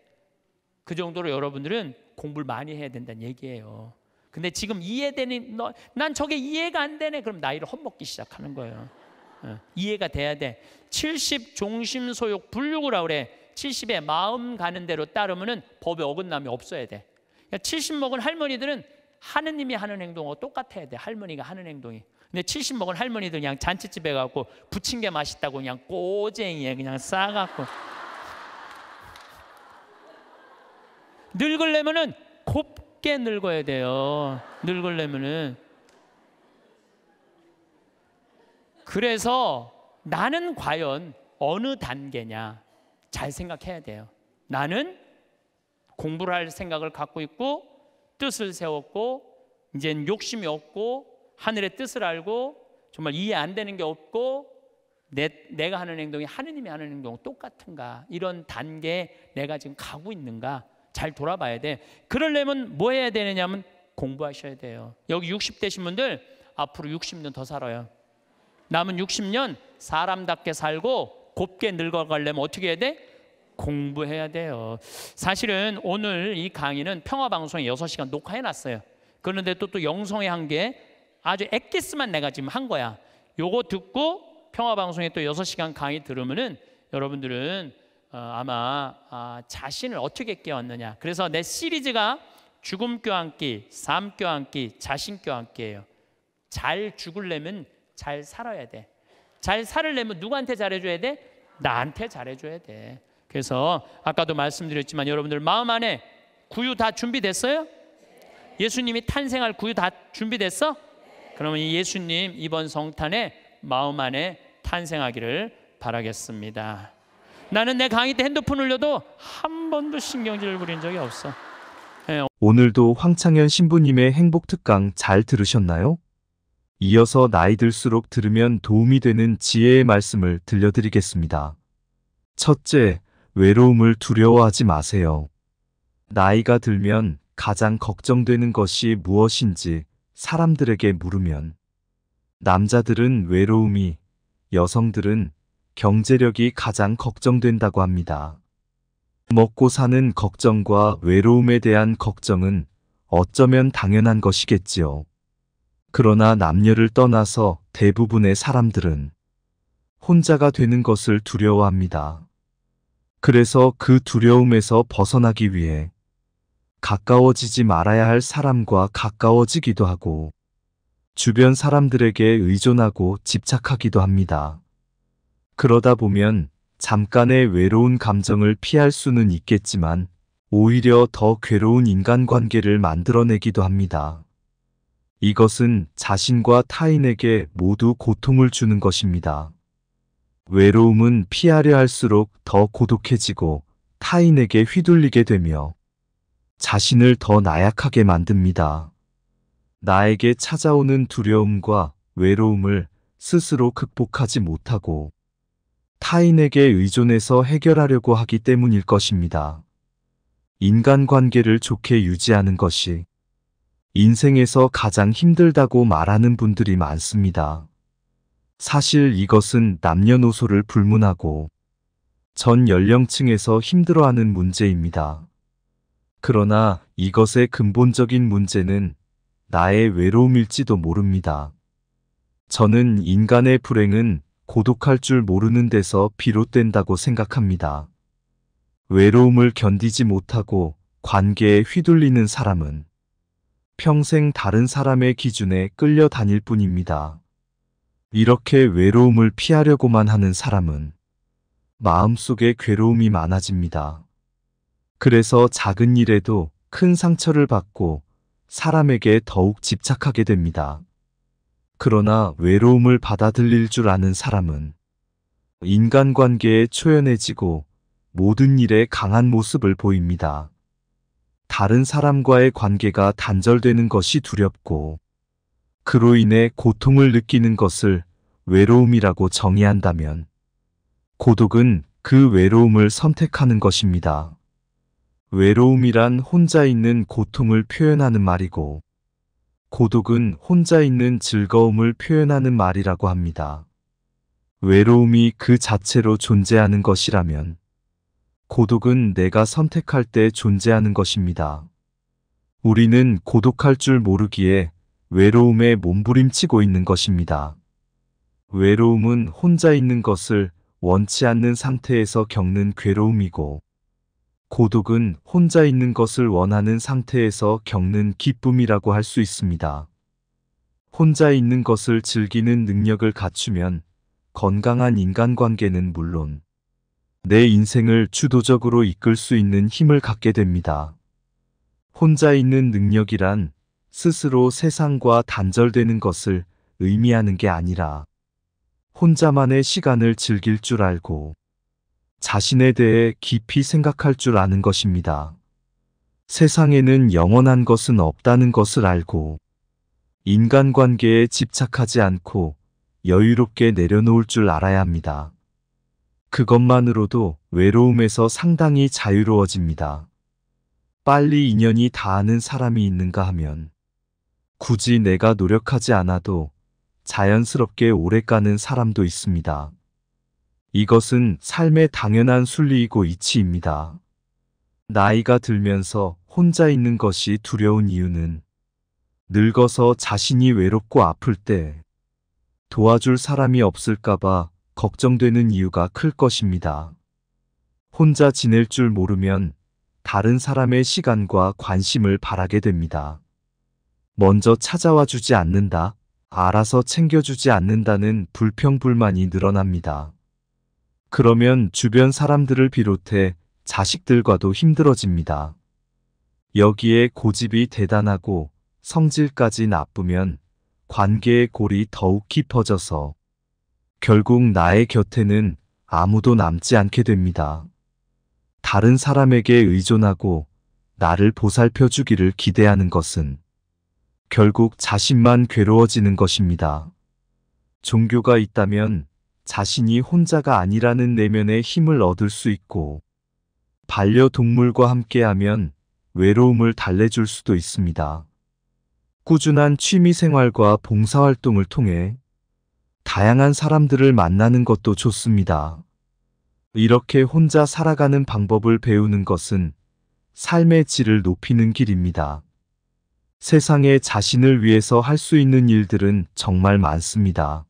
[SPEAKER 1] 그 정도로 여러분들은 공부를 많이 해야 된다는 얘기예요. 근데 지금 이해되는 너, 난 저게 이해가 안 되네. 그럼 나이를 헛먹기 시작하는 거예요. 이해가 돼야 돼. 70 종심 소욕 불육이라 그래. 70에 마음 가는 대로 따르면은 법에 어긋남이 없어야 돼. 70 그러니까 먹은 할머니들은 하느님이 하는 행동하고 똑같아야 돼. 할머니가 하는 행동이. 근데 70 먹은 할머니들 그냥 잔치집에 가고 부침개 맛있다고 그냥 꼬쟁이에 그냥 싸갖고 늙을려면은 곱게 늙어야 돼요. 늙을려면은 그래서 나는 과연 어느 단계냐 잘 생각해야 돼요. 나는 공부를 할 생각을 갖고 있고 뜻을 세웠고 이젠 욕심이 없고 하늘의 뜻을 알고 정말 이해 안 되는 게 없고 내, 내가 하는 행동이 하느님이 하는 행동 똑같은가 이런 단계에 내가 지금 가고 있는가 잘 돌아봐야 돼 그러려면 뭐 해야 되느냐면 공부하셔야 돼요 여기 60대신 분들 앞으로 60년 더 살아요 남은 60년 사람답게 살고 곱게 늙어가려면 어떻게 해야 돼? 공부해야 돼요. 사실은 오늘 이 강의는 평화방송에 6시간 녹화해놨어요. 그런데 또, 또 영성의 한계 아주 액기스만 내가 지금 한 거야. 요거 듣고 평화방송에 또 6시간 강의 들으면은 여러분들은 어, 아마 아, 자신을 어떻게 깨웠느냐. 그래서 내 시리즈가 죽음 껴안기, 삶 껴안기, 자신 껴안기예요. 잘 죽으려면 잘 살아야 돼. 잘 살으려면 누구한테 잘해줘야 돼? 나한테 잘해줘야 돼. 그래서 아까도 말씀드렸지만 여러분들 마음 안에 구유 다 준비됐어요? 예수님이 탄생할 구유 다 준비됐어? 그러면 이 예수님 이번 성탄에 마음 안에 탄생하기를 바라겠습니다. 나는 내 강의 때 핸드폰 흘려도 한 번도 신경질을 부린 적이 없어. 예.
[SPEAKER 2] 오늘도 황창현 신부님의 행복 특강 잘 들으셨나요? 이어서 나이 들수록 들으면 도움이 되는 지혜의 말씀을 들려드리겠습니다. 첫째, 외로움을 두려워하지 마세요. 나이가 들면 가장 걱정되는 것이 무엇인지 사람들에게 물으면 남자들은 외로움이, 여성들은 경제력이 가장 걱정된다고 합니다. 먹고 사는 걱정과 외로움에 대한 걱정은 어쩌면 당연한 것이겠지요. 그러나 남녀를 떠나서 대부분의 사람들은 혼자가 되는 것을 두려워합니다. 그래서 그 두려움에서 벗어나기 위해 가까워지지 말아야 할 사람과 가까워지기도 하고 주변 사람들에게 의존하고 집착하기도 합니다. 그러다 보면 잠깐의 외로운 감정을 피할 수는 있겠지만 오히려 더 괴로운 인간관계를 만들어내기도 합니다. 이것은 자신과 타인에게 모두 고통을 주는 것입니다. 외로움은 피하려 할수록 더 고독해지고 타인에게 휘둘리게 되며 자신을 더 나약하게 만듭니다. 나에게 찾아오는 두려움과 외로움을 스스로 극복하지 못하고 타인에게 의존해서 해결하려고 하기 때문일 것입니다. 인간관계를 좋게 유지하는 것이 인생에서 가장 힘들다고 말하는 분들이 많습니다. 사실 이것은 남녀노소를 불문하고 전 연령층에서 힘들어하는 문제입니다. 그러나 이것의 근본적인 문제는 나의 외로움일지도 모릅니다. 저는 인간의 불행은 고독할 줄 모르는 데서 비롯된다고 생각합니다. 외로움을 견디지 못하고 관계에 휘둘리는 사람은 평생 다른 사람의 기준에 끌려다닐 뿐입니다. 이렇게 외로움을 피하려고만 하는 사람은 마음속에 괴로움이 많아집니다. 그래서 작은 일에도 큰 상처를 받고 사람에게 더욱 집착하게 됩니다. 그러나 외로움을 받아들일 줄 아는 사람은 인간관계에 초연해지고 모든 일에 강한 모습을 보입니다. 다른 사람과의 관계가 단절되는 것이 두렵고 그로 인해 고통을 느끼는 것을 외로움이라고 정의한다면 고독은 그 외로움을 선택하는 것입니다. 외로움이란 혼자 있는 고통을 표현하는 말이고 고독은 혼자 있는 즐거움을 표현하는 말이라고 합니다. 외로움이 그 자체로 존재하는 것이라면 고독은 내가 선택할 때 존재하는 것입니다. 우리는 고독할 줄 모르기에 외로움에 몸부림치고 있는 것입니다. 외로움은 혼자 있는 것을 원치 않는 상태에서 겪는 괴로움이고, 고독은 혼자 있는 것을 원하는 상태에서 겪는 기쁨이라고 할 수 있습니다. 혼자 있는 것을 즐기는 능력을 갖추면 건강한 인간관계는 물론 내 인생을 주도적으로 이끌 수 있는 힘을 갖게 됩니다. 혼자 있는 능력이란 스스로 세상과 단절되는 것을 의미하는 게 아니라 혼자만의 시간을 즐길 줄 알고 자신에 대해 깊이 생각할 줄 아는 것입니다. 세상에는 영원한 것은 없다는 것을 알고 인간관계에 집착하지 않고 여유롭게 내려놓을 줄 알아야 합니다. 그것만으로도 외로움에서 상당히 자유로워집니다. 빨리 인연이 다하는 사람이 있는가 하면 굳이 내가 노력하지 않아도 자연스럽게 오래 가는 사람도 있습니다. 이것은 삶의 당연한 순리이고 이치입니다. 나이가 들면서 혼자 있는 것이 두려운 이유는 늙어서 자신이 외롭고 아플 때 도와줄 사람이 없을까봐 걱정되는 이유가 클 것입니다. 혼자 지낼 줄 모르면 다른 사람의 시간과 관심을 바라게 됩니다. 먼저 찾아와 주지 않는다, 알아서 챙겨주지 않는다는 불평불만이 늘어납니다. 그러면 주변 사람들을 비롯해 자식들과도 힘들어집니다. 여기에 고집이 대단하고 성질까지 나쁘면 관계의 골이 더욱 깊어져서 결국 나의 곁에는 아무도 남지 않게 됩니다. 다른 사람에게 의존하고 나를 보살펴 주기를 기대하는 것은 결국 자신만 괴로워지는 것입니다. 종교가 있다면 자신이 혼자가 아니라는 내면의 힘을 얻을 수 있고 반려동물과 함께하면 외로움을 달래줄 수도 있습니다. 꾸준한 취미생활과 봉사활동을 통해 다양한 사람들을 만나는 것도 좋습니다. 이렇게 혼자 살아가는 방법을 배우는 것은 삶의 질을 높이는 길입니다. 세상에 자신을 위해서 할 수 있는 일들은 정말 많습니다.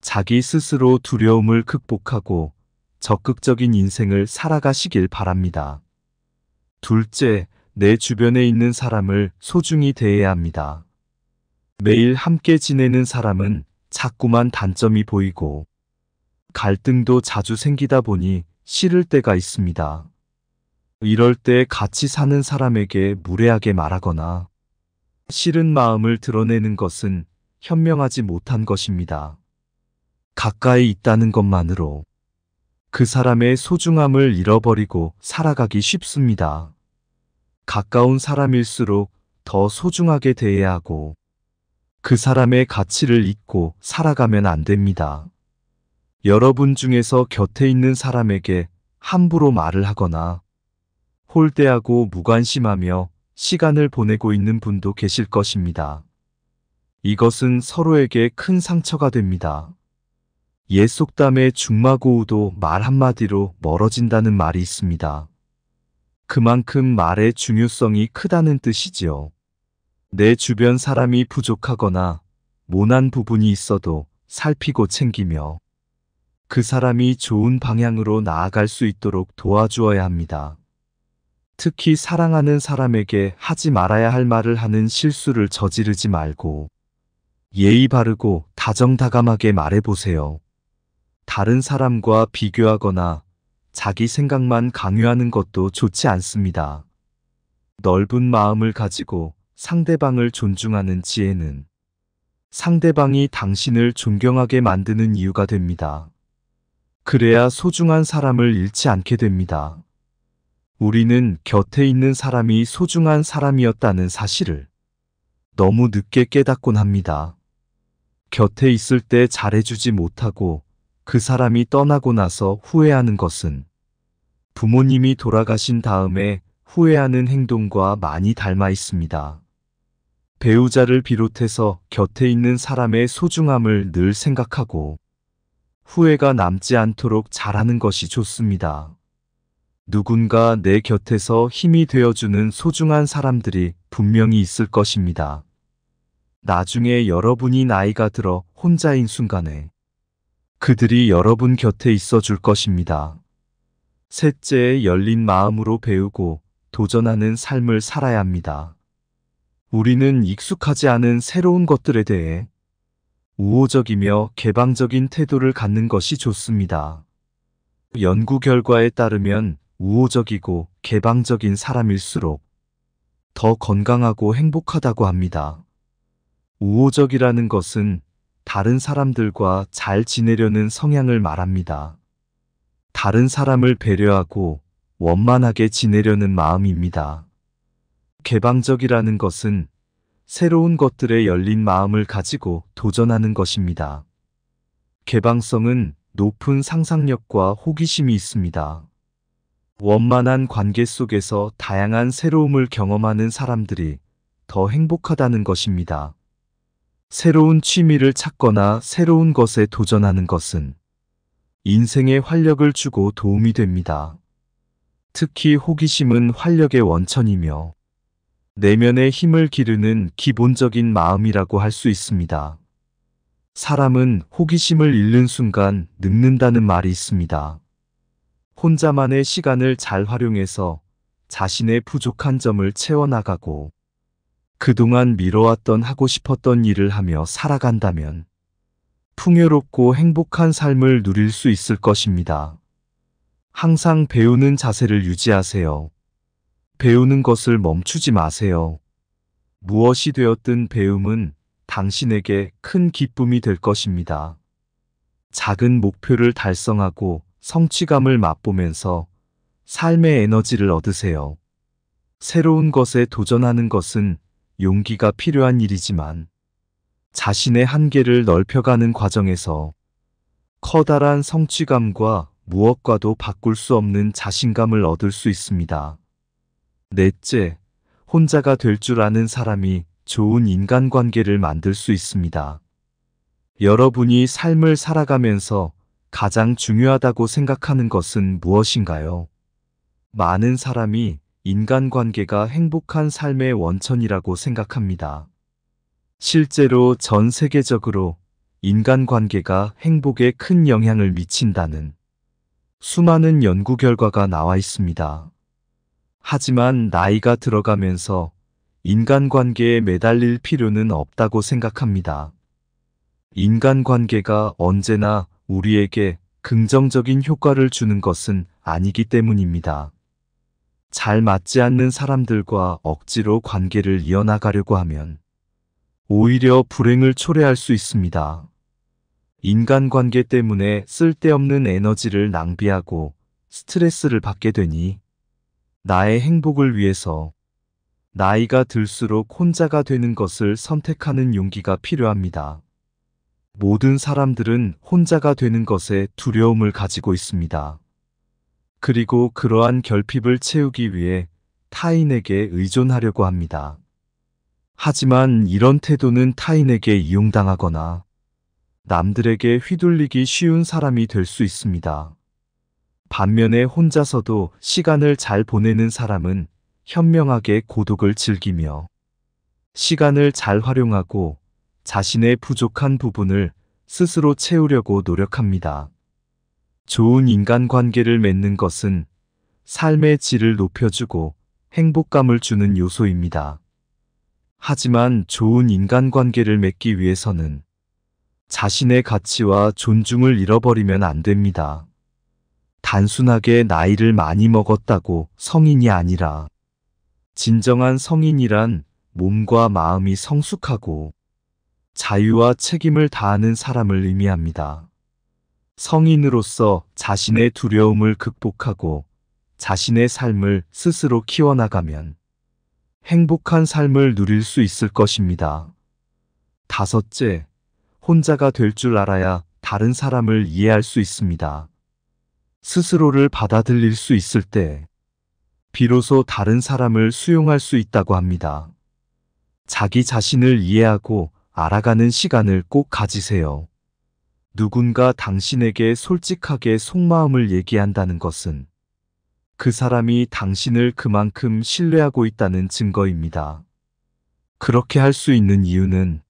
[SPEAKER 2] 자기 스스로 두려움을 극복하고 적극적인 인생을 살아가시길 바랍니다. 둘째, 내 주변에 있는 사람을 소중히 대해야 합니다. 매일 함께 지내는 사람은 자꾸만 단점이 보이고 갈등도 자주 생기다 보니 싫을 때가 있습니다. 이럴 때 같이 사는 사람에게 무례하게 말하거나 싫은 마음을 드러내는 것은 현명하지 못한 것입니다. 가까이 있다는 것만으로 그 사람의 소중함을 잃어버리고 살아가기 쉽습니다. 가까운 사람일수록 더 소중하게 대해야 하고 그 사람의 가치를 잊고 살아가면 안 됩니다. 여러분 중에서 곁에 있는 사람에게 함부로 말을 하거나 홀대하고 무관심하며 시간을 보내고 있는 분도 계실 것입니다. 이것은 서로에게 큰 상처가 됩니다. 옛속담의 중마고우도 말 한마디로 멀어진다는 말이 있습니다. 그만큼 말의 중요성이 크다는 뜻이지요. 내 주변 사람이 부족하거나 모난 부분이 있어도 살피고 챙기며 그 사람이 좋은 방향으로 나아갈 수 있도록 도와주어야 합니다. 특히 사랑하는 사람에게 하지 말아야 할 말을 하는 실수를 저지르지 말고 예의 바르고 다정다감하게 말해보세요. 다른 사람과 비교하거나 자기 생각만 강요하는 것도 좋지 않습니다. 넓은 마음을 가지고 상대방을 존중하는 지혜는 상대방이 당신을 존경하게 만드는 이유가 됩니다. 그래야 소중한 사람을 잃지 않게 됩니다. 우리는 곁에 있는 사람이 소중한 사람이었다는 사실을 너무 늦게 깨닫곤 합니다. 곁에 있을 때 잘해주지 못하고 그 사람이 떠나고 나서 후회하는 것은 부모님이 돌아가신 다음에 후회하는 행동과 많이 닮아 있습니다. 배우자를 비롯해서 곁에 있는 사람의 소중함을 늘 생각하고 후회가 남지 않도록 잘하는 것이 좋습니다. 누군가 내 곁에서 힘이 되어주는 소중한 사람들이 분명히 있을 것입니다. 나중에 여러분이 나이가 들어 혼자인 순간에 그들이 여러분 곁에 있어 줄 것입니다. 셋째 열린 마음으로 배우고 도전하는 삶을 살아야 합니다. 우리는 익숙하지 않은 새로운 것들에 대해 우호적이며 개방적인 태도를 갖는 것이 좋습니다. 연구 결과에 따르면 우호적이고 개방적인 사람일수록 더 건강하고 행복하다고 합니다. 우호적이라는 것은 다른 사람들과 잘 지내려는 성향을 말합니다. 다른 사람을 배려하고 원만하게 지내려는 마음입니다. 개방적이라는 것은 새로운 것들에 열린 마음을 가지고 도전하는 것입니다. 개방성은 높은 상상력과 호기심이 있습니다. 원만한 관계 속에서 다양한 새로움을 경험하는 사람들이 더 행복하다는 것입니다. 새로운 취미를 찾거나 새로운 것에 도전하는 것은 인생에 활력을 주고 도움이 됩니다. 특히 호기심은 활력의 원천이며 내면의 힘을 기르는 기본적인 마음이라고 할 수 있습니다. 사람은 호기심을 잃는 순간 늙는다는 말이 있습니다. 혼자만의 시간을 잘 활용해서 자신의 부족한 점을 채워나가고 그동안 미뤄왔던 하고 싶었던 일을 하며 살아간다면 풍요롭고 행복한 삶을 누릴 수 있을 것입니다. 항상 배우는 자세를 유지하세요. 배우는 것을 멈추지 마세요. 무엇이 되었든 배움은 당신에게 큰 기쁨이 될 것입니다. 작은 목표를 달성하고 성취감을 맛보면서 삶의 에너지를 얻으세요. 새로운 것에 도전하는 것은 용기가 필요한 일이지만 자신의 한계를 넓혀가는 과정에서 커다란 성취감과 무엇과도 바꿀 수 없는 자신감을 얻을 수 있습니다. 넷째, 혼자가 될 줄 아는 사람이 좋은 인간관계를 만들 수 있습니다. 여러분이 삶을 살아가면서 가장 중요하다고 생각하는 것은 무엇인가요? 많은 사람이 인간관계가 행복한 삶의 원천이라고 생각합니다. 실제로 전 세계적으로 인간관계가 행복에 큰 영향을 미친다는 수많은 연구 결과가 나와 있습니다. 하지만 나이가 들어가면서 인간관계에 매달릴 필요는 없다고 생각합니다. 인간관계가 언제나 우리에게 긍정적인 효과를 주는 것은 아니기 때문입니다. 잘 맞지 않는 사람들과 억지로 관계를 이어나가려고 하면 오히려 불행을 초래할 수 있습니다. 인간관계 때문에 쓸데없는 에너지를 낭비하고 스트레스를 받게 되니 나의 행복을 위해서 나이가 들수록 혼자가 되는 것을 선택하는 용기가 필요합니다. 모든 사람들은 혼자가 되는 것에 두려움을 가지고 있습니다. 그리고 그러한 결핍을 채우기 위해 타인에게 의존하려고 합니다. 하지만 이런 태도는 타인에게 이용당하거나 남들에게 휘둘리기 쉬운 사람이 될 수 있습니다. 반면에 혼자서도 시간을 잘 보내는 사람은 현명하게 고독을 즐기며 시간을 잘 활용하고 자신의 부족한 부분을 스스로 채우려고 노력합니다. 좋은 인간관계를 맺는 것은 삶의 질을 높여주고 행복감을 주는 요소입니다. 하지만 좋은 인간관계를 맺기 위해서는 자신의 가치와 존중을 잃어버리면 안 됩니다. 단순하게 나이를 많이 먹었다고 성인이 아니라 진정한 성인이란 몸과 마음이 성숙하고 자유와 책임을 다하는 사람을 의미합니다. 성인으로서 자신의 두려움을 극복하고 자신의 삶을 스스로 키워나가면 행복한 삶을 누릴 수 있을 것입니다. 다섯째, 혼자가 될 줄 알아야 다른 사람을 이해할 수 있습니다. 스스로를 받아들일 수 있을 때 비로소 다른 사람을 수용할 수 있다고 합니다. 자기 자신을 이해하고 알아가는 시간을 꼭 가지세요. 누군가 당신에게 솔직하게 속마음을 얘기한다는 것은 그 사람이 당신을 그만큼 신뢰하고 있다는 증거입니다. 그렇게 할 수 있는 이유는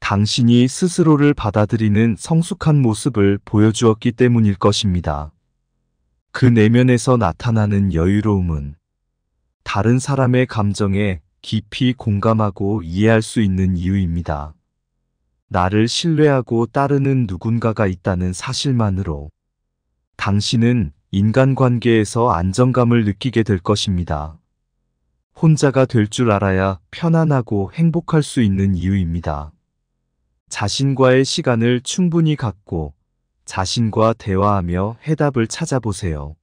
[SPEAKER 2] 당신이 스스로를 받아들이는 성숙한 모습을 보여주었기 때문일 것입니다. 그 내면에서 나타나는 여유로움은 다른 사람의 감정에 깊이 공감하고 이해할 수 있는 이유입니다. 나를 신뢰하고 따르는 누군가가 있다는 사실만으로 당신은 인간관계에서 안정감을 느끼게 될 것입니다. 혼자가 될 줄 알아야 편안하고 행복할 수 있는 이유입니다. 자신과의 시간을 충분히 갖고 자신과 대화하며 해답을 찾아보세요.